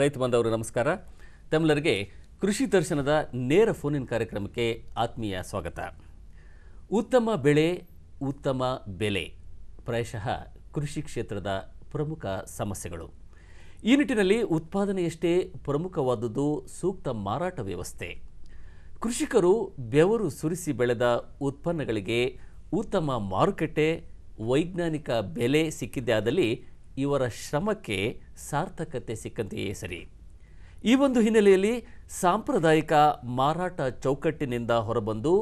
ರೈತ ಬಾಂಧವರು ನಮಸ್ಕಾರ ತಮಿಳರಿಗೆ ಕೃಷಿ ದರ್ಶನದ ನೇರ ಫೋನಿನ ಕಾರ್ಯಕ್ರಮಕ್ಕೆ ಆತ್ಮೀಯ ಸ್ವಾಗತ ಉತ್ತಮ ಬೆಳೆ ಉತ್ತಮ ಬೆಲೆ ಪ್ರಾಯಶಃ ಕೃಷಿ ಕ್ಷೇತ್ರದ ಪ್ರಮುಖ ಸಮಸ್ಯೆಗಳು ಈ ನಿಟ್ಟಿನಲ್ಲಿ ಉತ್ಪಾದನೆಯಷ್ಟೇ ಪ್ರಮುಖವಾದುದು ಸೂಕ್ತ ಮಾರಾಟ ವ್ಯವಸ್ಥೆ ಕೃಷಿಕರು ಬೆವರು ಸುರಿಸಿ ಬೆಳೆದ ಉತ್ಪನ್ನಗಳಿಗೆ ಉತ್ತಮ ಮಾರುಕಟ್ಟೆ ವೈಜ್ಞಾನಿಕ ಬೆಲೆ ಸಿಕ್ಕಿದ್ದೇ ಆದಲ್ಲಿ ಇವರ ಶ್ರಮಕ್ಕೆ ಸಾರ್ಥಕತೆ ಸಿಕ್ಕಂತೆಯೇ ಸರಿ ಈ ಒಂದು ಹಿನ್ನೆಲೆಯಲ್ಲಿ ಸಾಂಪ್ರದಾಯಿಕ ಮಾರಾಟ ಚೌಕಟ್ಟಿನಿಂದ ಹೊರಬಂದು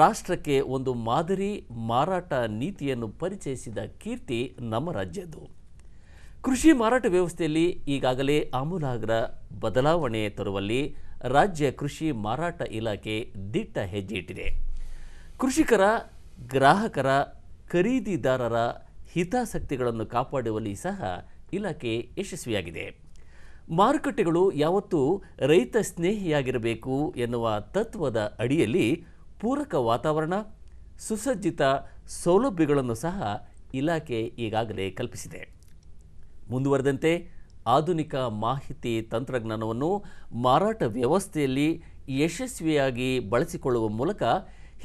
ರಾಷ್ಟ್ರಕ್ಕೆ ಒಂದು ಮಾದರಿ ಮಾರಾಟ ನೀತಿಯನ್ನು ಪರಿಚಯಿಸಿದ ಕೀರ್ತಿ ನಮ್ಮ ರಾಜ್ಯದ್ದು ಕೃಷಿ ಮಾರಾಟ ವ್ಯವಸ್ಥೆಯಲ್ಲಿ ಈಗಾಗಲೇ ಆಮೂಲಾಗ್ರ ಬದಲಾವಣೆ ತರುವಲ್ಲಿ ರಾಜ್ಯ ಕೃಷಿ ಮಾರಾಟ ಇಲಾಖೆ ದಿಟ್ಟ ಹೆಜ್ಜೆ ಇಟ್ಟಿದೆ ಕೃಷಿಕರ ಗ್ರಾಹಕರ ಖರೀದಿದಾರರ ಹಿತಾಸಕ್ತಿಗಳನ್ನು ಕಾಪಾಡುವಲ್ಲಿ ಸಹ ಇಲಾಖೆ ಯಶಸ್ವಿಯಾಗಿದೆ ಮಾರುಕಟ್ಟೆಗಳು ಯಾವತ್ತೂ ರೈತ ಸ್ನೇಹಿಯಾಗಿರಬೇಕು ಎನ್ನುವ ತತ್ವದ ಅಡಿಯಲ್ಲಿ ಪೂರಕ ವಾತಾವರಣ ಸುಸಜ್ಜಿತ ಸೌಲಭ್ಯಗಳನ್ನು ಸಹ ಇಲಾಖೆ ಈಗಾಗಲೇ ಕಲ್ಪಿಸಿದೆ ಮುಂದುವರೆದಂತೆ ಆಧುನಿಕ ಮಾಹಿತಿ ತಂತ್ರಜ್ಞಾನವನ್ನು ಮಾರಾಟ ವ್ಯವಸ್ಥೆಯಲ್ಲಿ ಯಶಸ್ವಿಯಾಗಿ ಬಳಸಿಕೊಳ್ಳುವ ಮೂಲಕ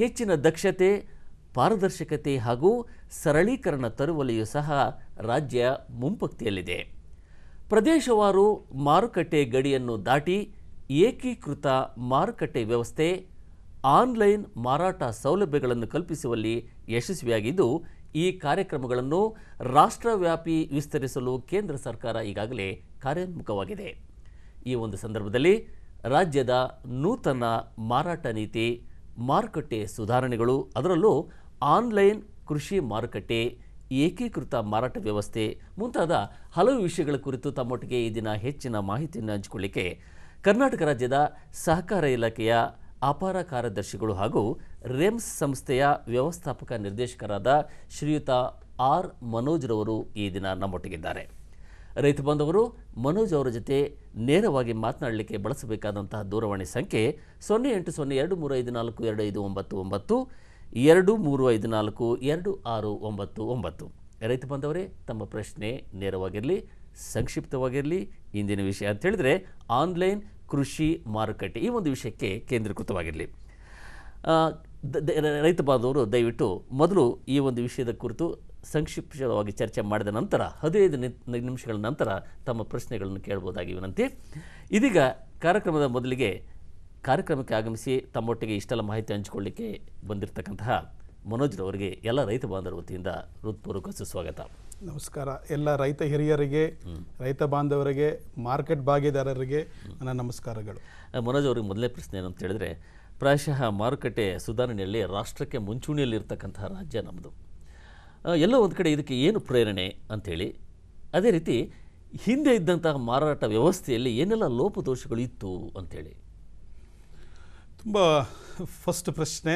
ಹೆಚ್ಚಿನ ದಕ್ಷತೆ ಪಾರದರ್ಶಕತೆ ಹಾಗೂ ಸರಳೀಕರಣ ತರುವಲ್ಲಿಯೂ ಸಹ ರಾಜ್ಯ ಮುಂಪಕ್ತಿಯಲ್ಲಿದೆ ಪ್ರದೇಶವಾರು ಮಾರುಕಟ್ಟೆ ಗಡಿಯನ್ನು ದಾಟಿ ಏಕೀಕೃತ ಮಾರುಕಟ್ಟೆ ವ್ಯವಸ್ಥೆ ಆನ್ಲೈನ್ ಮಾರಾಟ ಸೌಲಭ್ಯಗಳನ್ನು ಕಲ್ಪಿಸುವಲ್ಲಿ ಯಶಸ್ವಿಯಾಗಿದ್ದು ಈ ಕಾರ್ಯಕ್ರಮಗಳನ್ನು ರಾಷ್ಟ್ರವ್ಯಾಪಿ ವಿಸ್ತರಿಸಲು ಕೇಂದ್ರ ಸರ್ಕಾರ ಈಗಾಗಲೇ ಕಾರ್ಯೋನ್ಮುಖವಾಗಿದೆ ಈ ಒಂದು ಸಂದರ್ಭದಲ್ಲಿ ರಾಜ್ಯದ ನೂತನ ಮಾರಾಟ ನೀತಿ ಮಾರುಕಟ್ಟೆ ಸುಧಾರಣೆಗಳು ಅದರಲ್ಲೂ ಆನ್ಲೈನ್ ಕೃಷಿ ಮಾರುಕಟ್ಟೆ ಏಕೀಕೃತ ಮಾರಾಟ ವ್ಯವಸ್ಥೆ ಮುಂತಾದ ಹಲವು ವಿಷಯಗಳ ಕುರಿತು ತಮ್ಮೊಟ್ಟಿಗೆ ಈ ದಿನ ಹೆಚ್ಚಿನ ಮಾಹಿತಿಯನ್ನು ಹಂಚಿಕೊಳ್ಳಿಕ್ಕೆ ಕರ್ನಾಟಕ ರಾಜ್ಯದ ಸಹಕಾರ ಇಲಾಖೆಯ ಅಪಾರ ಕಾರ್ಯದರ್ಶಿಗಳು ಹಾಗೂ ರೆಮ್ಸ್ ಸಂಸ್ಥೆಯ ವ್ಯವಸ್ಥಾಪಕ ನಿರ್ದೇಶಕರಾದ ಶ್ರೀಯುತ ಆರ್ ಮನೋಜ್ರವರು ಈ ದಿನ ನಮ್ಮೊಟ್ಟಿಗಿದ್ದಾರೆ ರೈತ ಬಂಧವರು ಮನೋಜ್ ಅವರ ಜೊತೆ ನೇರವಾಗಿ ಮಾತನಾಡಲಿಕ್ಕೆ ಬಳಸಬೇಕಾದಂತಹ ದೂರವಾಣಿ ಸಂಖ್ಯೆ ಸೊನ್ನೆ ಎಂಟು ಸೊನ್ನೆ ಎರಡು ಮೂರು ಐದು ನಾಲ್ಕು ಎರಡು ಐದು ಒಂಬತ್ತು ಒಂಬತ್ತು ಎರಡು ಮೂರು ಐದು ನಾಲ್ಕು ಎರಡು ಆರು ಒಂಬತ್ತು ಒಂಬತ್ತು ರೈತ ಬಾಂಧವರೇ ತಮ್ಮ ಪ್ರಶ್ನೆ ನೇರವಾಗಿರಲಿ ಸಂಕ್ಷಿಪ್ತವಾಗಿರಲಿ ಇಂದಿನ ವಿಷಯ ಅಂತ ಹೇಳಿದರೆ ಆನ್ಲೈನ್ ಕೃಷಿ ಮಾರುಕಟ್ಟೆ ಈ ಒಂದು ವಿಷಯಕ್ಕೆ ಕೇಂದ್ರೀಕೃತವಾಗಿರಲಿ ರೈತ ಬಾಂಧವರು ದಯವಿಟ್ಟು ಮೊದಲು ಈ ಒಂದು ವಿಷಯದ ಕುರಿತು ಸಂಕ್ಷಿಪ್ತವಾಗಿ ಚರ್ಚೆ ಮಾಡಿದ ನಂತರ ಹದಿನೈದು ನಿಮಿಷಗಳ ನಂತರ ತಮ್ಮ ಪ್ರಶ್ನೆಗಳನ್ನು ಕೇಳ್ಬೋದಾಗಿ ವಿನಂತಿ ಇದೀಗ ಕಾರ್ಯಕ್ರಮದ ಮೊದಲಿಗೆ ಕಾರ್ಯಕ್ರಮಕ್ಕೆ ಆಗಮಿಸಿ ತಮ್ಮೊಟ್ಟಿಗೆ ಇಷ್ಟೆಲ್ಲ ಮಾಹಿತಿ ಹಂಚಿಕೊಳ್ಳಿಕ್ಕೆ ಬಂದಿರತಕ್ಕಂತಹ ಮನೋಜ್ರವರಿಗೆ ಎಲ್ಲ ರೈತ ಬಾಂಧವರ ವತಿಯಿಂದ ಹೃತ್ಪೂರ್ವಕ ಸುಸ್ವಾಗತ ನಮಸ್ಕಾರ ಎಲ್ಲ ರೈತ ಹಿರಿಯರಿಗೆ ರೈತ ಬಾಂಧವರಿಗೆ ಮಾರ್ಕೆಟ್ ಭಾಗಿದಾರರಿಗೆ ನನ್ನ ನಮಸ್ಕಾರಗಳು ಮನೋಜ್ ಅವರಿಗೆ ಮೊದಲೇ ಪ್ರಶ್ನೆ ಏನಂತ ಹೇಳಿದ್ರೆ ಪ್ರಾಯಶಃ ಮಾರುಕಟ್ಟೆ ಸುಧಾರಣೆಯಲ್ಲಿ ರಾಷ್ಟ್ರಕ್ಕೆ ಮುಂಚೂಣಿಯಲ್ಲಿರ್ತಕ್ಕಂತಹ ರಾಜ್ಯ ನಮ್ಮದು ಎಲ್ಲೋ ಒಂದು ಕಡೆ ಇದಕ್ಕೆ ಏನು ಪ್ರೇರಣೆ ಅಂಥೇಳಿ ಅದೇ ರೀತಿ ಹಿಂದೆ ಇದ್ದಂತಹ ಮಾರಾಟ ವ್ಯವಸ್ಥೆಯಲ್ಲಿ ಏನೆಲ್ಲ ಲೋಪದೋಷಗಳು ಇತ್ತು ಅಂಥೇಳಿ ತುಂಬ ಫಸ್ಟ್ ಪ್ರಶ್ನೆ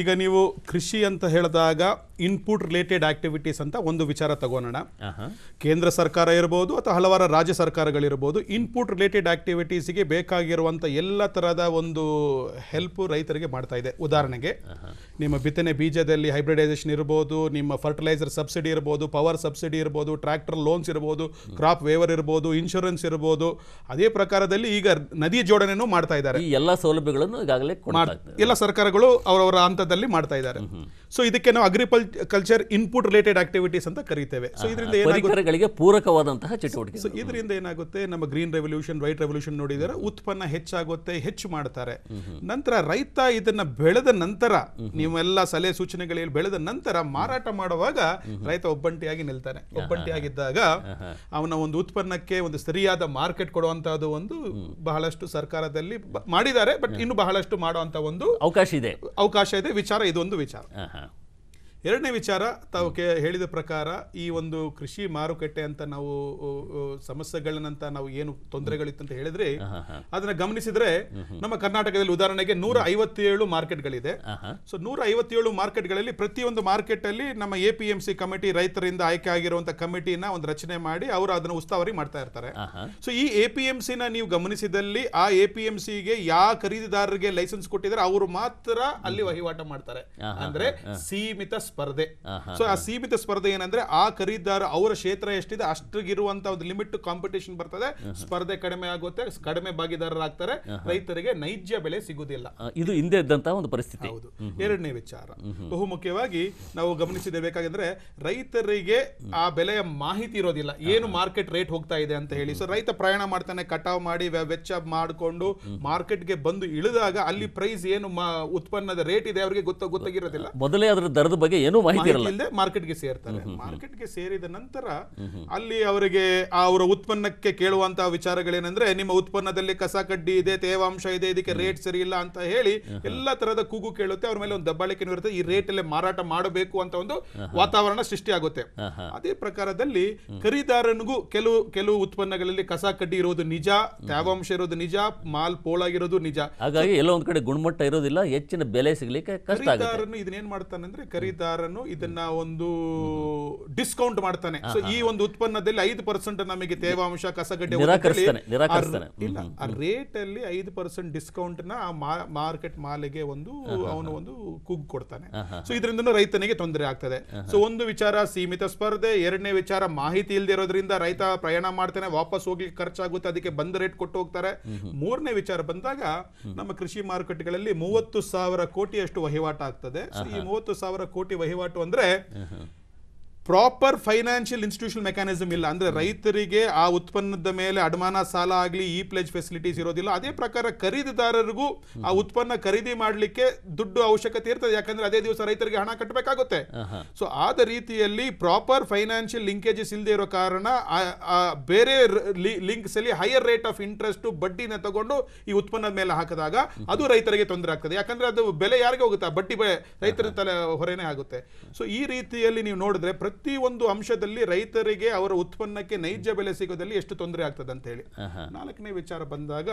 ಈಗ ನೀವು ಕೃಷಿ ಅಂತ ಹೇಳಿದಾಗ ಇನ್ಪುಟ್ ರಿಲೇಟೆಡ್ ಆಕ್ಟಿವಿಟೀಸ್ ಅಂತ ಒಂದು ವಿಚಾರ ತಗೋಣ ಕೇಂದ್ರ ಸರ್ಕಾರ ಇರ್ಬೋದು ಅಥವಾ ಹಲವಾರು ರಾಜ್ಯ ಸರ್ಕಾರಗಳಿರ್ಬೋದು ಇನ್ಪುಟ್ ರಿಲೇಟೆಡ್ ಆಕ್ಟಿವಿಟೀಸ್ಗೆ ಬೇಕಾಗಿರುವಂಥ ಎಲ್ಲ ಥರದ ಒಂದು ಹೆಲ್ಪ್ ರೈತರಿಗೆ ಮಾಡ್ತಾ ಇದೆ ಉದಾಹರಣೆಗೆ ನಿಮ್ಮ ಬಿತ್ತನೆ ಬೀಜದಲ್ಲಿ ಹೈಬ್ರಿಡೈಸೇಷನ್ ಇರ್ಬೋದು ನಿಮ್ಮ ಫರ್ಟಿಲೈಸರ್ ಸಬ್ಸಿಡಿ ಇರ್ಬೋದು ಪವರ್ ಸಬ್ಸಿಡಿ ಇರ್ಬೋದು ಟ್ರ್ಯಾಕ್ಟರ್ ಲೋನ್ಸ್ ಇರ್ಬೋದು ಕ್ರಾಪ್ ವೇವರ್ ಇರ್ಬೋದು ಇನ್ಶೂರೆನ್ಸ್ ಇರ್ಬೋದು ಅದೇ ಪ್ರಕಾರದಲ್ಲಿ ಈಗ ನದಿ ಜೋಡಣೆನೂ ಮಾಡ್ತಾ ಇದ್ದಾರೆ ಎಲ್ಲ ಸೌಲಭ್ಯಗಳನ್ನು ಈಗಾಗಲೇ ಎಲ್ಲ ಸರ್ಕಾರಗಳು ಅವರವರ ಹಂತದಲ್ಲಿ ಮಾಡ್ತಾ ಇದ್ದಾರೆ ಸೊ ಇದಕ್ಕೆ ನಾವು agriculture input related activities ಅಂತ ಕರೀತೇವೆ ಸೊ ಇದರಿಂದ ಏನಾಗುತ್ತೆ ಪೂರಕವಾದಂತಹ ಚಟುವಟಿಕೆ ಸೊ ಇದರಿಂದ ಏನಾಗುತ್ತೆ ನಮ್ಮ ಗ್ರೀನ್ ರೆವಲ್ಯೂಷನ್ ವೈಟ್ ರೆವಲ್ಯೂಷನ್ ನೋಡಿದರೆ ಉತ್ಪನ್ನ ಹೆಚ್ಚಾಗುತ್ತೆ ಹೆಚ್ಚು ಮಾಡ್ತಾರೆ ನಂತರ ರೈತ ಇದನ್ನ ಬೆಳೆದ ನಂತರ ನೀವೆಲ್ಲ ಸಲಹೆ ಸೂಚನೆಗಳಲ್ಲಿ ಬೆಳೆದ ನಂತರ ಮಾರಾಟ ಮಾಡುವಾಗ ರೈತ ಒಬ್ಬಂಟಿಯಾಗಿ ನಿಲ್ತಾನೆ ಒಬ್ಬಂಟಿಯಾಗಿದ್ದಾಗ ಅವನ ಒಂದು ಉತ್ಪನ್ನಕ್ಕೆ ಒಂದು ಸರಿಯಾದ ಮಾರ್ಕೆಟ್ ಕೊಡುವಂತಹದ್ದು ಒಂದು ಬಹಳಷ್ಟು ಸರ್ಕಾರದಲ್ಲಿ ಮಾಡಿದ್ದಾರೆ ಬಟ್ ಇನ್ನು ಬಹಳಷ್ಟು ಮಾಡುವಂತ ಒಂದು ಅವಕಾಶ ಇದೆ ಅವಕಾಶ ಇದೆ ವಿಚಾರ ಇದೊಂದು ವಿಚಾರ ಎರಡನೇ ವಿಚಾರ ತಾವು ಹೇಳಿದ ಪ್ರಕಾರ ಈ ಒಂದು ಕೃಷಿ ಮಾರುಕಟ್ಟೆ ಅಂತ ನಾವು ಸಮಸ್ಯೆಗಳನ್ನಂತ ನಾವು ಏನು ತೊಂದರೆಗಳಿತ್ತು ಅಂತ ಹೇಳಿದ್ರೆ ಅದನ್ನ ಗಮನಿಸಿದ್ರೆ ನಮ್ಮ ಕರ್ನಾಟಕದಲ್ಲಿ ಉದಾಹರಣೆಗೆ ನೂರ ಐವತ್ತೇಳು ಮಾರ್ಕೆಟ್ಗಳಿದೆ ಸೊ ನೂರ ಐವತ್ತೇಳು ಮಾರ್ಕೆಟ್ಗಳಲ್ಲಿ ಪ್ರತಿಯೊಂದು ಮಾರ್ಕೆಟ್ ಅಲ್ಲಿ ನಮ್ಮ A P M C committee ರೈತರಿಂದ ಆಯ್ಕೆ ಆಗಿರುವಂತಹ ಕಮಿಟಿನ ಒಂದು ರಚನೆ ಮಾಡಿ ಅವರು ಅದನ್ನು ಉಸ್ತಾವರಿ ಮಾಡ್ತಾ ಇರ್ತಾರೆ ಸೊ ಈ ಎ ಪಿ ಎಂ ಸಿನ ನೀವು ಗಮನಿಸಿದಲ್ಲಿ ಆ ಎ ಪಿ ಎಂ ಸಿಗೆ ಯಾವ ಖರೀದಿದಾರರಿಗೆ ಲೈಸೆನ್ಸ್ ಕೊಟ್ಟಿದ್ರೆ ಅವರು ಮಾತ್ರ ಅಲ್ಲಿ ವಹಿವಾಟ ಮಾಡ್ತಾರೆ ಅಂದ್ರೆ ಸೀಮಿತ ಸ್ಪರ್ಧೆ ಸೊ ಆ ಸೀಮಿತ ಸ್ಪರ್ಧೆ ಏನಂದ್ರೆ ಆ ಖರೀದಾರ ಅವರ ಕ್ಷೇತ್ರ ಎಷ್ಟಿದೆ ಅಷ್ಟಿಗಿರುವಂತ ಒಂದು ಲಿಮಿಟ್ ಕಾಂಪಿಟೇಷನ್ ಬರ್ತದೆ ಸ್ಪರ್ಧೆ ಕಡಿಮೆ ಆಗುತ್ತೆ ಕಡಿಮೆ ಭಾಗಿದಾರರಾಗ್ತಾರೆ ರೈತರಿಗೆ ನೈಜ ಬೆಲೆ ಸಿಗುವುದಿಲ್ಲ ಇದು ಹಿಂದೆ ಇದ್ದಂತಹ ಒಂದು ಪರಿಸ್ಥಿತಿ ಹೌದು ಎರಡನೇ ವಿಚಾರ ಬಹುಮುಖ್ಯವಾಗಿ ನಾವು ಬೇಕಾಗಿದ್ರೆ ರೈತರಿಗೆ ಆ ಬೆಲೆಯ ಮಾಹಿತಿ ಇರೋದಿಲ್ಲ ಏನು ಮಾರ್ಕೆಟ್ ರೇಟ್ ಹೋಗ್ತಾ ಇದೆ ಅಂತ ಹೇಳಿ ಸೊ ರೈತ ಪ್ರಯಾಣ ಮಾಡ್ತಾನೆ ಕಟಾವ್ ಮಾಡಿ ವೆಚ್ಚ ಮಾಡಿಕೊಂಡು ಮಾರ್ಕೆಟ್ಗೆ ಬಂದು ಇಳಿದಾಗ ಅಲ್ಲಿ ಪ್ರೈಸ್ ಏನು ಉತ್ಪನ್ನದ ರೇಟ್ ಇದೆ ಅವರಿಗೆ ಗೊತ್ತಾಗಿರೋದಿಲ್ಲ ಮೊದಲೇ ಅದರ ದರದ ಬಗ್ಗೆ ಬಗ್ಗೆ ಏನೂ ಮಾಹಿತಿ ಇಲ್ಲದೆ ಮಾರ್ಕೆಟ್ಗೆ ಸೇರ್ತಾರೆ ಮಾರ್ಕೆಟ್ಗೆ ಸೇರಿದ ನಂತರ ಅಲ್ಲಿ ಅವರಿಗೆ ಅವರ ಉತ್ಪನ್ನಕ್ಕೆ ಕೇಳುವಂತಹ ವಿಚಾರಗಳೇನಂದ್ರೆ ನಿಮ್ಮ ಉತ್ಪನ್ನದಲ್ಲಿ ಕಸ ಕಡ್ಡಿ ಇದೆ ತೇವಾಂಶ ಇದೆ ಇದಕ್ಕೆ ರೇಟ್ ಸರಿ ಇಲ್ಲ ಅಂತ ಹೇಳಿ ಎಲ್ಲಾ ತರದ ಕೂಗು ಕೇಳುತ್ತೆ ಅವ್ರ ಮೇಲೆ ಒಂದು ದಬ್ಬಾಳಿಕೆ ಇರುತ್ತೆ ಈ ರೇಟ್ ಅಲ್ಲೇ ಮಾರಾಟ ಮಾಡಬೇಕು ಅಂತ ಒಂದು ವಾತಾವರಣ ಸೃಷ್ಟಿ ಆಗುತ್ತೆ ಅದೇ ಪ್ರಕಾರದಲ್ಲಿ ಖರೀದಾರನಿಗೂ ಕೆಲವು ಕೆಲವು ಉತ್ಪನ್ನಗಳಲ್ಲಿ ಕಸ ಕಡ್ಡಿ ಇರೋದು ನಿಜ ತೇವಾಂಶ ಇರೋದು ನಿಜ ಮಾಲ್ ಪೋಳಾಗಿರೋದು ನಿಜ ಹಾಗಾಗಿ ಎಲ್ಲ ಒಂದ್ ಕಡೆ ಗುಣಮಟ್ಟ ಇರೋದಿಲ್ಲ ಹೆಚ್ಚಿನ ಬೆಲೆ ಸಿಗಲಿಕ್ಕೆ ಖರೀದಾರನು ಇದನ್ನೇನ್ ಮಾಡ್ತಾನೆ ಅಂದ್ರೆ ಖರೀದಾರ ಖರೀದಿದಾರನು ಇದನ್ನ ಒಂದು ಡಿಸ್ಕೌಂಟ್ ಮಾಡ್ತಾನೆ ಸೊ ಈ ಒಂದು ಉತ್ಪನ್ನದಲ್ಲಿ ಐದು ಪರ್ಸೆಂಟ್ ನಮಗೆ ತೇವಾಂಶ ಕಸಗಡ್ಡೆ ರೇಟ್ ಅಲ್ಲಿ ಐದು ಪರ್ಸೆಂಟ್ ಡಿಸ್ಕೌಂಟ್ ನ ಮಾರ್ಕೆಟ್ ಮಾಲೆಗೆ ಒಂದು ಅವನು ಒಂದು ಕುಗ್ ಕೊಡ್ತಾನೆ ಸೊ ಇದರಿಂದ ರೈತನಿಗೆ ತೊಂದರೆ ಆಗ್ತದೆ ಸೊ ಒಂದು ವಿಚಾರ ಸೀಮಿತ ಸ್ಪರ್ಧೆ ಎರಡನೇ ವಿಚಾರ ಮಾಹಿತಿ ಇಲ್ದಿರೋದ್ರಿಂದ ರೈತ ಪ್ರಯಾಣ ಮಾಡ್ತಾನೆ ವಾಪಸ್ ಹೋಗ್ಲಿಕ್ಕೆ ಖರ್ಚಾಗುತ್ತೆ ಅದಕ್ಕೆ ಬಂದ ರೇಟ್ ಕೊಟ್ಟು ಹೋಗ್ತಾರೆ ಮೂರನೇ ವಿಚಾರ ಬಂದಾಗ ನಮ್ಮ ಕೃಷಿ ಮಾರುಕಟ್ಟೆಗಳಲ್ಲಿ ಮೂವತ್ತು ಸಾವಿರ ಕೋಟಿ ಅಷ್ಟು ವಹಿವಾಟು ಆಗ್ತದೆ ಈ ಮೂವತ್ತು ಸಾವಿರ ಕೋಟಿ ವಹಿವಾಟು ಅಂದ್ರೆ ಪ್ರಾಪರ್ ಫೈನಾನ್ಷಿಯಲ್ ಇನ್ಸ್ಟಿಟ್ಯೂಷನ್ ಮೆಕ್ಯಾನಿಸಮ್ ಇಲ್ಲ ಅಂದರೆ ರೈತರಿಗೆ ಆ ಉತ್ಪನ್ನದ ಮೇಲೆ ಅಡಮಾನ ಸಾಲ ಆಗಲಿ ಈ ಪ್ಲೇಜ್ ಫೆಸಿಲಿಟೀಸ್ ಇರೋದಿಲ್ಲ ಅದೇ ಪ್ರಕಾರ ಖರೀದಿದಾರರಿಗೂ ಆ ಉತ್ಪನ್ನ ಖರೀದಿ ಮಾಡಲಿಕ್ಕೆ ದುಡ್ಡು ಅವಶ್ಯಕತೆ ಇರ್ತದೆ ಯಾಕಂದ್ರೆ ಅದೇ ದಿವಸ ರೈತರಿಗೆ ಹಣ ಕಟ್ಟಬೇಕಾಗುತ್ತೆ ಸೊ ಆದ ರೀತಿಯಲ್ಲಿ ಪ್ರಾಪರ್ ಫೈನಾನ್ಷಿಯಲ್ ಲಿಂಕೇಜಸ್ ಇಲ್ಲದೆ ಇರೋ ಕಾರಣ ಬೇರೆ ಲಿಂಕ್ಸ್ ಅಲ್ಲಿ ಹೈಯರ್ ರೇಟ್ ಆಫ್ ಇಂಟ್ರೆಸ್ಟ್ ಬಡ್ಡಿನ ತಗೊಂಡು ಈ ಉತ್ಪನ್ನದ ಮೇಲೆ ಹಾಕಿದಾಗ ಅದು ರೈತರಿಗೆ ತೊಂದರೆ ಆಗ್ತದೆ ಯಾಕಂದ್ರೆ ಅದು ಬೆಲೆ ಯಾರಿಗೆ ಹೋಗುತ್ತೆ ಬಡ್ಡಿ ರೈತರ ತಲೆ ಹೊರೆನೇ ಆಗುತ್ತೆ ಸೊ ಈ ರೀತಿಯಲ್ಲಿ ನೀವು ನೋಡಿದ್ರೆ ಪ್ರತಿ ಪ್ರತಿ ಒಂದು ಅಂಶದಲ್ಲಿ ರೈತರಿಗೆ ಅವರ ಉತ್ಪನ್ನಕ್ಕೆ ನೈಜ ಬೆಲೆ ಸಿಗೋದಲ್ಲಿ ಎಷ್ಟು ತೊಂದರೆ ಆಗ್ತದೆ ಅಂತ ಹೇಳಿ ನಾಲ್ಕನೇ ವಿಚಾರ ಬಂದಾಗ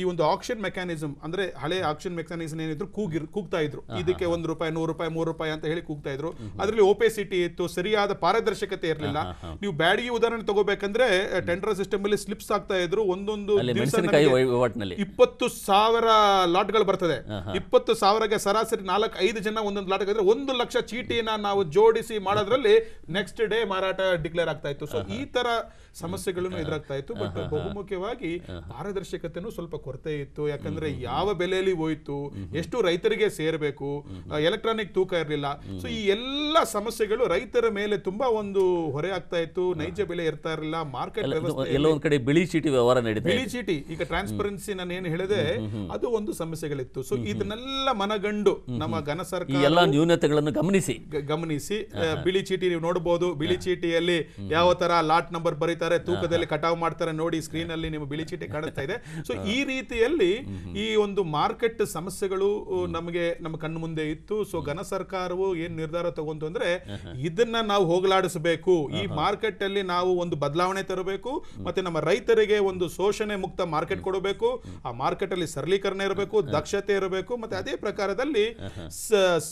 ಈ ಒಂದು ಆಕ್ಷನ್ ಮೆಕ್ಯಾನಿಸಮ್ ಅಂದ್ರೆ ಹಳೆ ಆಕ್ಷನ್ ಮೆಕ್ಯಾನಿಸಮ್ ಏನಿದ್ರು ಕೂಗಿರ್ ಕೂಗ್ತಾ ಇದ್ರು ಇದಕ್ಕೆ ಒಂದು ರೂಪಾಯಿ ನೂರು ರೂಪಾಯಿ ಮೂರು ರೂಪಾಯಿ ಅಂತ ಹೇಳಿ ಕೂಗ್ತಾ ಇದ್ರು ಅದರಲ್ಲಿ ಓಪೆಸಿಟಿ ಇತ್ತು ಸರಿಯಾದ ಪಾರದರ್ಶಕತೆ ಇರಲಿಲ್ಲ ನೀವು ಬ್ಯಾಡಿಗೆ ಉದಾಹರಣೆ ತಗೋಬೇಕಂದ್ರೆ ಟೆಂಡರ್ ಸಿಸ್ಟಮ್ ಅಲ್ಲಿ ಸ್ಲಿಪ್ಸ್ ಆಗ್ತಾ ಇದ್ರು ಒಂದೊಂದು ಇಪ್ಪತ್ತು ಸಾವಿರ ಲಾಟ್ಗಳು ಬರ್ತದೆ ಇಪ್ಪತ್ತು ಸಾವಿರಗೆ ಸರಾಸರಿ ನಾಲ್ಕು ಐದು ಜನ ಒಂದೊಂದು ಲಾಟ್ ಒಂದು ಲಕ್ಷ ಚೀಟಿನ ನಾವು ಜೋಡಿಸಿ ಮಾಡೋದ್ರಲ್ಲಿ ನೆಕ್ಸ್ಟ್ ಡೇ ಮಾರಾಟ ಡಿಕ್ಲೇರ್ ಆಗ್ತಾ ಇತ್ತು ಸೊ ಈ ತರ ಸಮಸ್ಯೆಗಳನ್ನು ಎದುರಾಗ್ತಾ ಇತ್ತು ಬಟ್ ಬಹುಮುಖ್ಯವಾಗಿ ಪಾರದರ್ಶಕತೆನೂ ಸ್ವಲ್ಪ ಕೊರತೆ ಇತ್ತು ಯಾಕಂದ್ರೆ ಯಾವ ಬೆಲೆಯಲ್ಲಿ ಹೋಯ್ತು ಎಷ್ಟು ರೈತರಿಗೆ ಸೇರಬೇಕು ಎಲೆಕ್ಟ್ರಾನಿಕ್ ತೂಕ ಇರಲಿಲ್ಲ ಸೊ ಈ ಎಲ್ಲ ಸಮಸ್ಯೆಗಳು ರೈತರ ಮೇಲೆ ತುಂಬಾ ಒಂದು ಹೊರೆ ಆಗ್ತಾ ಇತ್ತು ನೈಜ ಬೆಲೆ ಇರ್ತಾ ಇರಲಿಲ್ಲ ಮಾರ್ಕೆಟ್ ವ್ಯವಸ್ಥೆ ಬಿಳಿ ಚೀಟಿ ವ್ಯವಹಾರ ಬಿಳಿ ಚೀಟಿ ಈಗ ಟ್ರಾನ್ಸ್ಪರೆನ್ಸಿ ನಾನು ಏನು ಹೇಳಿದೆ ಅದು ಒಂದು ಸಮಸ್ಯೆಗಳಿತ್ತು ಸೊ ಇದನ್ನೆಲ್ಲ ಮನಗಂಡು ನಮ್ಮ ಘನ ಸರ್ಕಾರ ಎಲ್ಲ ನ್ಯೂನತೆಗಳನ್ನು ಗಮನಿಸಿ ಗಮನಿಸಿ ಬಿಳಿ ಚೀಟಿ ನೀವು ನೋಡಬಹುದು ಬಿಳಿ ಚೀಟಿಯಲ್ಲಿ ಯಾವ ತರ ಲಾಟ್ ನಂಬರ್ ಬರೀತಾರೆ ತೂಕದಲ್ಲಿ ಕಟಾವು ಮಾಡ್ತಾರೆ ನೋಡಿ ಸ್ಕ್ರೀನ್ ಅಲ್ಲಿ ನಿಮ್ಮ ಬಿಳಿ ಚೀಟಿ ಕಾಣಿಸ್ತಾ ಇದೆ ಸೊ ಈ ರೀತಿಯಲ್ಲಿ ಈ ಒಂದು ಮಾರ್ಕೆಟ್ ಸಮಸ್ಯೆಗಳು ನಮಗೆ ನಮ್ಮ ಕಣ್ಣು ಮುಂದೆ ಇತ್ತು ಸೊ ಘನ ಸರ್ಕಾರವು ಏನ್ ನಿರ್ಧಾರ ತಗೊಂತು ಅಂದ್ರೆ ಇದನ್ನ ನಾವು ಹೋಗಲಾಡಿಸಬೇಕು ಈ ಮಾರ್ಕೆಟ್ ಅಲ್ಲಿ ನಾವು ಒಂದು ಬದಲಾವಣೆ ತರಬೇಕು ಮತ್ತೆ ನಮ್ಮ ರೈತರಿಗೆ ಒಂದು ಶೋಷಣೆ ಮುಕ್ತ ಮಾರ್ಕೆಟ್ ಕೊಡಬೇಕು ಆ ಮಾರ್ಕೆಟ್ ಅಲ್ಲಿ ಸರಳೀಕರಣ ಇರಬೇಕು ದಕ್ಷತೆ ಇರಬೇಕು ಮತ್ತೆ ಅದೇ ಪ್ರಕಾರದಲ್ಲಿ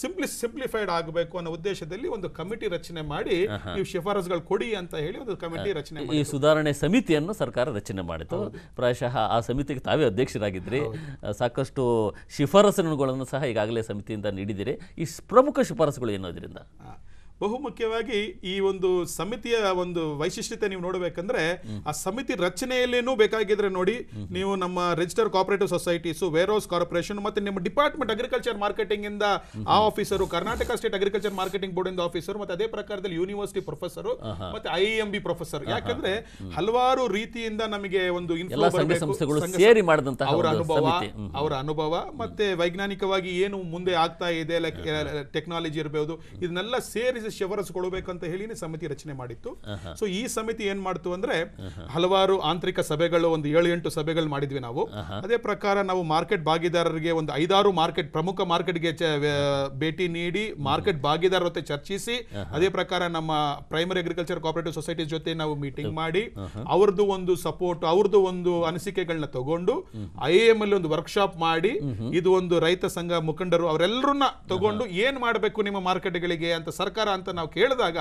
ಸಿಂಪ್ಲಿ ಸಿಂಪ್ಲಿಫೈಡ್ ಆಗಬೇಕು ಅನ್ನೋ ಉದ್ದೇಶದಲ್ಲಿ ಒಂದು ಕಮಿಟಿ ರಚನೆ ಮಾಡಿ ನೀವು ಶಿಫಾರಸುಗಳು ಕೊಡಿ ಅಂತ ಹೇಳಿ ಒಂದು ಕಮಿಟಿ ರಚನೆ ಮಾಡಿ ಸುಧಾರಣೆ ಸಮಿತಿಯನ್ನು ಸರ್ಕಾರ ರಚನೆ ಮಾಡಿತು ಪ್ರಾಯಶಃ ಆ ಸಮಿತಿಗೆ ತಾವೇ ಅಧ್ಯಕ್ಷರಾಗಿದ್ರಿ ಸಾಕಷ್ಟು ಶಿಫಾರಸುಗಳನ್ನು ಸಹ ಈಗಾಗಲೇ ಸಮಿತಿಯಿಂದ ನೀಡಿದಿರಿ ಈ ಪ್ರಮುಖ ಶಿಫಾರಸುಗಳು ಏನು ಮುಖ್ಯವಾಗಿ ಈ ಒಂದು ಸಮಿತಿಯ ಒಂದು ವೈಶಿಷ್ಟ್ಯತೆ ನೀವು ನೋಡಬೇಕಂದ್ರೆ ಆ ಸಮಿತಿ ರಚನೆಯಲ್ಲೇನೂ ಬೇಕಾಗಿದ್ರೆ ನೋಡಿ ನೀವು ನಮ್ಮ register cooperative societies warehouse corporation ಮತ್ತೆ ನಿಮ್ಮ ಡಿಪಾರ್ಟ್ಮೆಂಟ್ ಅಗ್ರಿಕಲ್ಚರ್ ಮಾರ್ಕೆಟಿಂಗ್ ಇಂದ ಆ officer Karnataka state agriculture marketing board ಇಂದ ಆಫೀಸರ್ ಮತ್ತೆ ಅದೇ ಪ್ರಕಾರದಲ್ಲಿ ಯೂನಿವರ್ಸಿಟಿ ಪ್ರೊಫೆಸರ್ ಮತ್ತೆ ಐ ಎಂ ಬಿ ಪ್ರೊಫೆಸರ್ ಯಾಕಂದ್ರೆ ಹಲವಾರು ರೀತಿಯಿಂದ ನಮಗೆ ಒಂದು ಸೇರಿ ಅವರ ಅನುಭವ ಅವರ ಅನುಭವ ಮತ್ತೆ ವೈಜ್ಞಾನಿಕವಾಗಿ ಏನು ಮುಂದೆ ಆಗ್ತಾ ಇದೆ ಲೈಕ್ ಟೆಕ್ನಾಲಜಿ ಇರಬಹುದು ಇದನ್ನೆಲ್ಲ ಸೇರಿಸಿ ಅಂತ ಹೇಳಿನೇ ಸಮಿತಿ ರಚನೆ ಮಾಡಿತ್ತು ಸೊ ಈ ಸಮಿತಿ ಏನ್ ಮಾಡ್ತು ಅಂದ್ರೆ ಹಲವಾರು ಆಂತರಿಕ ಸಭೆಗಳು ಒಂದು ಏಳು ಎಂಟು ಸಭೆಗಳು ಮಾಡಿದ್ವಿ ನಾವು ಅದೇ ಪ್ರಕಾರ ನಾವು ಮಾರ್ಕೆಟ್ ಭಾಗಿದಾರರಿಗೆ ಒಂದು ಐದಾರು ಮಾರ್ಕೆಟ್ ಪ್ರಮುಖ ಮಾರ್ಕೆಟ್ಗೆ ಭೇಟಿ ನೀಡಿ ಮಾರ್ಕೆಟ್ ಭಾಗಿದಾರರ ಜೊತೆ ಚರ್ಚಿಸಿ ಅದೇ ಪ್ರಕಾರ ನಮ್ಮ ಪ್ರೈಮರಿ ಅಗ್ರಿಕಲ್ಚರ್ ಕೋಆಪರೇಟಿವ್ ಸೊಸೈಟಿ ಜೊತೆ ನಾವು ಮೀಟಿಂಗ್ ಮಾಡಿ ಅವ್ರದ್ದು ಒಂದು ಸಪೋರ್ಟ್ ಅವ್ರದ್ದು ಒಂದು ಅನಿಸಿಕೆಗಳನ್ನ ತಗೊಂಡು ಐ ಎಂ ಅಲ್ಲಿ ಒಂದು ವರ್ಕ್ಶಾಪ್ ಮಾಡಿ ಇದು ಒಂದು ರೈತ ಸಂಘ ಮುಖಂಡರು ಅವರೆಲ್ಲರನ್ನ ತಗೊಂಡು ಏನ್ ಮಾಡಬೇಕು ನಿಮ್ಮ ಮಾರ್ಕೆಟ್ಗಳಿಗೆ ಅಂತ ಸರ್ಕಾರ ಅಂತ ನಾವು ಕೇಳಿದಾಗ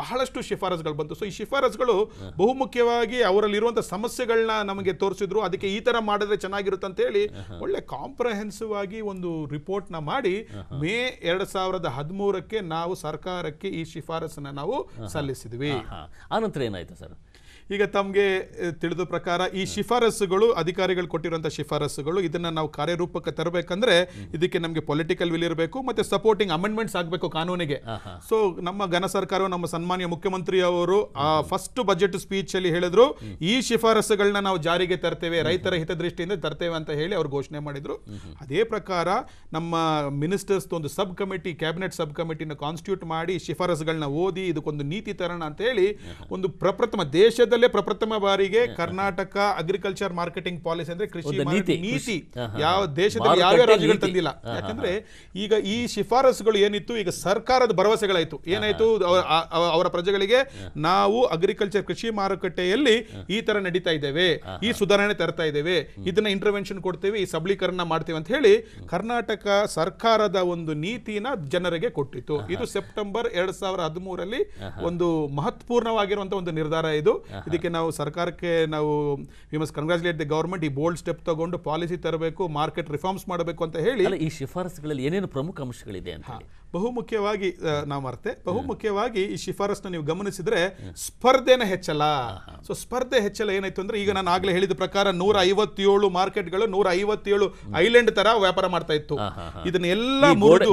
ಬಹಳಷ್ಟು ಶಿಫಾರಸ್ಗಳು ಬಂತು ಸೊ ಈ ಶಿಫಾರಸ್ಗಳು ಬಹುಮುಖ್ಯವಾಗಿ ಅವರಲ್ಲಿರುವಂತಹ ಸಮಸ್ಯೆಗಳನ್ನ ನಮಗೆ ತೋರಿಸಿದ್ರು ಅದಕ್ಕೆ ಈ ತರ ಮಾಡಿದ್ರೆ ಚೆನ್ನಾಗಿರುತ್ತೆ ಅಂತ ಹೇಳಿ ಒಳ್ಳೆ ಕಾಂಪ್ರಹೆನ್ಸಿವ್ ಆಗಿ ಒಂದು ರಿಪೋರ್ಟ್ ನ ಮಾಡಿ ಮೇ ಎರಡ್ ಸಾವಿರದ ಹದಿಮೂರಕ್ಕೆ ನಾವು ಸರ್ಕಾರಕ್ಕೆ ಈ ಶಿಫಾರಸನ್ನ ನಾವು ಸಲ್ಲಿಸಿದ್ವಿ ಆನಂತರ ಏನಾಯ್ತು ಸರ್ ಈಗ ತಮಗೆ ತಿಳಿದ ಪ್ರಕಾರ ಈ ಶಿಫಾರಸುಗಳು ಅಧಿಕಾರಿಗಳು ಕೊಟ್ಟಿರುವಂಥ ಶಿಫಾರಸುಗಳು ಇದನ್ನು ನಾವು ಕಾರ್ಯರೂಪಕ್ಕೆ ತರಬೇಕಂದ್ರೆ ಇದಕ್ಕೆ ನಮಗೆ ಪೊಲಿಟಿಕಲ್ ವಿಲ್ ಇರಬೇಕು ಮತ್ತೆ ಸಪೋರ್ಟಿಂಗ್ ಅಮೆಂಡ್ಮೆಂಟ್ಸ್ ಆಗಬೇಕು ಕಾನೂನಿಗೆ ಸೊ ನಮ್ಮ ಘನ ಸರ್ಕಾರವು ನಮ್ಮ ಸನ್ಮಾನ್ಯ ಮುಖ್ಯಮಂತ್ರಿ ಅವರು ಆ ಫಸ್ಟ್ ಬಜೆಟ್ ಸ್ಪೀಚ್ ಅಲ್ಲಿ ಹೇಳಿದ್ರು ಈ ಶಿಫಾರಸುಗಳನ್ನ ನಾವು ಜಾರಿಗೆ ತರ್ತೇವೆ ರೈತರ ಹಿತದೃಷ್ಟಿಯಿಂದ ತರ್ತೇವೆ ಅಂತ ಹೇಳಿ ಅವರು ಘೋಷಣೆ ಮಾಡಿದ್ರು ಅದೇ ಪ್ರಕಾರ ನಮ್ಮ ಮಿನಿಸ್ಟರ್ಸ್ ಒಂದು ಸಬ್ ಕಮಿಟಿ ಕ್ಯಾಬಿನೆಟ್ ಸಬ್ ಕಮಿಟಿನ ಕಾನ್ಸ್ಟಿಟ್ಯೂಟ್ ಮಾಡಿ ಶಿಫಾರಸುಗಳನ್ನ ಓದಿ ಇದಕ್ಕೊಂದು ನೀತಿ ತರೋಣ ಅಂತ ಹೇಳಿ ಒಂದು ಪ್ರಪ್ರಥಮ ದೇಶದ ದೇಶದಲ್ಲೇ ಪ್ರಪ್ರಥಮ ಬಾರಿಗೆ ಕರ್ನಾಟಕ ಅಗ್ರಿಕಲ್ಚರ್ ಮಾರ್ಕೆಟಿಂಗ್ ಪಾಲಿಸಿ ಅಂದ್ರೆ ಕೃಷಿ ನೀತಿ ಯಾವ ದೇಶದಲ್ಲಿ ಯಾವ ರಾಜ್ಯಗಳು ತಂದಿಲ್ಲ ಯಾಕಂದ್ರೆ ಈಗ ಈ ಶಿಫಾರಸುಗಳು ಏನಿತ್ತು ಈಗ ಸರ್ಕಾರದ ಭರವಸೆಗಳಾಯ್ತು ಏನಾಯ್ತು ಅವರ ಪ್ರಜೆಗಳಿಗೆ ನಾವು ಅಗ್ರಿಕಲ್ಚರ್ ಕೃಷಿ ಮಾರುಕಟ್ಟೆಯಲ್ಲಿ ಈ ತರ ನಡೀತಾ ಇದ್ದೇವೆ ಈ ಸುಧಾರಣೆ ತರ್ತಾ ಇದ್ದೇವೆ ಇದನ್ನ ಇಂಟರ್ವೆನ್ಷನ್ ಕೊಡ್ತೇವೆ ಈ ಸಬಲೀಕರಣ ಮಾಡ್ತೇವೆ ಅಂತ ಹೇಳಿ ಕರ್ನಾಟಕ ಸರ್ಕಾರದ ಒಂದು ನೀತಿನ ಜನರಿಗೆ ಕೊಟ್ಟಿತ್ತು ಇದು ಸೆಪ್ಟೆಂಬರ್ ಎರಡ್ ಸಾವಿರದ ಹದಿಮೂರಲ್ಲಿ ಒಂದು ಮಹತ್ವಪೂರ್ಣವಾಗಿರುವಂತಹ ಒಂದು ನಿರ್ಧಾರ ಇದು ಇದಕ್ಕೆ ನಾವು ಸರ್ಕಾರಕ್ಕೆ ನಾವು we must congratulate the government ಈ ಬೋಲ್ಡ್ ಸ್ಟೆಪ್ ತಗೊಂಡು ಪಾಲಿಸಿ ತರಬೇಕು ಮಾರ್ಕೆಟ್ ರಿಫಾರ್ಮ್ಸ್ ಮಾಡಬೇಕು ಅಂತ ಹೇಳಿ ಈ ಶಿಫಾರಸುಗಳಲ್ಲಿ ಏನೇನು ಪ್ರಮುಖ ಅಂಶಗಳಿದೆ ಅಂತ ಬಹುಮುಖ್ಯವಾಗಿ ನಾವು ಮರ್ತೆ ಬಹುಮುಖ್ಯವಾಗಿ ಈ ಶಿಫಾರಸ್ನ ನೀವು ಗಮನಿಸಿದ್ರೆ ಸ್ಪರ್ಧೆನ ಹೆಚ್ಚಲ್ಲ ಸೊ ಸ್ಪರ್ಧೆ ಹೆಚ್ಚಲ್ಲ ಏನಾಯ್ತು ಅಂದ್ರೆ ಈಗ ನಾನು ಆಗ್ಲೇ ಹೇಳಿದ ಪ್ರಕಾರ ನೂರ ಐವತ್ತೇಳು ಮಾರ್ಕೆಟ್ಗಳು ನೂರ ಐವತ್ತೇಳು ಐಲ್ಯಾಂಡ್ ತರ ವ್ಯಾಪಾರ ಮಾಡ್ತಾ ಇತ್ತು ಇದನ್ನೆಲ್ಲ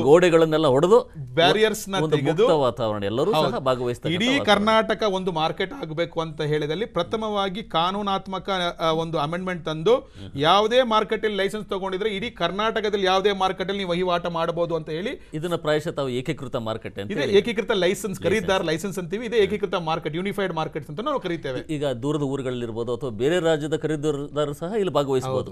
ಗೋಡೆಗಳನ್ನೆಲ್ಲ ಹೊಡೆದು ಬ್ಯಾರಿಯರ್ಸ್ ನ ತೆಗೆದು ವಾತಾವರಣ ಎಲ್ಲರೂ ಭಾಗವಹಿಸ್ತಾರೆ ಇಡೀ ಕರ್ನಾಟಕ ಒಂದು ಮಾರ್ಕೆಟ್ ಆಗಬೇಕು ಅಂತ ಹೇಳಿ ವೇಳೆಯಲ್ಲಿ ಪ್ರಥಮವಾಗಿ ಕಾನೂನಾತ್ಮಕ ಒಂದು ಅಮೆಂಡ್ಮೆಂಟ್ ತಂದು ಯಾವುದೇ ಮಾರ್ಕೆಟಲ್ಲಿ ಲೈಸೆನ್ಸ್ ತಗೊಂಡಿದ್ರೆ ಇಡೀ ಕರ್ನಾಟಕದಲ್ಲಿ ಯಾವುದೇ ಮಾರ್ಕೆಟ್ ಅಲ್ಲಿ ವಹಿವಾಟ ಮಾಡಬಹುದು ಅಂತ ಹೇಳಿ ಇದನ್ನ ಪ್ರಾಯಶಃ ತಾವು ಏಕೀಕೃತ ಮಾರ್ಕೆಟ್ ಇದೆ ಏಕೀಕೃತ ಲೈಸೆನ್ಸ್ ಖರೀದಾರ ಲೈಸೆನ್ಸ್ ಅಂತೀವಿ ಇದೆ ಏಕೀಕೃತ ಮಾರ್ಕೆಟ್ ಯೂನಿಫೈಡ್ ಮಾರ್ಕೆಟ್ಸ್ ಅಂತ ನಾವು ಕರಿತೇವೆ ಈಗ ದೂರದ ಇರಬಹುದು ಅಥವಾ ಬೇರೆ ರಾಜ್ಯದ ಖರೀದಿದಾರರು ಸಹ ಇಲ್ಲಿ ಭಾಗವಹಿಸಬಹುದು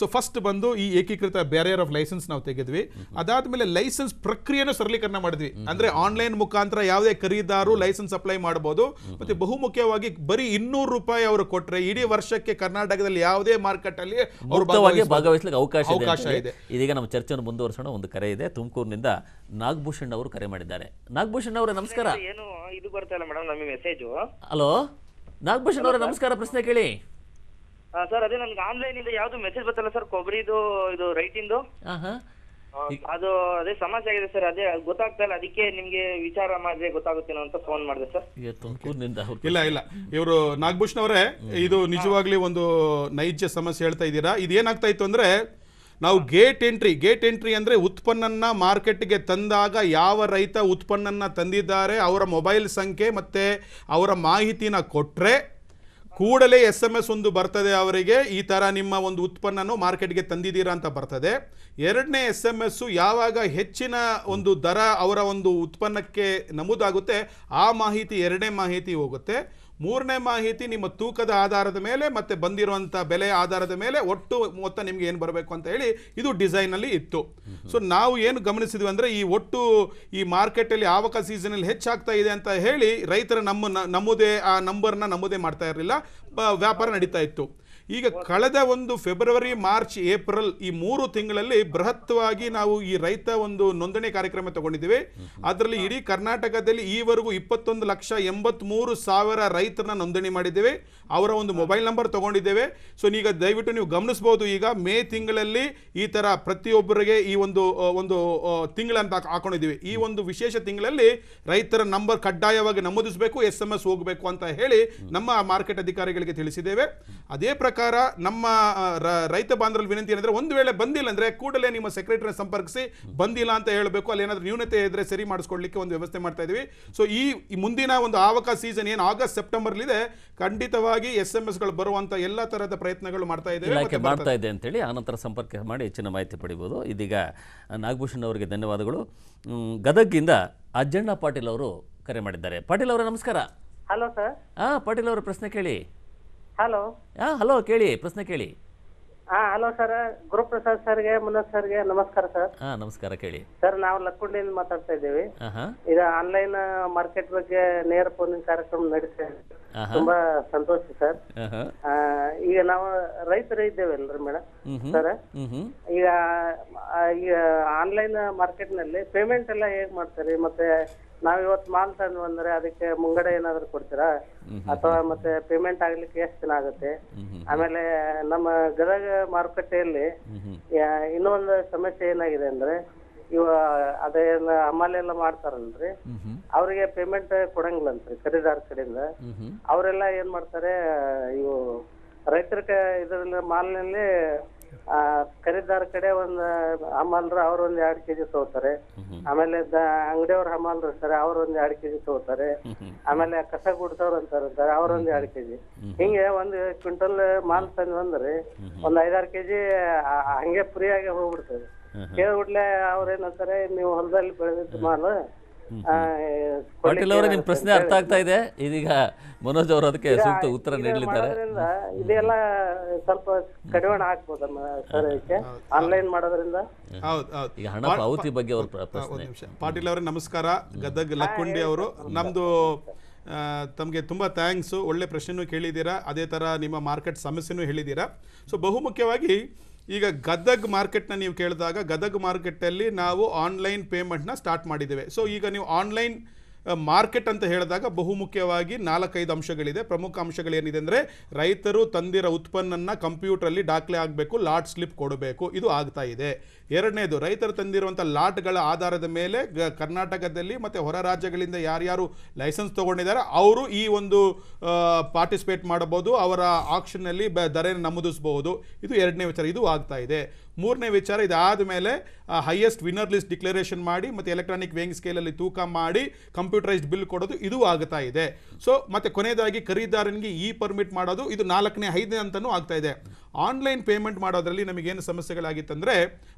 ಸೊ ಫಸ್ಟ್ ಬಂದು ಈ ಏಕೀಕೃತ ಬ್ಯಾರಿಯರ್ ಆಫ್ ಲೈಸೆನ್ಸ್ ನಾವು ತೆಗೆದ್ವಿ ಅದಾದ್ಮೇಲೆ ಲೈಸೆನ್ಸ್ ಪ್ರಕ್ರಿಯೆಯನ್ನು ಸರಳೀಕರಣ ಮಾಡಿದ್ವಿ ಅಂದ್ರೆ ಆನ್ಲೈನ್ ಮುಖಾಂತರ ಯಾವುದೇ ಖರೀದಾರರು ಲೈಸೆನ್ಸ್ ಅಪ್ಲೈ ಮಾಡಬಹುದು ಮತ್ತೆ ಬಹುಮುಖ್ಯವಾಗಿ ಬರೀ ಬರೀ ಇನ್ನೂರು ರೂಪಾಯಿ ಅವರು ಕೊಟ್ರೆ ಇಡೀ ವರ್ಷಕ್ಕೆ ಕರ್ನಾಟಕದಲ್ಲಿ ಯಾವುದೇ ಮಾರ್ಕೆಟ್ ಅಲ್ಲಿ ಭಾಗವಹಿಸಲಿಕ್ಕೆ ಅವಕಾಶ ಇದೆ ಇದೀಗ ನಮ್ಮ ಚರ್ಚೆಯನ್ನು ಮುಂದುವರಿಸೋಣ ಒಂದು ಕರೆ ಇದೆ ತುಮಕೂರಿನಿಂದ ನಾಗಭೂಷಣ್ ಅವರು ಕರೆ ಮಾಡಿದ್ದಾರೆ ನಾಗಭೂಷಣ್ ಅವರ ನಮಸ್ಕಾರ ಏನು ಇದು ಬರ್ತಾ ಇಲ್ಲ ಮೇಡಮ್ ನಮಗೆ ಮೆಸೇಜು ಹಲೋ ನಾಗಭೂಷಣ್ ಅವರ ನಮಸ್ಕಾರ ಪ್ರಶ್ನೆ ಕೇಳಿ ಸರ್ ಅದೇ ನನ್ಗೆ ಆನ್ಲೈನ್ ಇಂದ ಯಾವ್ದು ಮೆಸೇಜ್ ಬರ್ತಲ್ಲ ಸರ್ ಕೊಬ್ಬರಿದು ಇದು ರೈಟಿಂದು ಹಾ ಹಾ ಅದು ಅದೇ ಸಮಸ್ಯೆ ಆಗಿದೆ ಸರ್ ಅದೇ ಗೊತ್ತಾಗ್ತಾ ಇಲ್ಲ ಅದಕ್ಕೆ ನಿಮ್ಗೆ ವಿಚಾರ ಮಾಡಿದ್ರೆ ಗೊತ್ತಾಗುತ್ತೇನೋ ಅಂತ ಫೋನ್ ಮಾಡಿದೆ ಸರ್ ಇಲ್ಲ ಇಲ್ಲ ಇಲ್ಲ ಇವರು ನಾಗಭೂಷಣವರೇ ಇದು ನಿಜವಾಗ್ಲಿ ಒಂದು ನೈಜ ಸಮಸ್ಯೆ ಹೇಳ್ತಾ ಇದ್ದೀರಾ ಇದೇನಾಗ್ತಾ ಇತ್ತು ಅಂದ್ರೆ ನಾವು ಗೇಟ್ ಎಂಟ್ರಿ ಗೇಟ್ ಎಂಟ್ರಿ ಅಂದ್ರೆ ಉತ್ಪನ್ನನ ಮಾರ್ಕೆಟ್ಗೆ ತಂದಾಗ ಯಾವ ರೈತ ಉತ್ಪನ್ನನ ತಂದಿದ್ದಾರೆ ಅವರ ಮೊಬೈಲ್ ಸಂಖ್ಯೆ ಮತ್ತೆ ಅವರ ಮಾಹಿತಿನ ಕೊಟ್ಟರೆ ಕೂಡಲೇ ಎಸ್ ಎಮ್ ಎಸ್ ಒಂದು ಬರ್ತದೆ ಅವರಿಗೆ ಈ ಥರ ನಿಮ್ಮ ಒಂದು ಉತ್ಪನ್ನನೂ ಮಾರ್ಕೆಟ್ಗೆ ತಂದಿದ್ದೀರಾ ಅಂತ ಬರ್ತದೆ ಎರಡನೇ ಎಸ್ ಎಮ್ ಎಸ್ಸು ಯಾವಾಗ ಹೆಚ್ಚಿನ ಒಂದು ದರ ಅವರ ಒಂದು ಉತ್ಪನ್ನಕ್ಕೆ ನಮೂದಾಗುತ್ತೆ ಆ ಮಾಹಿತಿ ಎರಡನೇ ಮಾಹಿತಿ ಹೋಗುತ್ತೆ ಮೂರನೇ ಮಾಹಿತಿ ನಿಮ್ಮ ತೂಕದ ಆಧಾರದ ಮೇಲೆ ಮತ್ತೆ ಬಂದಿರುವಂಥ ಬೆಲೆಯ ಆಧಾರದ ಮೇಲೆ ಒಟ್ಟು ಮೊತ್ತ ನಿಮಗೆ ಏನು ಬರಬೇಕು ಅಂತ ಹೇಳಿ ಇದು ಡಿಸೈನಲ್ಲಿ ಇತ್ತು ಸೊ ನಾವು ಏನು ಗಮನಿಸಿದ್ವಿ ಅಂದರೆ ಈ ಒಟ್ಟು ಈ ಮಾರ್ಕೆಟಲ್ಲಿ ಆವಕ ಸೀಸನಲ್ಲಿ ಹೆಚ್ಚಾಗ್ತಾ ಇದೆ ಅಂತ ಹೇಳಿ ರೈತರ ನಮ್ಮ ನಮ್ಮದೇ ಆ ನಂಬರ್ನ ನಮ್ಮದೇ ಮಾಡ್ತಾ ಇರಲಿಲ್ಲ ವ್ಯಾಪಾರ ನಡೀತಾ ಇತ್ತು ಈಗ ಕಳೆದ ಒಂದು ಫೆಬ್ರವರಿ ಮಾರ್ಚ್ ಏಪ್ರಿಲ್ ಈ ಮೂರು ತಿಂಗಳಲ್ಲಿ ಬೃಹತ್ವಾಗಿ ನಾವು ಈ ರೈತ ಒಂದು ನೋಂದಣಿ ಕಾರ್ಯಕ್ರಮ ತಗೊಂಡಿದ್ದೇವೆ ಅದರಲ್ಲಿ ಇಡೀ ಕರ್ನಾಟಕದಲ್ಲಿ ಈವರೆಗೂ ಇಪ್ಪತ್ತೊಂದು ಲಕ್ಷ ಮೂರು ಸಾವಿರ ರೈತರನ್ನ ನೋಂದಣಿ ಮಾಡಿದ್ದೇವೆ ಅವರ ಒಂದು ಮೊಬೈಲ್ ನಂಬರ್ ತಗೊಂಡಿದ್ದೇವೆ ಸೊ ಈಗ ದಯವಿಟ್ಟು ನೀವು ಗಮನಿಸಬಹುದು ಈಗ ಮೇ ತಿಂಗಳಲ್ಲಿ ಈ ತರ ಪ್ರತಿಯೊಬ್ಬರಿಗೆ ಈ ಒಂದು ಒಂದು ತಿಂಗಳಂತ ಹಾಕೊಂಡಿದ್ದೀವಿ ಈ ಒಂದು ವಿಶೇಷ ತಿಂಗಳಲ್ಲಿ ರೈತರ ನಂಬರ್ ಕಡ್ಡಾಯವಾಗಿ ನಮೂದಿಸಬೇಕು ಎಸ್ ಎಂ ಎಸ್ ಹೋಗಬೇಕು ಅಂತ ಹೇಳಿ ನಮ್ಮ ಮಾರ್ಕೆಟ್ ಅಧಿಕಾರಿಗಳಿಗೆ ತಿಳಿಸಿದ್ದೇವೆ ಅದೇ ಪ್ರಕಾರ ಪ್ರಕಾರ ನಮ್ಮ ರೈತ ಬಾಂಧವರ ವಿನಂತಿ ಏನಂದ್ರೆ ಒಂದು ವೇಳೆ ಬಂದಿಲ್ಲ ಅಂದ್ರೆ ಕೂಡಲೇ ನಿಮ್ಮ ಸೆಕ್ರೆಟರಿ ಸಂಪರ್ಕಿಸಿ ಬಂದಿಲ್ಲ ಅಂತ ಹೇಳಬೇಕು ಅಲ್ಲಿ ಏನಾದ್ರೂ ನ್ಯೂನತೆ ಇದ್ರೆ ಸರಿ ಮಾಡಿಸ್ಕೊಳ್ಳಿಕ್ಕೆ ಒಂದು ವ್ಯವಸ್ಥೆ ಮಾಡ್ತಾ ಇದೀವಿ ಸೊ ಈ ಮುಂದಿನ ಒಂದು ಆವಕ ಸೀಸನ್ ಏನು ಆಗಸ್ಟ್ ಸೆಪ್ಟೆಂಬರ್ ಇದೆ ಖಂಡಿತವಾಗಿ ಎಸ್ ಎಂ ಎಸ್ ಗಳು ಬರುವಂತ ಎಲ್ಲ ತರಹದ ಪ್ರಯತ್ನಗಳು ಮಾಡ್ತಾ ಇದ್ದಾರೆ ಮಾಡ್ತಾ ಇದೆ ಅಂತೇಳಿ ಆನಂತರ ಸಂಪರ್ಕ ಮಾಡಿ ಹೆಚ್ಚಿನ ಮಾಹಿತಿ ಪಡಿಬಹುದು ಇದೀಗ ನಾಗಭೂಷಣ್ ಅವರಿಗೆ ಧನ್ಯವಾದಗಳು ಗದಗಿಂದ ಅಜ್ಜಣ್ಣ ಪಾಟೀಲ್ ಅವರು ಕರೆ ಮಾಡಿದ್ದಾರೆ ಪಾಟೀಲ್ ಅವರೇ ನಮಸ್ಕಾರ ಹಲೋ ಸರ್ ಹಾ ಪಾಟೀಲ್ ಅವರ ಪ್ರಶ್ನೆ ಕೇಳಿ ಹಲೋ ಹಾ ಹಲೋ ಕೇಳಿ ಪ್ರಶ್ನೆ ಕೇಳಿ ಹಾ ಹಲೋ ಸರ್ ಗುರುಪ್ರಸಾದ್ ಸರ್ಗೆ ಮುನೋಜ್ ಸರ್ಗೆ ನಮಸ್ಕಾರ ಸರ್ ಹಾ ನಮಸ್ಕಾರ ಕೇಳಿ ಸರ್ ನಾವು ಲಕ್ಕುಂಡಿಯಿಂದ ಮಾತಾಡ್ತಾ ಇದ್ದೀವಿ ಈಗ ಆನ್ಲೈನ್ ಮಾರ್ಕೆಟ್ ಬಗ್ಗೆ ನೇರ ಪೋನಿಂಗ್ ಕಾರ್ಯಕ್ರಮ ನಡೆಸ್ತಾ ತುಂಬಾ ಸಂತೋಷ ಸರ್ ಈಗ ನಾವು ರೈತರು ಇದ್ದೇವಲ್ರಿ ಮೇಡಮ್ ಸರ್ ಈಗ ಈಗ ಆನ್ಲೈನ್ ಮಾರ್ಕೆಟ್ ನಲ್ಲಿ ಪೇಮೆಂಟ್ ಎಲ್ಲ ಹೇಗ್ ಮಾಡ್ತಾರೆ ಮತ್ತೆ ನಾವ್ ಇವತ್ತು ಮಾಲ್ ತಂದ್ವು ಅಂದ್ರೆ ಅದಕ್ಕೆ ಮುಂಗಡ ಏನಾದ್ರು ಕೊಡ್ತೀರಾ ಅಥವಾ ಮತ್ತೆ ಪೇಮೆಂಟ್ ಆಗ್ಲಿಕ್ಕೆ ಎಷ್ಟು ದಿನ ಆಗುತ್ತೆ ಆಮೇಲೆ ನಮ್ಮ ಗದಗ ಮಾರುಕಟ್ಟೆಯಲ್ಲಿ ಇನ್ನೊಂದು ಸಮಸ್ಯೆ ಏನಾಗಿದೆ ಅಂದ್ರೆ ಇವ ಅದೇನ ಅಮಲೆಲ್ಲ ಮಾಡ್ತಾರಲ್ರಿ ಅವ್ರಿಗೆ ಪೇಮೆಂಟ್ ಕೊಡಂಗಿಲ್ಲಂತ್ರಿ ಖರೀದಾರ ಕಡೆಯಿಂದ ಅವರೆಲ್ಲ ಏನ್ ಮಾಡ್ತಾರೆ ಇವು ರೈತರ ಇದರಲ್ಲಿ ಮಾಲ್ನಲ್ಲಿ ಆ ಖರೀದಾರ ಕಡೆ ಒಂದ್ ಹಮಾಲ್ರ ಅವ್ರ ಒಂದ್ ಎರಡ್ ಕೆಜಿ ತಗೋತಾರೆ ಆಮೇಲೆ ಅಂಗಡಿಯವ್ರ ಹಮಾಲ್ರು ಇರ್ತಾರೆ ಅವ್ರ ಒಂದ್ ಎರಡ್ ಕೆಜಿ ತಗೋತಾರೆ ಆಮೇಲೆ ಕಸ ಗುಡ್ಸೋರ್ ಅಂತಾರ ಅವ್ರ ಒಂದ್ ಎರಡ್ ಕೆಜಿ ಹಿಂಗೆ ಒಂದ್ ಕ್ವಿಂಟಲ್ ಮಾಲ್ ಅಂದ್ರೆ ಒಂದ್ ಐದಾರ್ ಕೆಜಿ ಹಂಗೆ ಫ್ರೀ ಆಗಿ ಹೋಗ್ಬಿಡ್ತದೆ ಕೇಳ್ಬಿಡ್ಲೆ ಅವ್ರ ಏನಂತಾರೆ ನೀವು ಹೊಲದಲ್ಲಿ ಬೆಳೆದಿದ್ದ ಮಾಲ್ ಪಾಟೀಲ್ ಅವರೇ ನಿಮ್ ಪ್ರಶ್ನೆ ಅರ್ಥ ಆಗ್ತಾ ಇದೆ ಇದೀಗ ಮನೋಜ್ ಅವರು ಅದಕ್ಕೆ ಸೂಕ್ತ ಉತ್ತರ ನೀಡಲಿದ್ದಾರೆ ಇದೆಲ್ಲ ಸ್ವಲ್ಪ ಕಡಿವಾಣ ಆನ್ಲೈನ್ ಮಾಡೋದ್ರಿಂದ ಈಗ ಹಣ ಪಾವತಿ ಬಗ್ಗೆ ಅವ್ರ ಪ್ರಶ್ನೆ ಪಾಟೀಲ್ ಅವರೇ ನಮಸ್ಕಾರ ಗದಗ್ ಲಕ್ಕುಂಡಿ ಅವರು ನಮ್ದು ತಮಗೆ ತುಂಬ ಥ್ಯಾಂಕ್ಸು ಒಳ್ಳೆ ಪ್ರಶ್ನೆನೂ ಕೇಳಿದ್ದೀರಾ ಅದೇ ಥರ ನಿಮ್ಮ ಮಾರ್ಕೆಟ್ ಸಮಸ್ಯೆನೂ ಹೇಳಿದ್ದೀರಾ ಸೊ ಬಹುಮುಖ್ಯವಾಗಿ ಈಗ ಗದಗ್ ಮಾರ್ಕೆಟ್ನ ನೀವು ಕೇಳಿದಾಗ ಗದಗ್ ಮಾರ್ಕೆಟಲ್ಲಿ ನಾವು ಆನ್ಲೈನ್ ಪೇಮೆಂಟ್ನ ಸ್ಟಾರ್ಟ್ ಮಾಡಿದ್ದೇವೆ ಸೊ ಈಗ ನೀವು ಆನ್ಲೈನ್ ಮಾರ್ಕೆಟ್ ಅಂತ ಹೇಳಿದಾಗ ಬಹುಮುಖ್ಯವಾಗಿ ನಾಲ್ಕೈದು ಅಂಶಗಳಿದೆ ಪ್ರಮುಖ ಅಂಶಗಳೇನಿದೆ ಅಂದರೆ ರೈತರು ತಂದಿರೋ ಉತ್ಪನ್ನ ಕಂಪ್ಯೂಟ್ರಲ್ಲಿ ದಾಖಲೆ ಆಗಬೇಕು ಲಾಟ್ ಸ್ಲಿಪ್ ಕೊಡಬೇಕು ಇದು ಆಗ್ತಾ ಇದೆ ಎರಡನೇದು ರೈತರು ತಂದಿರುವಂಥ ಲಾಟ್ಗಳ ಆಧಾರದ ಮೇಲೆ ಕರ್ನಾಟಕದಲ್ಲಿ ಮತ್ತು ಹೊರ ರಾಜ್ಯಗಳಿಂದ ಯಾರ್ಯಾರು ಲೈಸೆನ್ಸ್ ತೊಗೊಂಡಿದ್ದಾರೆ ಅವರು ಈ ಒಂದು ಪಾರ್ಟಿಸಿಪೇಟ್ ಮಾಡಬಹುದು ಅವರ ಆಕ್ಷನ್ನಲ್ಲಿ ಬ ದರ ನಮೂದಿಸಬಹುದು ಇದು ಎರಡನೇ ವಿಚಾರ ಇದು ಆಗ್ತಾ ಇದೆ ಮೂರನೇ ವಿಚಾರ ಇದಾದ ಮೇಲೆ ಹೈಯೆಸ್ಟ್ ವಿನ್ನರ್ ಲಿಸ್ಟ್ ಡಿಕ್ಲರೇಷನ್ ಮಾಡಿ ಮತ್ತು ಎಲೆಕ್ಟ್ರಾನಿಕ್ ವೇಯಿಂಗ್ ಸ್ಕೇಲಲ್ಲಿ ತೂಕ ಮಾಡಿ ಕಂಪ್ಯೂಟರೈಸ್ಡ್ ಬಿಲ್ ಕೊಡೋದು ಇದು ಆಗ್ತಾ ಇದೆ ಸೊ ಮತ್ತು ಕೊನೆಯದಾಗಿ ಖರೀದಾರನಿಗೆ ಇ ಪರ್ಮಿಟ್ ಮಾಡೋದು ಇದು ನಾಲ್ಕನೇ ಐದನೇ ಅಂತಲೂ ಆಗ್ತಾ ಇದೆ ಆನ್ಲೈನ್ ಪೇಮೆಂಟ್ ಮಾಡೋದರಲ್ಲಿ ನಮಗೇನು ಸಮಸ್ಯೆಗಳಾಗಿತ್ತಂದರೆ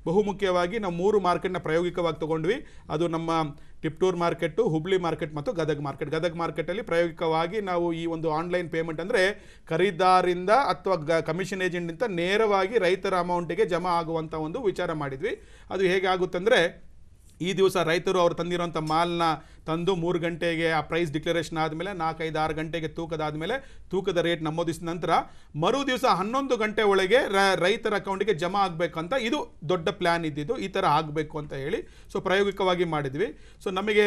ಬಹುಮುಖ್ಯವಾಗಿ ನಾವು ಮೂರು ಮಾರ್ಕೆಟ್ನ ಪ್ರಾಯೋಗಿಕವಾಗಿ ತಗೊಂಡ್ವಿ ಅದು ನಮ್ಮ ತಿಪ್ಟೂರ್ ಮಾರ್ಕೆಟು ಹುಬ್ಳಿ ಮಾರ್ಕೆಟ್ ಮತ್ತು ಗದಗ ಮಾರ್ಕೆಟ್ ಗದಗ ಮಾರ್ಕೆಟಲ್ಲಿ ಪ್ರಾಯೋಗಿಕವಾಗಿ ನಾವು ಈ ಒಂದು ಆನ್ಲೈನ್ ಪೇಮೆಂಟ್ ಅಂದರೆ ಖರೀದಾರಿಂದ ಅಥವಾ ಗ ಕಮಿಷನ್ ಏಜೆಂಟ್ನಿಂದ ನೇರವಾಗಿ ರೈತರ ಅಮೌಂಟಿಗೆ ಜಮಾ ಆಗುವಂಥ ಒಂದು ವಿಚಾರ ಮಾಡಿದ್ವಿ ಅದು ಹೇಗೆ ಆಗುತ್ತಂದರೆ ಈ ದಿವಸ ರೈತರು ಅವರು ತಂದಿರೋಂಥ ಮಾಲ್ನ ತಂದು ಮೂರು ಗಂಟೆಗೆ ಆ ಪ್ರೈಸ್ ಡಿಕ್ಲರೇಷನ್ ಆದಮೇಲೆ ನಾಲ್ಕೈದು ಆರು ಗಂಟೆಗೆ ತೂಕದಾದ ಮೇಲೆ ತೂಕದ ರೇಟ್ ನಮೂದಿಸಿದ ನಂತರ ಮರು ದಿವಸ ಹನ್ನೊಂದು ಗಂಟೆ ಒಳಗೆ ರೈತರ ಅಕೌಂಟ್ಗೆ ಜಮಾ ಆಗಬೇಕಂತ ಇದು ದೊಡ್ಡ ಪ್ಲ್ಯಾನ್ ಇದ್ದಿದ್ದು ಈ ಥರ ಆಗಬೇಕು ಅಂತ ಹೇಳಿ ಸೊ ಪ್ರಾಯೋಗಿಕವಾಗಿ ಮಾಡಿದ್ವಿ ಸೊ ನಮಗೆ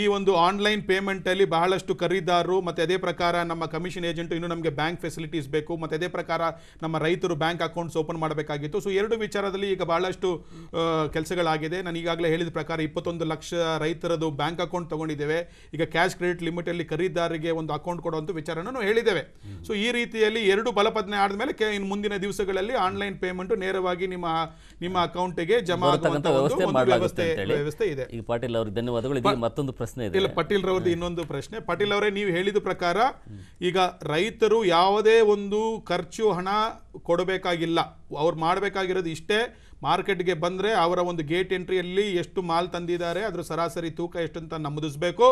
ಈ ಒಂದು ಆನ್ಲೈನ್ ಪೇಮೆಂಟಲ್ಲಿ ಬಹಳಷ್ಟು ಖರೀದಾರರು ಮತ್ತು ಅದೇ ಪ್ರಕಾರ ನಮ್ಮ ಕಮಿಷನ್ ಏಜೆಂಟು ಇನ್ನೂ ನಮಗೆ ಬ್ಯಾಂಕ್ ಫೆಸಿಲಿಟೀಸ್ ಬೇಕು ಮತ್ತು ಅದೇ ಪ್ರಕಾರ ನಮ್ಮ ರೈತರು ಬ್ಯಾಂಕ್ ಅಕೌಂಟ್ಸ್ ಓಪನ್ ಮಾಡಬೇಕಾಗಿತ್ತು ಸೊ ಎರಡು ವಿಚಾರದಲ್ಲಿ ಈಗ ಬಹಳಷ್ಟು ಕೆಲಸಗಳಾಗಿದೆ ನಾನು ಈಗಾಗಲೇ ಹೇಳಿದ ಪ್ರಕಾರ ಇಪ್ಪತ್ತೊಂದು ಲಕ್ಷ ರೈತರದು ಬ್ಯಾಂಕ್ ಅಕೌಂಟ್ ತಗೊಂಡಿದ್ದೇವೆ ಈಗ ಕ್ಯಾಶ್ ಕ್ರೆಡಿಟ್ ಲಿಮಿಟ್ ಅಲ್ಲಿ ಖರೀದಾರರಿಗೆ ಒಂದು ಅಕೌಂಟ್ ಕೊಡುವಂತ ವಿಚಾರನೂ ಹೇಳಿದ್ದೇವೆ ಸೊ ಈ ರೀತಿಯಲ್ಲಿ ಎರಡು ಬಲಪದನೆ ಆದ್ಮೇಲೆ ಇನ್ನು ಮುಂದಿನ ದಿವಸಗಳಲ್ಲಿ ಆನ್ಲೈನ್ ಪೇಮೆಂಟ್ ನೇರವಾಗಿ ನಿಮ್ಮ ನಿಮ್ಮ ಅಕೌಂಟಿಗೆ ಜಮಾ ವ್ಯವಸ್ಥೆ ವ್ಯವಸ್ಥೆ ಇದೆ ಈಗ ಪಾಟೀಲ್ ಅವರಿಗೆ ಧನ್ಯವಾದಗಳು ಮತ್ತೊಂದು ಪ್ರಶ್ನೆ ಇದೆ ಇಲ್ಲ ಪಾಟೀಲ್ ರವ್ರದ್ದು ಇನ್ನೊಂದು ಪ್ರಶ್ನೆ ಪಾಟೀಲ್ ಅವರೇ ನೀವು ಹೇಳಿದ ಪ್ರಕಾರ ಈಗ ರೈತರು ಯಾವುದೇ ಒಂದು ಖರ್ಚು ಹಣ ಕೊಡಬೇಕಾಗಿಲ್ಲ ಅವ್ರು ಮಾಡಬೇಕಾಗಿರೋದು ಇಷ್ಟೇ ಮಾರ್ಕೆಟ್ಗೆ ಬಂದರೆ ಅವರ ಒಂದು ಗೇಟ್ ಎಂಟ್ರಿಯಲ್ಲಿ ಎಷ್ಟು ಮಾಲ್ ತಂದಿದ್ದಾರೆ ಅದರ ಸರಾಸರಿ ತೂಕ ಎಷ್ಟು ಅಂತ ನಮೂದಿಸಬೇಕು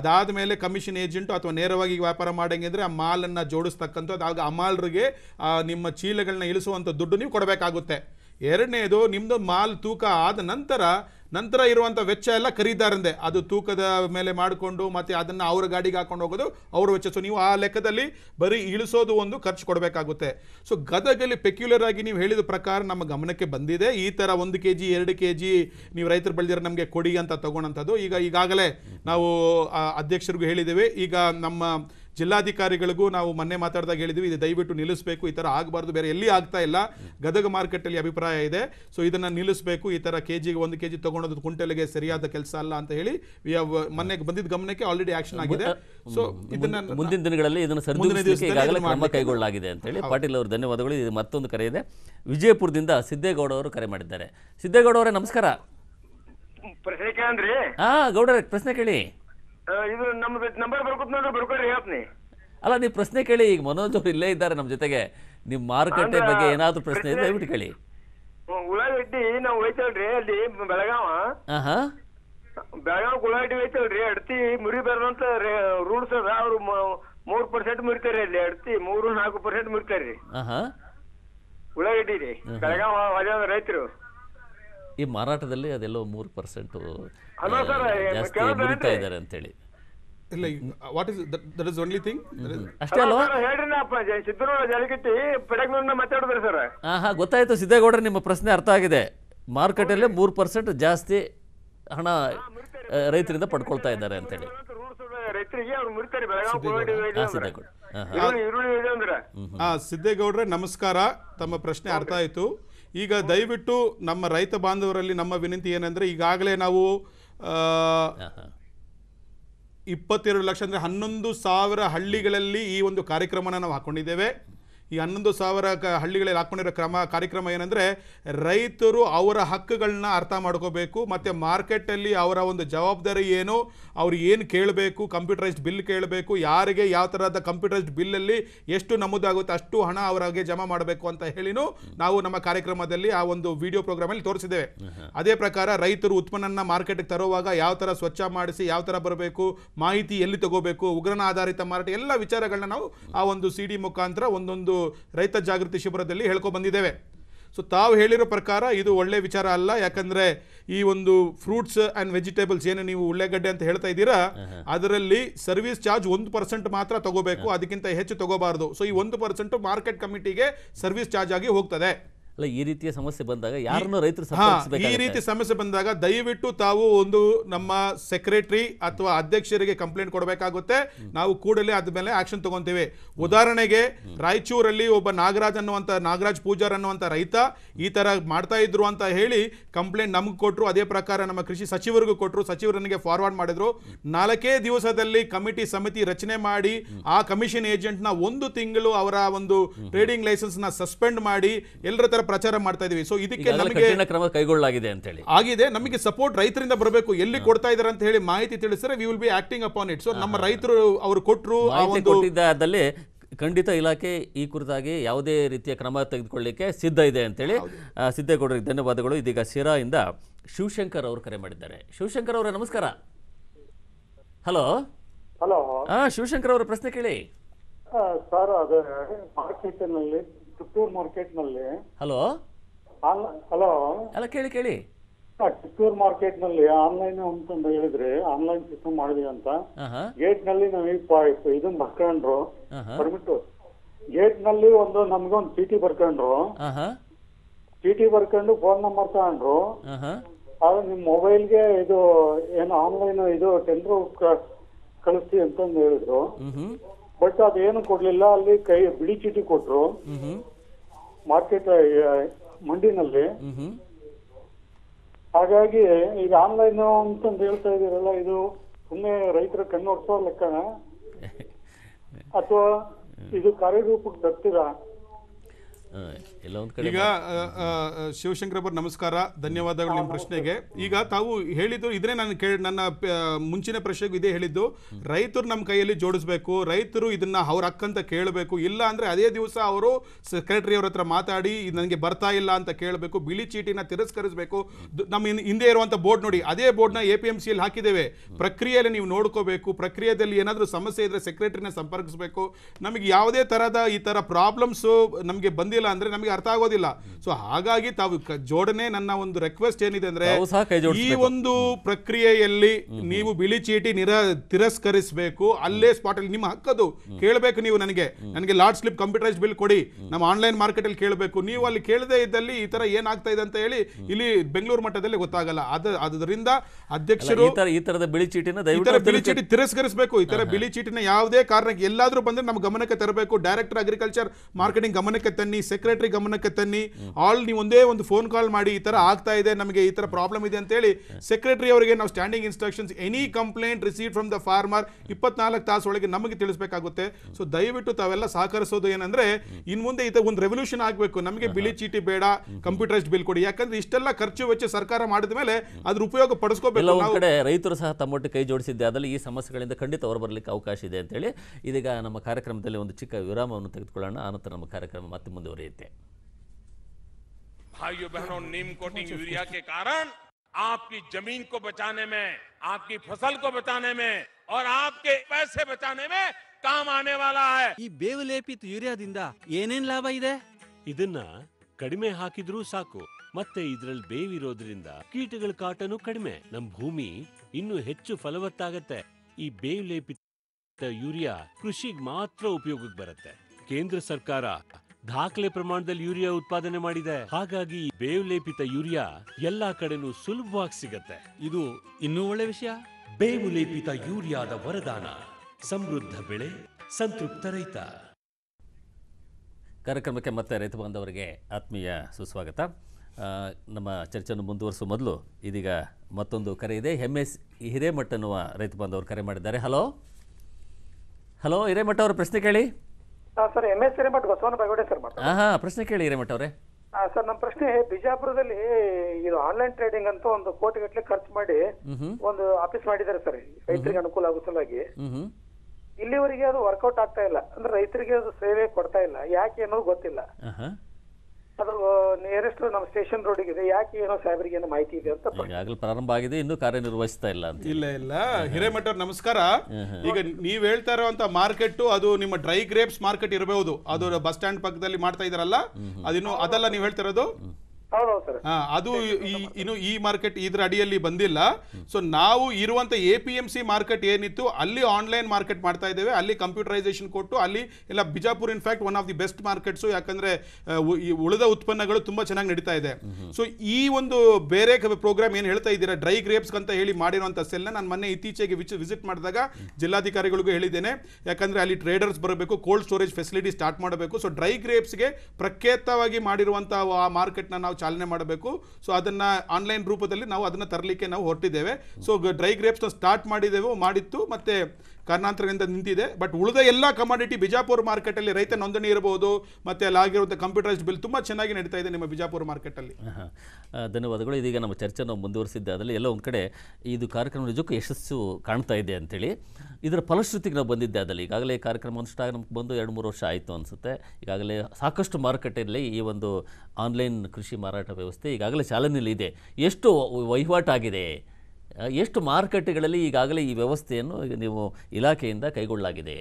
ಅದಾದ ಮೇಲೆ ಕಮಿಷನ್ ಏಜೆಂಟು ಅಥವಾ ನೇರವಾಗಿ ವ್ಯಾಪಾರ ಮಾಡೋಂಗಿದ್ರೆ ಆ ಮಾಲನ್ನು ಜೋಡಿಸ್ತಕ್ಕಂಥದ್ದು ಆಗ ಮಾಲ್ರಿಗೆ ನಿಮ್ಮ ಚೀಲಗಳನ್ನ ಇಳಿಸುವಂಥ ದುಡ್ಡು ನೀವು ಕೊಡಬೇಕಾಗುತ್ತೆ ಎರಡನೇದು ನಿಮ್ಮದು ಮಾಲ್ ತೂಕ ಆದ ನಂತರ ನಂತರ ಇರುವಂಥ ವೆಚ್ಚ ಎಲ್ಲ ಖರೀದಾರಂದೆ ಅದು ತೂಕದ ಮೇಲೆ ಮಾಡಿಕೊಂಡು ಮತ್ತು ಅದನ್ನು ಅವರ ಗಾಡಿಗೆ ಹಾಕೊಂಡು ಹೋಗೋದು ಅವ್ರ ವೆಚ್ಚ ಸೊ ನೀವು ಆ ಲೆಕ್ಕದಲ್ಲಿ ಬರೀ ಇಳಿಸೋದು ಒಂದು ಖರ್ಚು ಕೊಡಬೇಕಾಗುತ್ತೆ ಸೊ ಗದಗಲ್ಲಿ ಪೆಕ್ಯುಲರ್ ಆಗಿ ನೀವು ಹೇಳಿದ ಪ್ರಕಾರ ನಮ್ಮ ಗಮನಕ್ಕೆ ಬಂದಿದೆ ಈ ಥರ ಒಂದು ಕೆ ಜಿ ಎರಡು ಕೆ ಜಿ ನೀವು ರೈತರು ಬೆಳೆದಿರೋ ನಮಗೆ ಕೊಡಿ ಅಂತ ತಗೊಳ್ಳೋಂಥದ್ದು ಈಗ ಈಗಾಗಲೇ ನಾವು ಅಧ್ಯಕ್ಷರಿಗೂ ಹೇಳಿದ್ದೇವೆ ಈಗ ನಮ್ಮ ಜಿಲ್ಲಾಧಿಕಾರಿಗಳಿಗೂ ನಾವು ಮೊನ್ನೆ ಮಾತಾಡಿದಾಗ ಹೇಳಿದ್ವಿ ಇದು ದಯವಿಟ್ಟು ನಿಲ್ಲಿಸಬೇಕು ಈ ಥರ ಆಗಬಾರ್ದು ಬೇರೆ ಎಲ್ಲಿ ಆಗ್ತಾ ಇಲ್ಲ ಗದಗ ಮಾರ್ಕೆಟಲ್ಲಿ ಅಭಿಪ್ರಾಯ ಇದೆ ಸೊ ಇದನ್ನು ನಿಲ್ಲಿಸಬೇಕು ಈ ಥರ ಕೆ ಜಿಗೆ ಒಂದು ಕೆ ಜಿ ತೊಗೊಳೋದು ಕುಂಟೆಲಿಗೆ ಸರಿಯಾದ ಕೆಲಸ ಅಲ್ಲ ಅಂತ ಹೇಳಿ ಮೊನ್ನೆ ಬಂದಿದ್ದ ಗಮನಕ್ಕೆ ಆಲ್ರೆಡಿ ಆಕ್ಷನ್ ಆಗಿದೆ ಸೊ ಇದನ್ನ ಮುಂದಿನ ದಿನಗಳಲ್ಲಿ ಇದನ್ನು ಈಗಾಗಲೇ ಕ್ರಮ ಕೈಗೊಳ್ಳಲಾಗಿದೆ ಅಂತ ಹೇಳಿ ಪಾಟೀಲ್ ಅವರು ಧನ್ಯವಾದಗಳು ಇದು ಮತ್ತೊಂದು ಕರೆ ಇದೆ ವಿಜಯಪುರದಿಂದ ಸಿದ್ದೇಗೌಡ ಅವರು ಕರೆ ಮಾಡಿದ್ದಾರೆ ಸಿದ್ದೇಗೌಡ ಅವರೇ ನಮಸ್ಕಾರ ಪ್ರಶ್ನೆ ಕೇಳಿ ಇದು ನಮ್ದು ನಂಬರ್ ಬರ್ಕೊತ್ ನೋಡ್ರಿ ಹೇಳ್ತೀನಿ ಅಲ್ಲ ನೀವು ಪ್ರಶ್ನೆ ಕೇಳಿ ಈಗ ಮನೋಜ್ ಅವ್ರು ಇಲ್ಲೇ ಇದ್ದಾರೆ ನಮ್ಮ ಜೊತೆಗೆ ನಿಮ್ಮ ಮಾರುಕಟ್ಟೆ ಬಗ್ಗೆ ಏನಾದರೂ ಪ್ರಶ್ನೆ ಇದೆ ಬಿಟ್ಟು ದಯವಿಟ್ಟು ಕೇಳಿ ಹ್ಮ್, ಉಳ್ಳಾಗಡ್ಡಿ ನಾವು ಹೋಯ್ತಲ್ರಿ ಅಲ್ಲಿ ಬೆಳಗಾವ ಹಾಂ ಬೆಳಗಾವ್ ಉಳ್ಳಾಗಡ್ಡಿ ಒಯ್ತೇವ್ರಿ ಅಡ್ತಿ ಮುರಿ ಬರೋಂತ ರೂಲ್ಸ್ ಅದ ಅವ್ರು ಮ- ಮೂರ್ ಪರ್ಸೆಂಟ್ ಮುರಿತಾರೆ ಅಲ್ಲಿ ಅಡ್ತಿ ಮೂರು ನಾಲ್ಕು ಪರ್ಸೆಂಟ್ ಮುರಿತಾರೆ ಹಾಂ ಹಾಂ ಉಳ್ಳಾಗಡ್ಡಿ ರೀ ಬೆಳಗಾವ್ ಅದೇ ರೈತರು ಈ ಮಾರಾಟದಲ್ಲಿ ಅದೆಲ್ಲೋ ಮೂರು ಪರ್ಸೆಂಟ್ ಜಾಸ್ತಿ ಮುರಿತಾ ಇದ್ದಾರೆ ಅಂತೇಳಿ ಇಲ್ಲ what is that is only thing ಅಷ್ಟೇ ಅಲ್ವಾ ಹೇಳ್ರಿ ಸಿದ್ದನೂರ ಜಲಗಿಟ್ಟಿ ಪೆಡಗ್ನೂರ್ನ ಮಾತಾಡಿದ್ರಿ ಸರ್ ಹಾಂ ಹಾಂ ಗೊತ್ತಾಯ್ತು ಸಿದ್ದೇಗೌಡ್ರೆ ನಿಮ್ಮ ಪ್ರಶ್ನೆ ಅರ್ಥ ಆಗಿದೆ ಮಾರುಕಟ್ಟೆಯಲ್ಲೇ ಮೂರು ಪರ್ಸೆಂಟ್ ಜಾಸ್ತಿ ಹಣ ರೈತರಿಂದ ಪಡ್ಕೊಳ್ತಾ ಇದ್ದಾರೆ ಅಂತೇಳಿ ಸಿದ್ದೇಗೌಡ್ರೆ ನಮಸ್ಕಾರ ತಮ್ಮ ಪ್ರಶ್ನೆ ಅರ್ಥ ಆಯಿತು ಈಗ ದಯವಿಟ್ಟು ನಮ್ಮ ರೈತ ಬಾಂಧವರಲ್ಲಿ ನಮ್ಮ ವಿನಂತಿ ಏನಂದರೆ ಈಗಾಗಲೇ ನಾವು ಇಪ್ಪತ್ತೆರಡು ಲಕ್ಷ ಅಂದರೆ ಹನ್ನೊಂದು ಸಾವಿರ ಹಳ್ಳಿಗಳಲ್ಲಿ ಈ ಒಂದು ಕಾರ್ಯಕ್ರಮನ ನಾವು ಹಾಕೊಂಡಿದ್ದೇವೆ ಈ ಹನ್ನೊಂದು ಸಾವಿರ ಕ ಹಳ್ಳಿಗಳಲ್ಲಿ ಹಾಕ್ಕೊಂಡಿರೋ ಕ್ರಮ ಕಾರ್ಯಕ್ರಮ ಏನಂದರೆ ರೈತರು ಅವರ ಹಕ್ಕುಗಳನ್ನ ಅರ್ಥ ಮಾಡ್ಕೋಬೇಕು ಮತ್ತು ಮಾರ್ಕೆಟಲ್ಲಿ ಅವರ ಒಂದು ಜವಾಬ್ದಾರಿ ಏನು ಅವ್ರು ಏನು ಕೇಳಬೇಕು ಕಂಪ್ಯೂಟರೈಸ್ಡ್ ಬಿಲ್ ಕೇಳಬೇಕು ಯಾರಿಗೆ ಯಾವ ಥರದ ಕಂಪ್ಯೂಟರೈಸ್ಡ್ ಬಿಲ್ಲಲ್ಲಿ ಎಷ್ಟು ನಮೂದಾಗುತ್ತೆ ಅಷ್ಟು ಹಣ ಅವರಿಗೆ ಜಮಾ ಮಾಡಬೇಕು ಅಂತ ಹೇಳಿನೂ ನಾವು ನಮ್ಮ ಕಾರ್ಯಕ್ರಮದಲ್ಲಿ ಆ ಒಂದು ವಿಡಿಯೋ ಪ್ರೋಗ್ರಾಮಲ್ಲಿ ತೋರಿಸಿದ್ದೇವೆ ಅದೇ ಪ್ರಕಾರ ರೈತರು ಉತ್ಪನ್ನ ಮಾರ್ಕೆಟಿಗೆ ತರುವಾಗ ಯಾವ ಥರ ಸ್ವಚ್ಛ ಮಾಡಿಸಿ ಯಾವ ಥರ ಬರಬೇಕು ಮಾಹಿತಿ ಎಲ್ಲಿ ತಗೋಬೇಕು ಉಗ್ರನ ಆಧಾರಿತ ಮಾರಾಟ ಎಲ್ಲ ವಿಚಾರಗಳನ್ನ ನಾವು ಆ ಒಂದು ಸಿ ಡಿ ಮುಖಾಂತರ ಒಂದೊಂದು ರೈತ ಜಾಗೃತಿ ಶಿಬಿರದಲ್ಲಿ ಬಂದಿದ್ದೇವೆ ಸೊ ತಾವು ಹೇಳಿರೋ ಪ್ರಕಾರ ಇದು ಒಳ್ಳೆಯ ವಿಚಾರ ಅಲ್ಲ ಯಾಕಂದರೆ ಈ ಒಂದು ಫ್ರೂಟ್ಸ್ ಆ್ಯಂಡ್ ವೆಜಿಟೇಬಲ್ಸ್ ಏನು ನೀವು ಉಳ್ಳಾಗಡ್ಡೆ ಅಂತ ಹೇಳ್ತಾ ಇದ್ದೀರಾ ಅದರಲ್ಲಿ ಸರ್ವಿಸ್ ಚಾರ್ಜ್ ಒಂದು ಪರ್ಸೆಂಟ್ ಮಾತ್ರ ತಗೋಬೇಕು ಅದಕ್ಕಿಂತ ಹೆಚ್ಚು ತಗೋಬಾರ್ದು ಸೊ ಈ ಒಂದು ಪರ್ಸೆಂಟು ಮಾರ್ಕೆಟ್ ಕಮಿಟಿಗೆ ಸರ್ವಿಸ್ ಚಾರ್ಜ್ ಆಗಿ ಹೋಗ್ತದೆ ಅಲ್ಲ ಈ ರೀತಿಯ ಸಮಸ್ಯೆ ಬಂದಾಗ ಯಾರನ್ನು ರೈತರು ಈ ರೀತಿ ಸಮಸ್ಯೆ ಬಂದಾಗ ದಯವಿಟ್ಟು ತಾವು ಒಂದು ನಮ್ಮ ಸೆಕ್ರೆಟರಿ ಅಥವಾ ಅಧ್ಯಕ್ಷರಿಗೆ ಕಂಪ್ಲೇಂಟ್ ಕೊಡಬೇಕಾಗುತ್ತೆ ನಾವು ಕೂಡಲೇ ಅದ ಮೇಲೆ ಆಕ್ಷನ್ ತಗೊಂತೀವಿ ಉದಾಹರಣೆಗೆ ರಾಯಚೂರಲ್ಲಿ ಒಬ್ಬ ನಾಗರಾಜ್ ಅನ್ನುವಂತ ನಾಗರಾಜ್ ಪೂಜಾರ್ ಅನ್ನುವಂಥ ರೈತ ಈ ತರ ಮಾಡ್ತಾ ಇದ್ರು ಅಂತ ಹೇಳಿ ಕಂಪ್ಲೇಂಟ್ ನಮ್ಗೆ ಕೊಟ್ಟರು ಅದೇ ಪ್ರಕಾರ ನಮ್ಮ ಕೃಷಿ ಸಚಿವರಿಗೂ ಕೊಟ್ಟರು ಸಚಿವರನಿಗೆ ಫಾರ್ವರ್ಡ್ ಮಾಡಿದ್ರು ನಾಲ್ಕೇ ದಿವಸದಲ್ಲಿ ಕಮಿಟಿ ಸಮಿತಿ ರಚನೆ ಮಾಡಿ ಆ ಕಮಿಷನ್ ಏಜೆಂಟ್ನ ಒಂದು ತಿಂಗಳು ಅವರ ಒಂದು ಟ್ರೇಡಿಂಗ್ ಲೈಸೆನ್ಸ್ ನ ಸಸ್ಪೆಂಡ್ ಮಾಡಿ ಎಲ್ಲರ ತರ ಪ್ರಚಾರ ಮಾಡ್ತಾ ಇದೀವಿ ಸೊ ಇದಕ್ಕೆ ನಮಗೆ ಕ್ರಮ ಕೈಗೊಳ್ಳಲಾಗಿದೆ ಅಂತ ಹೇಳಿ ಆಗಿದೆ ನಮಗೆ ಸಪೋರ್ಟ್ ರೈತರಿಂದ ಬರಬೇಕು ಎಲ್ಲಿ ಕೊಡ್ತಾ ಇದಾರೆ ಅಂತ ಹೇಳಿ ಮಾಹಿತಿ ತಿಳಿಸಿದ್ರೆ we will be acting upon it so ನಮ್ಮ ರೈತರು ಅವರು ಕೊಟ್ಟರು ಕೊಟ್ಟಿದ್ದಾದಲ್ಲಿ ಖಂಡಿತ ಇಲಾಖೆ ಈ ಕುರಿತಾಗಿ ಯಾವುದೇ ರೀತಿಯ ಕ್ರಮ ತೆಗೆದುಕೊಳ್ಳಿಕ್ಕೆ ಸಿದ್ಧ ಇದೆ ಅಂತೇಳಿ ಸಿದ್ದೇಗೌಡರಿಗೆ ಧನ್ಯವಾದಗಳು ಇದೀಗ ಸಿರಾ ಇಂದ ಶಿವಶಂಕರ್ ಅವರು ಕರೆ ಮಾಡಿದ್ದಾರೆ ಶಿವಶಂಕರ್ ಅವರ ನಮಸ್ಕಾರ ಹಲೋ ಹಲೋ ಹಾ ಶಿವಶಂಕರ್ ಅವರ ಪ್ರಶ್ನೆ ಕೇಳಿ ಸರ್ ಅದೇ ಮಾರ್ಕೆಟ್ನಲ್ಲಿ ಮಾರ್ಕೆಟ್ ಮಾರ್ಕೆಟ್ನಲ್ಲಿ ಹಲೋ ಹಲೋ ಅಲ್ಲ ಕೇಳಿ ಕೇಳಿ ಚಿತ್ತೂರು ಮಾರ್ಕೆಟ್ ನಲ್ಲಿ ಆನ್ಲೈನ್ ಅಂತಂದು ಹೇಳಿದ್ರೆ ಆನ್ಲೈನ್ ಸಿಸ್ಟಮ್ ಮಾಡಿದ್ವಿ ಅಂತ ಗೇಟ್ ನಲ್ಲಿ ನಮಗೆ ಇದನ್ನ ಬರ್ಕೊಂಡ್ರು ಬರ್ಬಿಟ್ಟು ಗೇಟ್ ನಲ್ಲಿ ಒಂದು ನಮ್ಗೊಂದು ಚೀಟಿ ಬರ್ಕೊಂಡ್ರು ಚೀಟಿ ಬರ್ಕೊಂಡು ಫೋನ್ ನಂಬರ್ ತಗೊಂಡ್ರು ಆದ್ರೆ ನಿಮ್ ಮೊಬೈಲ್ಗೆ ಇದು ಏನು ಆನ್ಲೈನ್ ಇದು ಟೆಂಡರ್ ಕಳಿಸಿ ಅಂತಂದು ಹೇಳಿದ್ರು ಬಟ್ ಅದೇನು ಕೊಡ್ಲಿಲ್ಲ ಅಲ್ಲಿ ಕೈ ಬಿಳಿ ಚೀಟಿ ಕೊಟ್ರು ಮಾರ್ಕೆಟ್ ಮಂಡಿನಲ್ಲಿ ಹಾಗಾಗಿ ಈಗ ಆನ್ಲೈನ್ ಅಂತಂದು ಹೇಳ್ತಾ ಇದೀರಲ್ಲ ಇದು ಸುಮ್ಮನೆ ರೈತರ ಕಣ್ಣು ಕಣ್ಣೊಡ್ಸೋ ಲೆಕ್ಕ ಅಥವಾ ಇದು ಕಾರ್ಯರೂಪಕ್ಕೆ ತರ್ತೀರಾ ಈಗ ಶಿವಶಂಕರ್ ನಮಸ್ಕಾರ ಧನ್ಯವಾದಗಳು ನಿಮ್ಮ ಪ್ರಶ್ನೆಗೆ ಈಗ ತಾವು ಹೇಳಿದ್ದು ಇದ್ರೆ ನಾನು ಕೇಳಿ ನನ್ನ ಮುಂಚಿನ ಪ್ರಶ್ನೆಗೂ ಇದೇ ಹೇಳಿದ್ದು ರೈತರು ನಮ್ಮ ಕೈಯಲ್ಲಿ ಜೋಡಿಸ್ಬೇಕು ರೈತರು ಇದನ್ನ ಅವ್ರ ಹಕ್ಕಂತ ಕೇಳಬೇಕು ಇಲ್ಲ ಅಂದ್ರೆ ಅದೇ ದಿವಸ ಅವರು ಸೆಕ್ರೆಟರಿ ಅವ್ರ ಹತ್ರ ಮಾತಾಡಿ ನನಗೆ ಬರ್ತಾ ಇಲ್ಲ ಅಂತ ಕೇಳಬೇಕು ಬಿಳಿ ಚೀಟಿನ ತಿರಸ್ಕರಿಸಬೇಕು ನಮ್ಮ ಹಿಂದೆ ಇರುವಂತ ಬೋರ್ಡ್ ನೋಡಿ ಅದೇ ಬೋರ್ಡ್ನ ನ ಪಿ ಎಂ ಹಾಕಿದ್ದೇವೆ ಪ್ರಕ್ರಿಯೆಯಲ್ಲಿ ನೀವು ನೋಡ್ಕೋಬೇಕು ಪ್ರಕ್ರಿಯೆಯಲ್ಲಿ ಏನಾದರೂ ಸಮಸ್ಯೆ ಇದ್ರೆ ಸೆಕ್ರೆಟರಿನ ಸಂಪರ್ಕಿಸಬೇಕು ನಮಗೆ ಯಾವುದೇ ತರಹದ ಈ ತರ ಪ್ರಾಬ್ಲಮ್ಸ್ ನಮಗೆ ಬಂದಿಲ್ಲ ಅಂದ್ರೆ ನಮಗೆ ಅರ್ಥ ಆಗೋದಿಲ್ಲ ಸೊ ಹಾಗಾಗಿ ತಾವು ಜೋಡಣೆ ನನ್ನ ಒಂದು ರಿಕ್ವೆಸ್ಟ್ ಏನಿದೆ ಅಂದ್ರೆ ಈ ಒಂದು ಪ್ರಕ್ರಿಯೆಯಲ್ಲಿ ನೀವು ಬಿಳಿ ಚೀಟಿ ನಿರ ತಿರಸ್ಕರಿಸಬೇಕು ಅಲ್ಲೇ ಸ್ಪಾಟ್ ಅಲ್ಲಿ ನಿಮ್ಮ ಹಕ್ಕದು ಕೇಳಬೇಕು ನೀವು ನನಗೆ ನನಗೆ ಲಾರ್ಡ್ ಸ್ಲಿಪ್ ಕಂಪ್ಯೂಟರೈಸ್ ಬಿಲ್ ಕೊಡಿ ನಮ್ಮ ಆನ್ಲೈನ್ ಮಾರ್ಕೆಟ್ ಅಲ್ಲಿ ಕೇಳಬೇಕು ನೀವು ಅಲ್ಲಿ ಕೇಳದೇ ಇದ್ದಲ್ಲಿ ಈ ತರ ಏನಾಗ್ತಾ ಇದೆ ಅಂತ ಹೇಳಿ ಇಲ್ಲಿ ಬೆಂಗಳೂರು ಮಟ್ಟದಲ್ಲಿ ಗೊತ್ತಾಗಲ್ಲ ಅದ ಅದರಿಂದ ಅಧ್ಯಕ್ಷರು ಈ ತರದ ಬಿಳಿ ಚೀಟಿನ ಬಿಳಿ ಚೀಟಿ ತಿರಸ್ಕರಿಸಬೇಕು ಈ ತರ ಬಿಳಿ ಚೀಟಿನ ಯಾವುದೇ ಕಾರಣಕ್ಕೆ ಎಲ್ಲಾದ್ರೂ ಬಂದ್ರೆ ನಮ್ಮ ಗಮನಕ್ಕೆ ತರಬೇಕು ಡೈರೆಕ್ಟರ್ ಅಗ್ರಿಕಲ್ಚರ್ ಮಾರ್ಕೆಟಿಂಗ್ ಗಮನಕ್ಕೆ ತನ್ನಿ ಸೆಕ್ರೆಟರಿ ಗಮನಕ್ಕೆ ತನ್ನಿ ಆಲ್ ನೀವು ಒಂದೇ ಒಂದು ಫೋನ್ ಕಾಲ್ ಮಾಡಿ ಈ ಥರ ಆಗ್ತಾ ಇದೆ ನಮಗೆ ಈ ಥರ ಪ್ರಾಬ್ಲಮ್ ಇದೆ ಅಂತೇಳಿ ಸೆಕ್ರೆಟರಿ ಅವರಿಗೆ ನಾವು standing instructions any complaint receive from the farmer ಇಪ್ಪತ್ನಾಲ್ಕು ತಾಸು ಒಳಗೆ ನಮಗೆ ತಿಳಿಸಬೇಕಾಗುತ್ತೆ ಸೊ ದಯವಿಟ್ಟು ತಾವೆಲ್ಲ ಸಹಕರಿಸೋದು ಏನಂದ್ರೆ ಇನ್ನು ಮುಂದೆ ಈ ಒಂದು ರೆವಲ್ಯೂಷನ್ ಆಗಬೇಕು ನಮಗೆ ಬಿಳಿ ಚೀಟಿ ಬೇಡ ಕಂಪ್ಯೂಟರೈಸ್ಡ್ ಬಿಲ್ ಕೊಡಿ ಯಾಕಂದ್ರೆ ಇಷ್ಟೆಲ್ಲ ಖರ್ಚು ವೆಚ್ಚ ಸರ್ಕಾರ ಮಾಡಿದ ಮೇಲೆ ಅದ್ರ ಉಪಯೋಗ ಪಡಿಸ್ಕೋಬೇಕು ರೈತರು ಸಹ ತಮ್ಮೊಟ್ಟು ಕೈ ಜೋಡಿಸಿದ್ದೆ ಅದರಲ್ಲಿ ಈ ಸಮಸ್ಯೆಗಳಿಂದ ಖಂಡಿತ ಅವರು ಬರಲಿಕ್ಕೆ ಅವಕಾಶ ಇದೆ ಅಂತ ಹೇಳಿ ಇದೀಗ ನಮ್ಮ ಕಾರ್ಯಕ್ರಮದಲ್ಲಿ ಒಂದು ಚಿಕ್ಕ ವಿರಾಮವನ್ನು ತೆಗೆದುಕೊಳ್ಳೋಣ ಆನಂತರ ನಮ್ಮ ಕಾರ್ಯಕ್ರಮ ಮತ್ತೆ ಮುಂದುವರಿಯುತ್ತೆ भाइयों बहनों hmm. नीम कोटिंग यूरिया के कारण आपकी जमीन को बचाने में आपकी फसल को बचाने में और आपके पैसे बचाने ಈ ಬೇವು ಲೇಪಿತ ಯೂರಿಯಾದಿಂದ ಏನೇನ್ ಲಾಭ ಇದೆ ಇದನ್ನ ಕಡಿಮೆ ಹಾಕಿದ್ರೂ ಸಾಕು ಮತ್ತೆ ಇದ್ರಲ್ಲಿ ಬೇವಿರೋದ್ರಿಂದ ಕೀಟಗಳ ಕಾಟನು ಕಡಿಮೆ ನಮ್ ಭೂಮಿ ಇನ್ನು ಹೆಚ್ಚು ಫಲವತ್ತಾಗತ್ತೆ ಈ ಬೇವು ಲೇಪಿತ ಯೂರಿಯಾ ಕೃಷಿಗ್ ಮಾತ್ರ ಉಪಯೋಗಕ್ಕೆ ಬರುತ್ತೆ ಕೇಂದ್ರ ಸರ್ಕಾರ ದಾಖಲೆ ಪ್ರಮಾಣದಲ್ಲಿ ಯೂರಿಯಾ ಉತ್ಪಾದನೆ ಮಾಡಿದೆ ಹಾಗಾಗಿ ಬೇವು ಲೇಪಿತ ಯೂರಿಯಾ ಎಲ್ಲಾ ಕಡೆನೂ ಸುಲಭವಾಗಿ ಸಿಗುತ್ತೆ ಇದು ಇನ್ನೂ ಒಳ್ಳೆ ವಿಷಯ ಬೇವು ಲೇಪಿತ ಯೂರಿಯಾದ ವರದಾನ ಸಮೃದ್ಧ ಬೆಳೆ ಸಂತೃಪ್ತ ರೈತ ಕಾರ್ಯಕ್ರಮಕ್ಕೆ ಮತ್ತೆ ರೈತ ಬಾಂಧವರಿಗೆ ಆತ್ಮೀಯ ಸುಸ್ವಾಗತ ನಮ್ಮ ಚರ್ಚೆಯನ್ನು ಮುಂದುವರಿಸುವ ಮೊದಲು ಇದೀಗ ಮತ್ತೊಂದು ಕರೆ ಇದೆ ಎಮ್ ಎಸ್ ಹಿರೇಮಠ ಅನ್ನುವ ರೈತ ಬಾಂಧವರು ಕರೆ ಮಾಡಿದ್ದಾರೆ ಹಲೋ ಹಲೋ ಹಿರೇಮಠ ಅವರ ಪ್ರಶ್ನೆ ಕೇಳಿ ಸರ್ ಎಂ ಎಸ್ ಸರ್ ಪ್ರಶ್ನೆ ಕೇಳಿ ಹಿರೇಮಠ ಸರ್ ನಮ್ಮ ಪ್ರಶ್ನೆ ಬಿಜಾಪುರದಲ್ಲಿ ಇದು ಆನ್ಲೈನ್ ಟ್ರೇಡಿಂಗ್ ಅಂತ ಒಂದು ಕೋಟಿ ಗಟ್ಟಲೆ ಖರ್ಚು ಮಾಡಿ ಒಂದು ಆಫೀಸ್ ಮಾಡಿದ್ದಾರೆ ಸರ್ ರೈತರಿಗೆ ಅನುಕೂಲ ಆಗೋ ಸಲುವಾಗಿ ಇಲ್ಲಿವರೆಗೆ ಅದು ವರ್ಕೌಟ್ ಆಗ್ತಾ ಇಲ್ಲ ಅಂದ್ರೆ ರೈತರಿಗೆ ಅದು ಸೇವೆ ಕೊಡ್ತಾ ಇಲ್ಲ ಯಾಕೆ ಅನ್ನೋದು ಗೊತ್ತಿಲ್ಲ ಅದು ನಿಯರೆಸ್ಟ್ ನಮ್ಮ ಸ್ಟೇಷನ್ ರೋಡಿಗೆ ಇದೆ ಯಾಕೆ ಏನೋ ಸಾಹೇಬರಿಗೆ ಏನೋ ಮಾಹಿತಿ ಇದೆ ಅಂತ ಈಗಾಗಲೇ ಪ್ರಾರಂಭ ಆಗಿದೆ ಇನ್ನೂ ಕಾರ್ಯನಿರ್ವಹಿಸ್ತಾ ಇಲ್ಲ ಅಂತ ಇಲ್ಲ ಇಲ್ಲ ಹಿರೇಮಠ ನಮಸ್ಕಾರ ಈಗ ನೀವ್ ಹೇಳ್ತಾ ಇರುವಂತ ಮಾರ್ಕೆಟ್ ಅದು ನಿಮ್ಮ ಡ್ರೈ ಗ್ರೇಪ್ಸ್ ಮಾರ್ಕೆಟ್ ಇರಬಹುದು ಅದು ಬಸ್ ಸ್ಟ್ಯಾಂಡ್ ಪಕ್ಕದಲ್ಲಿ ಮಾಡ್ತಾ ಇದಾರಲ್ಲ ಅದಿನ್ನು ಅದಲ್ಲ ನೀವ್ ಹೇಳ್ತಿರೋದು ಅದು ಇನ್ನು ಈ ಮಾರ್ಕೆಟ್ ಇದ್ರ ಅಡಿಯಲ್ಲಿ ಬಂದಿಲ್ಲ ಸೊ ನಾವು ಇರುವಂತ A P M C market ಏನಿತ್ತು ಅಲ್ಲಿ ಆನ್ಲೈನ್ ಮಾರ್ಕೆಟ್ ಮಾಡ್ತಾ ಇದ್ದೇವೆ ಅಲ್ಲಿ ಕಂಪ್ಯೂಟರೈಸೇಷನ್ ಕೊಟ್ಟು ಅಲ್ಲಿ ಎಲ್ಲ Bijapur in fact one of the best markets ಯಾಕಂದ್ರೆ ಉಳಿದ ಉತ್ಪನ್ನಗಳು ತುಂಬಾ ಚೆನ್ನಾಗಿ ನಡೀತಾ ಇದೆ ಸೊ ಈ ಒಂದು ಬೇರೆ ಪ್ರೋಗ್ರಾಮ್ ಏನು ಹೇಳ್ತಾ ಇದ್ದೀರಾ ಡ್ರೈ ಗ್ರೇಪ್ಸ್ ಅಂತ ಹೇಳಿ ಮಾಡಿರುವಂತ ಸೆಲ್ ನಾನು ಮೊನ್ನೆ ಇತ್ತೀಚೆಗೆ ವಿಸಿಟ್ ಮಾಡಿದಾಗ ಜಿಲ್ಲಾಧಿಕಾರಿಗಳಿಗೂ ಹೇಳಿದ್ದೇನೆ ಯಾಕಂದ್ರೆ ಅಲ್ಲಿ ಟ್ರೇಡರ್ಸ್ ಬರಬೇಕು ಕೋಲ್ಡ್ ಸ್ಟೋರೇಜ್ ಫೆಸಿಲಿಟಿ ಸ್ಟಾರ್ಟ್ ಮಾಡಬೇಕು ಸೊ ಡ್ರೈ ಗ್ರೇಪ್ಸ್ಗೆ ಪ್ರಖ್ಯಾತವಾಗಿ ಮಾಡಿರುವಂತಹ ಮಾರ್ಕೆಟ್ನ ನಾವು ಚಾಲನೆ ಮಾಡಬೇಕು ಸೊ ಅದನ್ನ ಆನ್ಲೈನ್ ರೂಪದಲ್ಲಿ ನಾವು ಅದನ್ನ ತರಲಿಕ್ಕೆ ನಾವು ಹೊರಟಿದ್ದೇವೆ ಸೊ ಡ್ರೈ ಗ್ರೇಪ್ಸ್ ಸ್ಟಾರ್ಟ್ ಮಾಡಿದ್ದೇವೆ ಮಾಡಿತ್ತು ಮತ್ತೆ ಕಾರಣಾಂತರದಿಂದ ನಿಂತಿದೆ ಬಟ್ ಉಳಿದ ಎಲ್ಲ ಕಮಾಡಿಟಿ ಬಿಜಾಪುರ ಮಾರ್ಕೆಟಲ್ಲಿ ರೈತ ನೋಂದಣಿ ಇರಬಹುದು ಮತ್ತು ಅಲ್ಲಿ ಆಗಿರುವಂಥ ಕಂಪ್ಯೂಟರೈಸ್ಡ್ ಬಿಲ್ ತುಂಬ ಚೆನ್ನಾಗಿ ನಡೀತಾ ಇದೆ ನಿಮ್ಮ ಬಿಜಾಪುರ ಮಾರ್ಕೆಟಲ್ಲಿ ಧನ್ಯವಾದಗಳು ಇದೀಗ ನಮ್ಮ ಚರ್ಚೆನ ಮುಂದುವರಿಸಿದ್ದೆ ಅದರಲ್ಲಿ ಎಲ್ಲ ಒಂದು ಕಡೆ ಇದು ಕಾರ್ಯಕ್ರಮ ನಿಜಕ್ಕೂ ಯಶಸ್ಸು ಕಾಣ್ತಾ ಇದೆ ಅಂತೇಳಿ ಇದರ ಫಲಶ್ರುತಿಗೆ ನಾವು ಬಂದಿದ್ದೆ ಅದರಲ್ಲಿ ಈಗಾಗಲೇ ಕಾರ್ಯಕ್ರಮ ಅನುಷ್ಠಾನ ನಮ್ಗೆ ಬಂದು ಎರಡು ಮೂರು ವರ್ಷ ಆಯಿತು ಅನಿಸುತ್ತೆ ಈಗಾಗಲೇ ಸಾಕಷ್ಟು ಮಾರುಕಟ್ಟೆಯಲ್ಲಿ ಈ ಒಂದು ಆನ್ಲೈನ್ ಕೃಷಿ ಮಾರಾಟ ವ್ಯವಸ್ಥೆ ಈಗಾಗಲೇ ಚಾಲನೆಯಲ್ಲಿ ಇದೆ ಎಷ್ಟು ವಹಿವಾಟಾಗಿದೆ ಎಷ್ಟು ಮಾರುಕಟ್ಟೆಗಳಲ್ಲಿ ಈಗಾಗಲೇ ಈ ವ್ಯವಸ್ಥೆಯನ್ನು ನೀವು ಇಲಾಖೆಯಿಂದ ಕೈಗೊಳ್ಳಲಾಗಿದೆ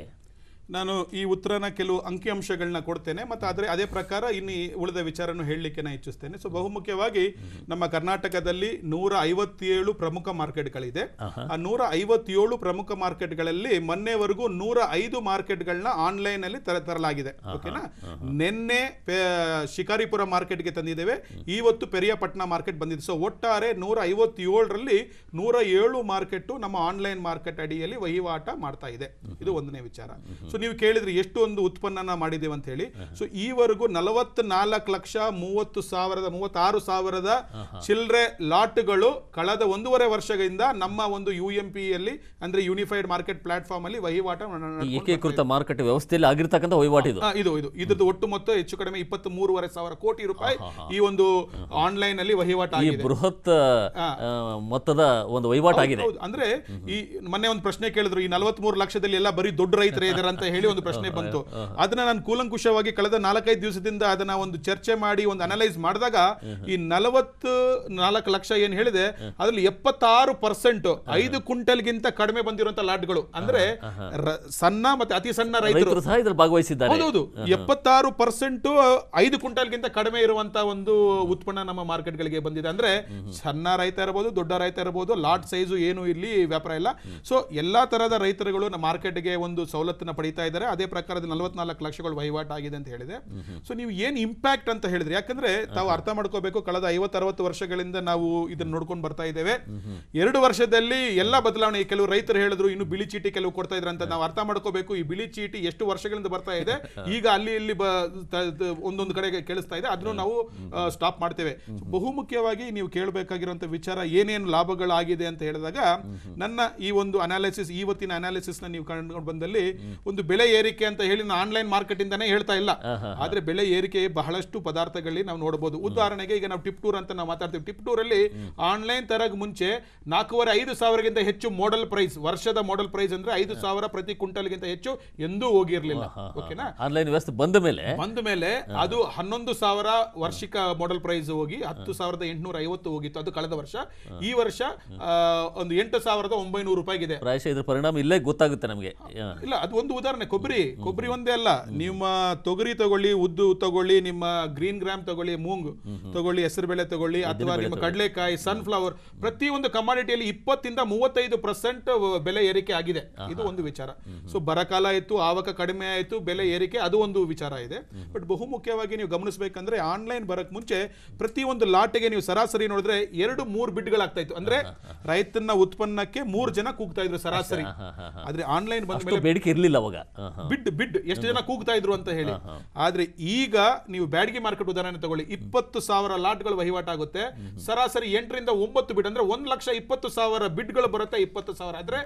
ನಾನು ಈ ಉತ್ತರನ ಕೆಲವು ಅಂಕಿಅಂಶಗಳನ್ನ ಕೊಡ್ತೇನೆ ಮತ್ತು ಆದರೆ ಅದೇ ಪ್ರಕಾರ ಇನ್ನು ಉಳಿದ ವಿಚಾರನು ಹೇಳಲಿಕ್ಕೆ ನಾನು ಇಚ್ಛಿಸ್ತೇನೆ ಸೊ ಬಹುಮುಖ್ಯವಾಗಿ ನಮ್ಮ ಕರ್ನಾಟಕದಲ್ಲಿ ನೂರ ಐವತ್ತೇಳು ಪ್ರಮುಖ ಮಾರ್ಕೆಟ್ಗಳಿದೆ ಆ ನೂರ ಐವತ್ತೇಳು ಪ್ರಮುಖ ಮಾರ್ಕೆಟ್ಗಳಲ್ಲಿ ಮೊನ್ನೆವರೆಗೂ ನೂರ ಐದು ಮಾರ್ಕೆಟ್ಗಳನ್ನ ಆನ್ಲೈನಲ್ಲಿ ತರ ತರಲಾಗಿದೆ ಓಕೆನಾ ನಿನ್ನೆ ಶಿಕಾರಿಪುರ ಮಾರ್ಕೆಟ್ಗೆ ತಂದಿದ್ದೇವೆ ಇವತ್ತು ಪೆರಿಯಪಟ್ಟಣ ಮಾರ್ಕೆಟ್ ಬಂದಿದೆ ಸೊ ಒಟ್ಟಾರೆ ನೂರ ಐವತ್ತೇಳರಲ್ಲಿ ನೂರ ಏಳು ಮಾರ್ಕೆಟು ನಮ್ಮ ಆನ್ಲೈನ್ ಮಾರ್ಕೆಟ್ ಅಡಿಯಲ್ಲಿ ವಹಿವಾಟ ಮಾಡ್ತಾ ಇದೆ ಇದು ಒಂದನೇ ವಿಚಾರ ಸೊ ನೀವು ಕೇಳಿದ್ರೆ ಎಷ್ಟು ಒಂದು ಉತ್ಪನ್ನ ಮಾಡಿದೇವೆ ಅಂತ ಹೇಳಿ ಸೊ ಈವರೆಗೂ ನಾಲ್ಕು ಲಕ್ಷ ಮೂವತ್ತು ಸಾವಿರದ ಮೂವತ್ತಾರು ಸಾವಿರದ ಚಿಲ್ಲರೆ ಲಾಟ್ಗಳು ಕಳೆದ ಒಂದೂವರೆ ವರ್ಷಗಳಿಂದ ನಮ್ಮ ಒಂದು ಯು ಎಂ ಪಿಯಲ್ಲಿ ಅಂದ್ರೆ ಯೂನಿಫೈಡ್ ಮಾರ್ಕೆಟ್ ಪ್ಲಾಟ್ಫಾರ್ಮ್ ಅಲ್ಲಿ ವಹಿವಾಟ ಏಕೀಕೃತ ಮಾರ್ಕೆಟ್ ವ್ಯವಸ್ಥೆಯಲ್ಲಿ ಆಗಿರ್ತಕ್ಕಂಥ ವಹಿವಾಟು ಇದು ಇದು ಇದ್ರದ್ದು ಒಟ್ಟು ಮೊತ್ತ ಹೆಚ್ಚು ಕಡಿಮೆ ಇಪ್ಪತ್ತ್ ಮೂರುವರೆ ಸಾವಿರ ಕೋಟಿ ರೂಪಾಯಿ ಈ ಒಂದು ಆನ್ಲೈನ್ ಅಲ್ಲಿ ವಹಿವಾಟು ಆಗಿದೆ ಬೃಹತ್ ಮೊತ್ತದ ಒಂದು ವಹಿವಾಟು ಆಗಿದೆ ಅಂದ್ರೆ ಈ ಮೊನ್ನೆ ಒಂದು ಪ್ರಶ್ನೆ ಕೇಳಿದ್ರು ಈ ಮೂರು ಲಕ್ಷದಲ್ಲಿ ಎಲ್ಲ ಬರೀ ದೊಡ್ಡ ರೈತರ ಇದಾರೆ ಅಂತ ಹೇಳಿ ಒಂದು ಪ್ರಶ್ನೆ ಬಂತು ಅದನ್ನ ನಾನು ಕೂಲಂಕುಷವಾಗಿ ಕಳೆದ ನಾಲ್ಕೈದು ದಿವಸದಿಂದ ಅದನ್ನ ಒಂದು ಚರ್ಚೆ ಮಾಡಿ ಒಂದು ಅನಲೈಸ್ ಮಾಡಿದಾಗ ಈ ನಲವತ್ತು ನಾಲ್ಕು ಲಕ್ಷ ಏನ್ ಹೇಳಿದೆ ಅದ್ರಲ್ಲಿ ಎಪ್ಪತ್ತಾರು ಪರ್ಸೆಂಟ್ ಐದು ಗಿಂತ ಕಡಿಮೆ ಬಂದಿರುವಂತ ಲಾಟ್ಗಳು ಅಂದ್ರೆ ಸಣ್ಣ ಮತ್ತೆ ಅತಿ ಸಣ್ಣ ರೈತರು ಸಹ ಭಾಗವಹಿಸಿದ್ದಾರೆ ಹೌದೌದು ಎಪ್ಪತ್ತಾರು ಪರ್ಸೆಂಟ್ ಐದು ಗಿಂತ ಕಡಿಮೆ ಇರುವಂತ ಒಂದು ಉತ್ಪನ್ನ ನಮ್ಮ ಮಾರ್ಕೆಟ್ಗಳಿಗೆ ಬಂದಿದೆ ಅಂದ್ರೆ ಸಣ್ಣ ರೈತ ಇರಬಹುದು ದೊಡ್ಡ ರೈತ ಇರಬಹುದು ಲಾಟ್ ಸೈಜ್ ಏನು ಇಲ್ಲಿ ವ್ಯಾಪಾರ ಇಲ್ಲ ಸೊ ಎಲ್ಲಾ ತರಹದ ರೈತರುಗಳು ಮಾರ್ಕೆಟ್ಗೆ ಒಂದು ಸವಲತ್ತನ್ನ ಪಡೆಯುತ್ತೆ ಇದ್ದಾರೆ ಅದೇ ಪ್ರಕಾರ ನಲವತ್ನಾಲ್ಕು ಲಕ್ಷಗಳು ಆಗಿದೆ ಅಂತ ಹೇಳಿದೆ ಸೊ ನೀವು ಏನ್ ಇಂಪ್ಯಾಕ್ಟ್ ಅಂತ ಹೇಳಿದ್ರಿ ಯಾಕಂದ್ರೆ ತಾವು ಅರ್ಥ ಮಾಡ್ಕೋಬೇಕು ಕಳೆದ ಐವತ್ತರವತ್ತು ವರ್ಷಗಳಿಂದ ನಾವು ಇದನ್ನ ನೋಡ್ಕೊಂಡು ಬರ್ತಾ ಇದ್ದೇವೆ ಎರಡು ವರ್ಷದಲ್ಲಿ ಎಲ್ಲಾ ಬದಲಾವಣೆ ಕೆಲವು ರೈತರು ಹೇಳಿದ್ರು ಇನ್ನು ಬಿಳಿ ಚೀಟಿ ಕೆಲವು ಕೊಡ್ತಾ ಇದ್ರ ಅಂತ ನಾವು ಅರ್ಥ ಮಾಡ್ಕೋಬೇಕು ಈ ಬಿಳಿ ಚೀಟಿ ಎಷ್ಟು ವರ್ಷಗಳಿಂದ ಬರ್ತಾ ಇದೆ ಈಗ ಅಲ್ಲಿ ಇಲ್ಲಿ ಒಂದೊಂದು ಕಡೆ ಕೇಳಿಸ್ತಾ ಇದೆ ಅದನ್ನು ನಾವು ಸ್ಟಾಪ್ ಮಾಡ್ತೇವೆ ಬಹುಮುಖ್ಯವಾಗಿ ನೀವು ಕೇಳಬೇಕಾಗಿರುವಂತ ವಿಚಾರ ಏನೇನು ಲಾಭಗಳಾಗಿದೆ ಅಂತ ಹೇಳಿದಾಗ ನನ್ನ ಈ ಒಂದು ಅನಾಲಿಸಿಸ್ ಇವತ್ತಿನ ಅನಾಲಿಸಿಸ್ ನೀವು ಕಂಡು ಬಂದಲ್ಲಿ ಒಂದು ಬೆಳೆ ಬೆಲೆ ಏರಿಕೆ ಅಂತ ಹೇಳಿ ನಾನು ಆನ್ಲೈನ್ ಮಾರ್ಕೆಟ್ ಇಂದನೇ ಹೇಳ್ತಾ ಇಲ್ಲ ಆದ್ರೆ ಬೆಲೆ ಏರಿಕೆ ಬಹಳಷ್ಟು ಪದಾರ್ಥಗಳಲ್ಲಿ ನಾವು ನೋಡಬಹುದು ಉದಾಹರಣೆಗೆ ಈಗ ನಾವು ಟಿಪ್ ಟೂರ್ ಅಂತ ನಾವು ಮಾತಾಡ್ತೀವಿ ಟಿಪ್ ಟೂರ್ ಅಲ್ಲಿ ಆನ್ಲೈನ್ ತರಗ ಮುಂಚೆ ನಾಲ್ಕೂವರೆ ಐದು ಸಾವಿರಗಿಂತ ಹೆಚ್ಚು ಮಾಡೆಲ್ ಪ್ರೈಸ್ ವರ್ಷದ ಮಾಡೆಲ್ ಪ್ರೈಸ್ ಅಂದ್ರೆ ಐದು ಸಾವಿರ ಪ್ರತಿ ಕ್ವಿಂಟಲ್ಗಿಂತ ಹೆಚ್ಚು ಎಂದೂ ಹೋಗಿರ್ಲಿಲ್ಲ ಓಕೆನಾ ಆನ್ಲೈನ್ ವ್ಯವಸ್ಥೆ ಬಂದ ಮೇಲೆ ಬಂದ ಮೇಲೆ ಅದು ಹನ್ನೊಂದು ಸಾವಿರ ವಾರ್ಷಿಕ ಮಾಡೆಲ್ ಪ್ರೈಸ್ ಹೋಗಿ ಹತ್ತು ಸಾವಿರದ ಎಂಟುನೂರ ಐವತ್ತು ಹೋಗಿತ್ತು ಅದು ಕಳೆದ ವರ್ಷ ಈ ವರ್ಷ ಒಂದು ಎಂಟು ಸಾವಿರದ ಒಂಬೈನೂರು ರೂಪಾಯಿಗಿದೆ ಪ್ರಾಯಶಃ ಇದ್ರ ಪರಿಣಾಮ ಇಲ್ಲೇ ಗೊತ್ತಾಗುತ್ತೆ ನಮಗೆ ಇಲ್ಲ ಅದು ಒಂದು ಉದಾಹರಣೆ ಉದಾಹರಣೆ ಕೊಬ್ಬರಿ ಕೊಬ್ಬರಿ ಒಂದೇ ಅಲ್ಲ ನಿಮ್ಮ ತೊಗರಿ ತಗೊಳ್ಳಿ ಉದ್ದು ತಗೊಳ್ಳಿ ನಿಮ್ಮ ಗ್ರೀನ್ ಗ್ರಾಮ್ ತಗೊಳ್ಳಿ ಮೂಂಗ್ ತಗೊಳ್ಳಿ ಹೆಸರು ಬೇಳೆ ತಗೊಳ್ಳಿ ಅಥವಾ ನಿಮ್ಮ ಕಡಲೆಕಾಯಿ ಸನ್ಫ್ಲವರ್ ಪ್ರತಿ ಒಂದು ಕಮಾಡಿಟಿಯಲ್ಲಿ ಇಪ್ಪತ್ತಿಂದ ಮೂವತ್ತೈದು ಪರ್ಸೆಂಟ್ ಬೆಲೆ ಏರಿಕೆ ಆಗಿದೆ ಇದು ಒಂದು ವಿಚಾರ ಸೊ ಬರಕಾಲ ಇತ್ತು ಆವಕ ಕಡಿಮೆ ಆಯಿತು ಬೆಲೆ ಏರಿಕೆ ಅದು ಒಂದು ವಿಚಾರ ಇದೆ ಬಟ್ ಬಹುಮುಖ್ಯವಾಗಿ ನೀವು ಗಮನಿಸಬೇಕಂದ್ರೆ ಆನ್ಲೈನ್ ಬರಕ್ ಮುಂಚೆ ಪ್ರತಿ ಒಂದು ಲಾಟ್ಗೆ ನೀವು ಸರಾಸರಿ ನೋಡಿದ್ರೆ ಎರಡು ಮೂರು ಬಿಡ್ಗಳಾಗ್ತಾ ಇತ್ತು ಅಂದ್ರೆ ರೈತನ ಉತ್ಪನ್ನಕ್ಕೆ ಮೂರು ಜನ ಕೂಗ್ತಾ ಇದ್ರು ಸರಾಸರಿ ಆದ್ರೆ ಆನ್ಲೈನ್ ಬಂದ ಬೇಡಿಕೆ ಇರಲಿಲ್ಲ ಅವಾಗ ಬಿಡ್ ಬಿಡ್ ಎಷ್ಟು ಜನ ಕೂಗ್ತಾ ಇದ್ರು ಅಂತ ಹೇಳಿ ಆದ್ರೆ ಈಗ ನೀವು ಬ್ಯಾಡ್ಗೆ ಮಾರ್ಕೆಟ್ ಉದಾಹರಣೆ ತಗೊಳ್ಳಿ ಇಪ್ಪತ್ತು ಸಾವಿರ ಲಾಟ್ಗಳು ವಹಿವಾಟಾಗುತ್ತೆ ಸರಾಸರಿ ಎಂಟರಿಂದ ಒಂಬತ್ತು ಬಿಡ್ ಅಂದ್ರೆ ಒಂದ್ ಲಕ್ಷ ಇಪ್ಪತ್ತು ಸಾವಿರ ಬಿಡ್ಗಳು ಬರುತ್ತೆ ಇಪ್ಪತ್ತು ಸಾವಿರ ಆದ್ರೆ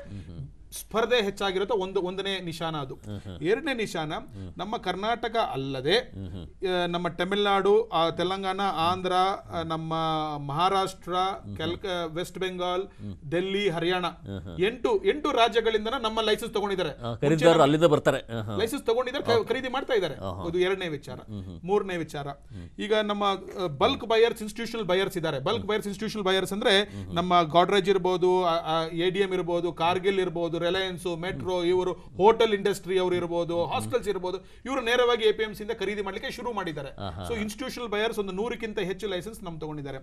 ಸ್ಪರ್ಧೆ ಹೆಚ್ಚಾಗಿರೋದು ಒಂದು ಒಂದನೇ ನಿಶಾನ ಅದು ಎರಡನೇ ನಿಶಾನ ನಮ್ಮ ಕರ್ನಾಟಕ ಅಲ್ಲದೆ ನಮ್ಮ ತಮಿಳುನಾಡು ತೆಲಂಗಾಣ ಆಂಧ್ರ ನಮ್ಮ ಮಹಾರಾಷ್ಟ್ರ ಕೆಲ್ಕ ವೆಸ್ಟ್ ಬೆಂಗಾಲ್ ಡೆಲ್ಲಿ ಹರಿಯಾಣ ಎಂಟು ಎಂಟು ರಾಜ್ಯಗಳಿಂದ ನಮ್ಮ ಲೈಸೆನ್ಸ್ ತಗೊಂಡಿದ್ದಾರೆ ಬರ್ತಾರೆ ಲೈಸೆನ್ಸ್ ತಗೊಂಡಿದ್ದಾರೆ ಖರೀದಿ ಮಾಡ್ತಾ ಇದ್ದಾರೆ ಅದು ಎರಡನೇ ವಿಚಾರ ಮೂರನೇ ವಿಚಾರ ಈಗ ನಮ್ಮ ಬಲ್ಕ್ ಬಯರ್ಸ್ ಇನ್ಸ್ಟಿಟ್ಯೂಷನಲ್ ಬಯರ್ಸ್ ಇದ್ದಾರೆ ಬಲ್ಕ್ ಬಯರ್ಸ್ ಇನ್ಸ್ಟಿಟ್ಯೂಷನಲ್ ಬಯರ್ಸ್ ಅಂದ್ರೆ ನಮ್ಮ ಗಾಡ್ರೇಜ್ ಇರ್ಬೋದು ಎಡಿಎಂ ಇರ್ಬೋದು ಕಾರ್ಗಿಲ್ ಇರ್ಬೋದು ರಿಲಯನ್ಸು ಮೆಟ್ರೋ ಇವರು ಹೋಟೆಲ್ ಇಂಡಸ್ಟ್ರಿ ಅವರು ಇರ್ಬೋದು ಹಾಸ್ಟೆಲ್ಸ್ ಇರಬಹುದು ಇವರು ನೇರವಾಗಿ ಎ ಪಿ ಖರೀದಿ ಮಾಡಲಿಕ್ಕೆ ಶುರು ಮಾಡಿದ್ದಾರೆ ಸೊ ಇನ್ಸ್ಟಿಟ್ಯೂಷನಲ್ ಬಯರ್ಸ್ ಒಂದು ನೂರಕ್ಕಿಂತ ಹೆಚ್ಚು ಲೈಸೆನ್ಸ್ ನಮ್ ತಗೊಂಡಿದ್ದಾರೆ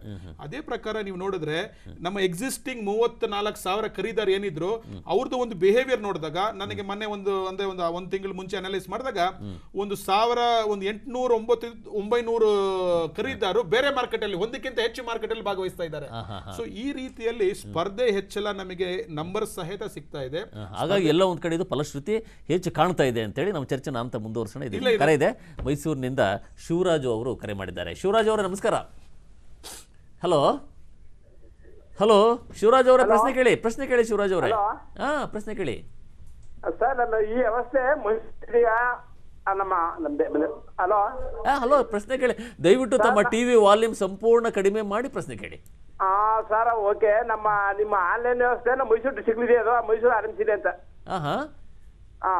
ಅದೇ ಪ್ರಕಾರ ನೀವು ನೋಡಿದ್ರೆ ನಮ್ಮ ಎಕ್ಸಿಸ್ಟಿಂಗ್ ಮೂವತ್ತ್ ನಾಲ್ಕು ಸಾವಿರ ಖರೀದಾರ್ ಏನಿದ್ರು ಅವ್ರದ್ದು ಒಂದು ಬಿಹೇವಿಯರ್ ನೋಡಿದಾಗ ನನಗೆ ಮೊನ್ನೆ ಒಂದು ಅಂದ್ರೆ ಒಂದು ಒಂದು ತಿಂಗಳು ಮುಂಚೆ ಅನಲೈಸ್ ಮಾಡಿದಾಗ ಒಂದು ಸಾವಿರ ಒಂದು ಎಂಟುನೂರ ಒಂಬತ್ತು ಒಂಬೈನೂರು ಖರೀದಾರು ಬೇರೆ ಮಾರ್ಕೆಟ್ ಅಲ್ಲಿ ಒಂದಕ್ಕಿಂತ ಹೆಚ್ಚು ಮಾರ್ಕೆಟ್ ಅಲ್ಲಿ ಭಾಗವಹಿಸ್ತಾ ಇದ್ದಾರೆ ಸೊ ಈ ರೀತಿಯಲ್ಲಿ ಸ್ಪರ್ಧೆ ಹೆಚ್ಚಲ ನಮಗೆ ನಂಬರ್ ಸಹಿತ ಸಿಗ್ತಾ ಇದೆ ಹಾಗಾಗಿ ಎಲ್ಲ ಒಂದು ಕಡೆ ಇದು ಫಲಶ್ರುತಿ ಹೆಚ್ಚು ಕಾಣ್ತಾ ಇದೆ ಅಂತೇಳಿ ನಮ್ಮ ಚರ್ಚೆ ನಾಂತ ಮುಂದುವರ್ಸೋಣ ಇದೆ ಕರೆ ಇದೆ ಮೈಸೂರಿನಿಂದ ಶಿವರಾಜು ಅವರು ಕರೆ ಮಾಡಿದ್ದಾರೆ ಶಿವರಾಜು ಅವರೇ ನಮಸ್ಕಾರ ಹಲೋ ಹಲೋ ಶಿವರಾಜ್ ಅವರ ಪ್ರಶ್ನೆ ಕೇಳಿ ಪ್ರಶ್ನೆ ಕೇಳಿ ಶಿವರಾಜ್ ಅವರೇ ಹಾ ಪ್ರಶ್ನೆ ಕೇಳಿ ಹಲೋ ಪ್ರಶ್ನೆ ಕೇಳಿ ದಯವಿಟ್ಟು ತಮ್ಮ ಟಿವಿ ವಾಲ್ಯೂಮ್ ಸಂಪೂರ್ಣ ಕಡಿಮೆ ಮಾಡಿ ಪ್ರಶ್ನೆ ಕೇಳಿ ಆ ಸರ್ ಓಕೆ ನಮ್ಮ ನಿಮ್ಮ ಆನ್ಲೈನ್ ವ್ಯವಸ್ಥೆ ನಮ್ಮ ಮೈಸೂರು ಡಿಸ್ಟಿಕ್ಲಿದೆ ಅದು ಮೈಸೂರು ಆರ್ ಸಿ ಅಂತ ಹಾ ಹಾ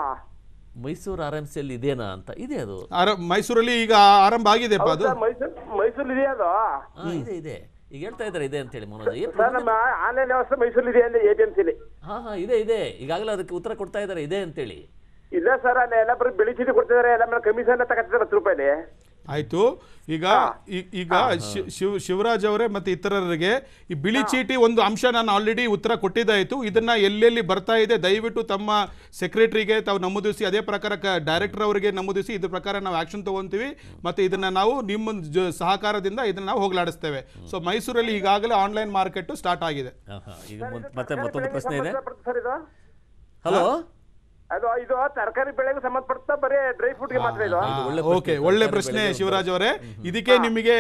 ಮೈಸೂರು ಆರ್ ಎಂ ಸಿಯಲ್ಲಿ ಇದೇನಾ ಅಂತ ಇದೆ ಅದು ಆರ- ಮೈಸೂರಲ್ಲಿ ಈಗ ಆರಂಭ ಆಗಿದೆ ಅದು ಸರ್ ಮೈಸೂರು ಮೈಸೂರಲ್ಲಿ ಇದೆಯಾ ಅದು ಇದೆ ಇದೆ ಈಗ ಹೇಳ್ತಾ ಇದ್ದಾರೆ ಇದೆ ಅಂತ ಹೇಳಿ ಮನೋಜ್ ಸರ್ ನಮ್ಮ ಆನ್ಲೈನ್ ವ್ಯವಸ್ಥೆ ಮೈಸೂರು ಇದೆ ಅಲ್ಲಿ ಎ ಪಿ ಹಾ ಹಾ ಇದೆ ಇದೆ ಈಗಾಗಲೇ ಅದಕ್ಕೆ ಉತ್ತರ ಕೊಡ್ತಾ ಇದ್ದಾರೆ ಇದೆ ಅಂತೇಳಿ ಇಲ್ಲ ಸರ್ ಅಲ್ಲಿ ಎಲ್ಲ ಬರೀ ಬಿಳಿ ಚೀಟಿ ಕೊಡ್ತಿದ್ದಾರೆ ಎಲ್ಲ ಮೇಲೆ ಕಮಿಷನ್ ತಗೋತಿದ್ದಾರೆ ಹತ್ತು ರೂಪಾಯಿ ಆಯ್ತು ಈಗ ಈಗ ಶಿವ್ ಶಿವರಾಜ್ ಅವರೇ ಮತ್ತೆ ಇತರರಿಗೆ ಈ ಬಿಳಿ ಚೀಟಿ ಒಂದು ಅಂಶ ನಾನು ಆಲ್ರೆಡಿ ಉತ್ತರ ಕೊಟ್ಟಿದ್ದಾಯಿತು ಇದನ್ನ ಎಲ್ಲೆಲ್ಲಿ ಬರ್ತಾ ಇದೆ ದಯವಿಟ್ಟು ತಮ್ಮ ಸೆಕ್ರೆಟರಿಗೆ ತಾವು ನಮೂದಿಸಿ ಅದೇ ಪ್ರಕಾರ ಡೈರೆಕ್ಟರ್ ಅವರಿಗೆ ನಮೂದಿಸಿ ಇದ್ರ ಪ್ರಕಾರ ನಾವು ಆಕ್ಷನ್ ತಗೊಂತೀವಿ ಮತ್ತೆ ಇದನ್ನ ನಾವು ನಿಮ್ಮ ಸಹಕಾರದಿಂದ ಇದನ್ನ ನಾವು ಹೋಗ್ಲಾಡಿಸ್ತೇವೆ ಸೊ ಮೈಸೂರಲ್ಲಿ ಈಗಾಗಲೇ ಆನ್ಲೈನ್ ಮಾರ್ಕೆಟ್ ಸ್ಟಾರ್ಟ್ ಆಗಿದೆ ಹಲೋ ಇದು ತರಕಾರಿ ಬೆಳೆಗೆ ಡ್ರೈ ಫ್ರೂಟ್ ಗೆ ಮಾತ್ರ ಓಕೆ ಒಳ್ಳೆ ಪ್ರಶ್ನೆ ಶಿವರಾಜ್ ಅವರೇ ಇದಕ್ಕೆ ನಿಮಗೆ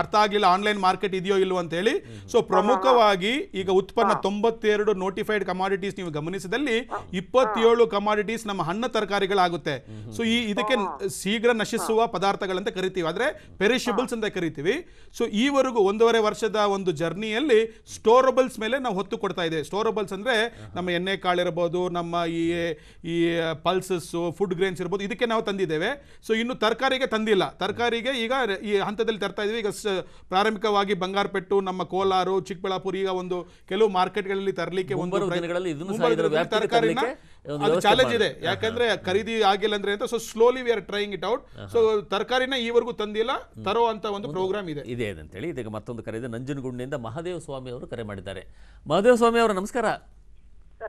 ಅರ್ಥ ಆಗಿಲ್ಲ ಆನ್ಲೈನ್ ಮಾರ್ಕೆಟ್ ಇದೆಯೋ ಇಲ್ವೋ ಅಂತ ಹೇಳಿ ಸೊ ಪ್ರಮುಖವಾಗಿ ಈಗ ಉತ್ಪನ್ನ ತೊಂಬತ್ತೆರಡು ನೋಟಿಫೈಡ್ ಕಮಾಡಿಟೀಸ್ ನೀವು ಗಮನಿಸಿದಲ್ಲಿ ಇಪ್ಪತ್ತೇಳು ಕಮಾಡಿಟೀಸ್ ನಮ್ಮ ಹಣ್ಣು ತರಕಾರಿಗಳಾಗುತ್ತೆ ಸೊ ಈ ಇದಕ್ಕೆ ಶೀಘ್ರ ನಶಿಸುವ ಪದಾರ್ಥಗಳಂತ ಕರಿತೀವಿ ಆದ್ರೆ ಪೆರಿಷಬಲ್ಸ್ ಅಂತ ಕರಿತೀವಿ ಸೊ ಈವರೆಗೂ ಒಂದೂವರೆ ವರ್ಷದ ಒಂದು ಜರ್ನಿಯಲ್ಲಿ ಸ್ಟೋರಬಲ್ಸ್ ಮೇಲೆ ನಾವು ಹೊತ್ತು ಕೊಡ್ತಾ ಇದೆ ಸ್ಟೋರಬಲ್ಸ್ ಅಂದ್ರೆ ನಮ್ಮ ಎಣ್ಣೆ ಕಾಳಿರಬಹುದು ನಮ್ಮ ಈ ಈ ಪಲ್ಸಸ್ಸು ಫುಡ್ ಗ್ರೇನ್ಸ್ ಇರ್ಬೋದು ಇದಕ್ಕೆ ನಾವು ತಂದಿದ್ದೇವೆ ಸೊ ಇನ್ನು ತರಕಾರಿಗೆ ತಂದಿಲ್ಲ ತರಕಾರಿಗೆ ಈಗ ಈ ಹಂತದಲ್ಲಿ ತರ್ತಾ ಇದ್ದೀವಿ ಈಗ ಪ್ರಾರಂಭಿಕವಾಗಿ ಬಂಗಾರಪೆಟ್ಟು ನಮ್ಮ ಕೋಲಾರು ಚಿಕ್ಕಬಳ್ಳಾಪುರ ಈಗ ಒಂದು ಕೆಲವು ಮಾರ್ಕೆಟ್ಗಳಲ್ಲಿ ತರಲಿಕ್ಕೆ ಒಂದು ತರಕಾರಿನ ಅದು ಚಾಲೆಂಜ್ ಇದೆ ಯಾಕಂದ್ರೆ ಖರೀದಿ ಆಗಿಲ್ಲ ಅಂದ್ರೆ ಅಂತ so slowly we are trying it out so ತರಕಾರಿನ ಈವರೆಗೂ ತಂದಿಲ್ಲ ತರೋ ಅಂತ ಒಂದು ಪ್ರೋಗ್ರಾಮ್ ಇದೆ ಇದೆ ಅಂತ ಹೇಳಿ ಇದೀಗ ಮತ್ತೊಂದು ಕರೆ ಇದೆ ನಂಜನಗುಂಡಿನಿಂದ ಮಹಾದೇವ ಸ್ವಾಮಿ ಅವರು ಕರೆ ಮಾಡಿದ್ದಾರೆ ಮಹಾದೇವ ಸ್ವಾಮಿ ಅವರು ನಮಸ್ಕಾರ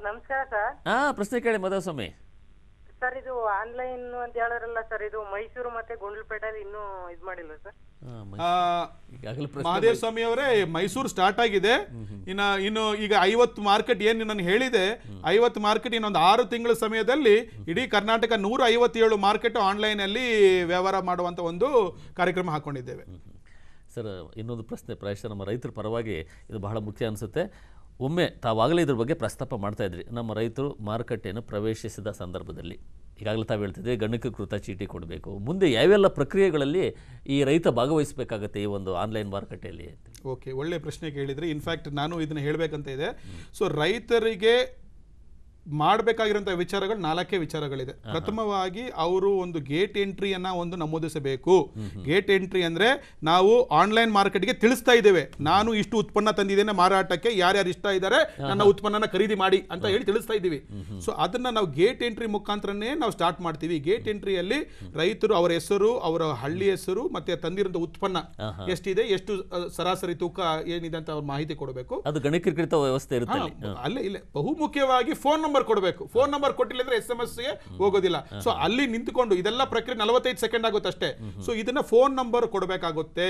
ನಮಸ್ಕಾರ ಸರ್ ಪ್ರಶ್ನೆ ಕೇಳಿ ಸ್ವಾಮಿ ಸರ್ ಇದು ಆನ್ಲೈನ್ ಅಂತ ಹೇಳಿದ್ರಲ್ಲ ಸರ್ ಇದು ಮೈಸೂರು ಮತ್ತೆ ಗುಂಡ್ಲುಪೇಟೆಯಲ್ಲಿ ಇನ್ನೂ ಇದು ಮಾಡಿಲ್ಲ ಸರ್ ಸ್ವಾಮಿ ಅವರೇ ಮೈಸೂರು ಸ್ಟಾರ್ಟ್ ಆಗಿದೆ ಇನ್ನು ಇನ್ನು ಈಗ ಐವತ್ತು ಮಾರ್ಕೆಟ್ ಏನು ನಾನು ಹೇಳಿದೆ ಐವತ್ತು ಮಾರ್ಕೆಟ್ ಇನ್ನೊಂದು ಆರು ತಿಂಗಳ ಸಮಯದಲ್ಲಿ ಇಡೀ ಕರ್ನಾಟಕ ನೂರ ಐವತ್ತೇಳು ಮಾರ್ಕೆಟ್ ಅಲ್ಲಿ ವ್ಯವಹಾರ ಮಾಡುವಂತ ಒಂದು ಕಾರ್ಯಕ್ರಮ ಹಾಕೊಂಡಿದ್ದೇವೆ ಸರ್ ಇನ್ನೊಂದು ಪ್ರಶ್ನೆ ಪ್ರಾಯಶಃ ನಮ್ಮ ರೈತರ ಪರವಾಗಿ ಇದು ಬಹಳ ಮುಖ್ಯ ಅನಿಸುತ್ತೆ ಒಮ್ಮೆ ತಾವಾಗಲೇ ಇದ್ರ ಬಗ್ಗೆ ಪ್ರಸ್ತಾಪ ಮಾಡ್ತಾ ಇದ್ರಿ ನಮ್ಮ ರೈತರು ಮಾರುಕಟ್ಟೆಯನ್ನು ಪ್ರವೇಶಿಸಿದ ಸಂದರ್ಭದಲ್ಲಿ ಈಗಾಗಲೇ ತಾವು ಹೇಳ್ತಿದ್ವಿ ಕೃತ ಚೀಟಿ ಕೊಡಬೇಕು ಮುಂದೆ ಯಾವೆಲ್ಲ ಪ್ರಕ್ರಿಯೆಗಳಲ್ಲಿ ಈ ರೈತ ಭಾಗವಹಿಸಬೇಕಾಗತ್ತೆ ಈ ಒಂದು ಆನ್ಲೈನ್ ಮಾರುಕಟ್ಟೆಯಲ್ಲಿ ಓಕೆ ಒಳ್ಳೆ ಪ್ರಶ್ನೆ ಕೇಳಿದರೆ ಇನ್ಫ್ಯಾಕ್ಟ್ ನಾನು ಇದನ್ನು ಹೇಳಬೇಕಂತ ಇದೆ ಸೊ ರೈತರಿಗೆ ಮಾಡಬೇಕಾಗಿರುವಂಥ ವಿಚಾರಗಳು ನಾಲ್ಕೇ ವಿಚಾರಗಳಿದೆ ಪ್ರಥಮವಾಗಿ ಅವರು ಒಂದು ಗೇಟ್ ಎಂಟ್ರಿಯನ್ನ ಒಂದು ನಮೂದಿಸಬೇಕು ಗೇಟ್ ಎಂಟ್ರಿ ಅಂದ್ರೆ ನಾವು ಆನ್ಲೈನ್ ಮಾರ್ಕೆಟ್ಗೆ ತಿಳಿಸ್ತಾ ಇದ್ದೇವೆ ನಾನು ಇಷ್ಟು ಉತ್ಪನ್ನ ತಂದಿದ್ದೇನೆ ಮಾರಾಟಕ್ಕೆ ಯಾರ್ಯಾರು ಇಷ್ಟ ಇದ್ದಾರೆ ನನ್ನ ಉತ್ಪನ್ನನ ಖರೀದಿ ಮಾಡಿ ಅಂತ ಹೇಳಿ ತಿಳಿಸ್ತಾ ಇದ್ದೀವಿ ಸೊ ಅದನ್ನ ನಾವು ಗೇಟ್ ಎಂಟ್ರಿ ಮುಖಾಂತರನೇ ನಾವು ಸ್ಟಾರ್ಟ್ ಮಾಡ್ತೀವಿ ಗೇಟ್ ಎಂಟ್ರಿಯಲ್ಲಿ ರೈತರು ಅವರ ಹೆಸರು ಅವರ ಹಳ್ಳಿ ಹೆಸರು ಮತ್ತೆ ತಂದಿರುವಂತಹ ಉತ್ಪನ್ನ ಎಷ್ಟಿದೆ ಎಷ್ಟು ಸರಾಸರಿ ತೂಕ ಏನಿದೆ ಅಂತ ಅವ್ರ ಮಾಹಿತಿ ಕೊಡಬೇಕು ಅದು ಗಣಕೀಕೃತ ವ್ಯವಸ್ಥೆ ಇರುತ್ತೆ ಅಲ್ಲೇ ಇಲ್ಲ ಬಹುಮುಖ್ಯವಾಗಿ ಫೋನ್ ನಂಬರ್ ಕೊಡಬೇಕು ಫೋನ್ ನಂಬರ್ ಕೊಟ್ಟಿಲ್ಲ ಅಂದ್ರೆ ಎಸ್ ಎಂ ಎಸ್ ಗೆ ಹೋಗೋದಿಲ್ಲ ಸೊ ಅಲ್ಲಿ ನಿಂತ್ಕೊಂಡು ಇದೆಲ್ಲ ಪ್ರಕ್ರಿಯೆ ನಲವತ್ತೈದು ಸೆಕೆಂಡ್ ಆಗುತ್ತೆ ಅಷ್ಟೇ ಸೊ ಇದನ್ನ ಫೋನ್ ನಂಬರ್ ಕೊಡಬೇಕಾಗುತ್ತೆ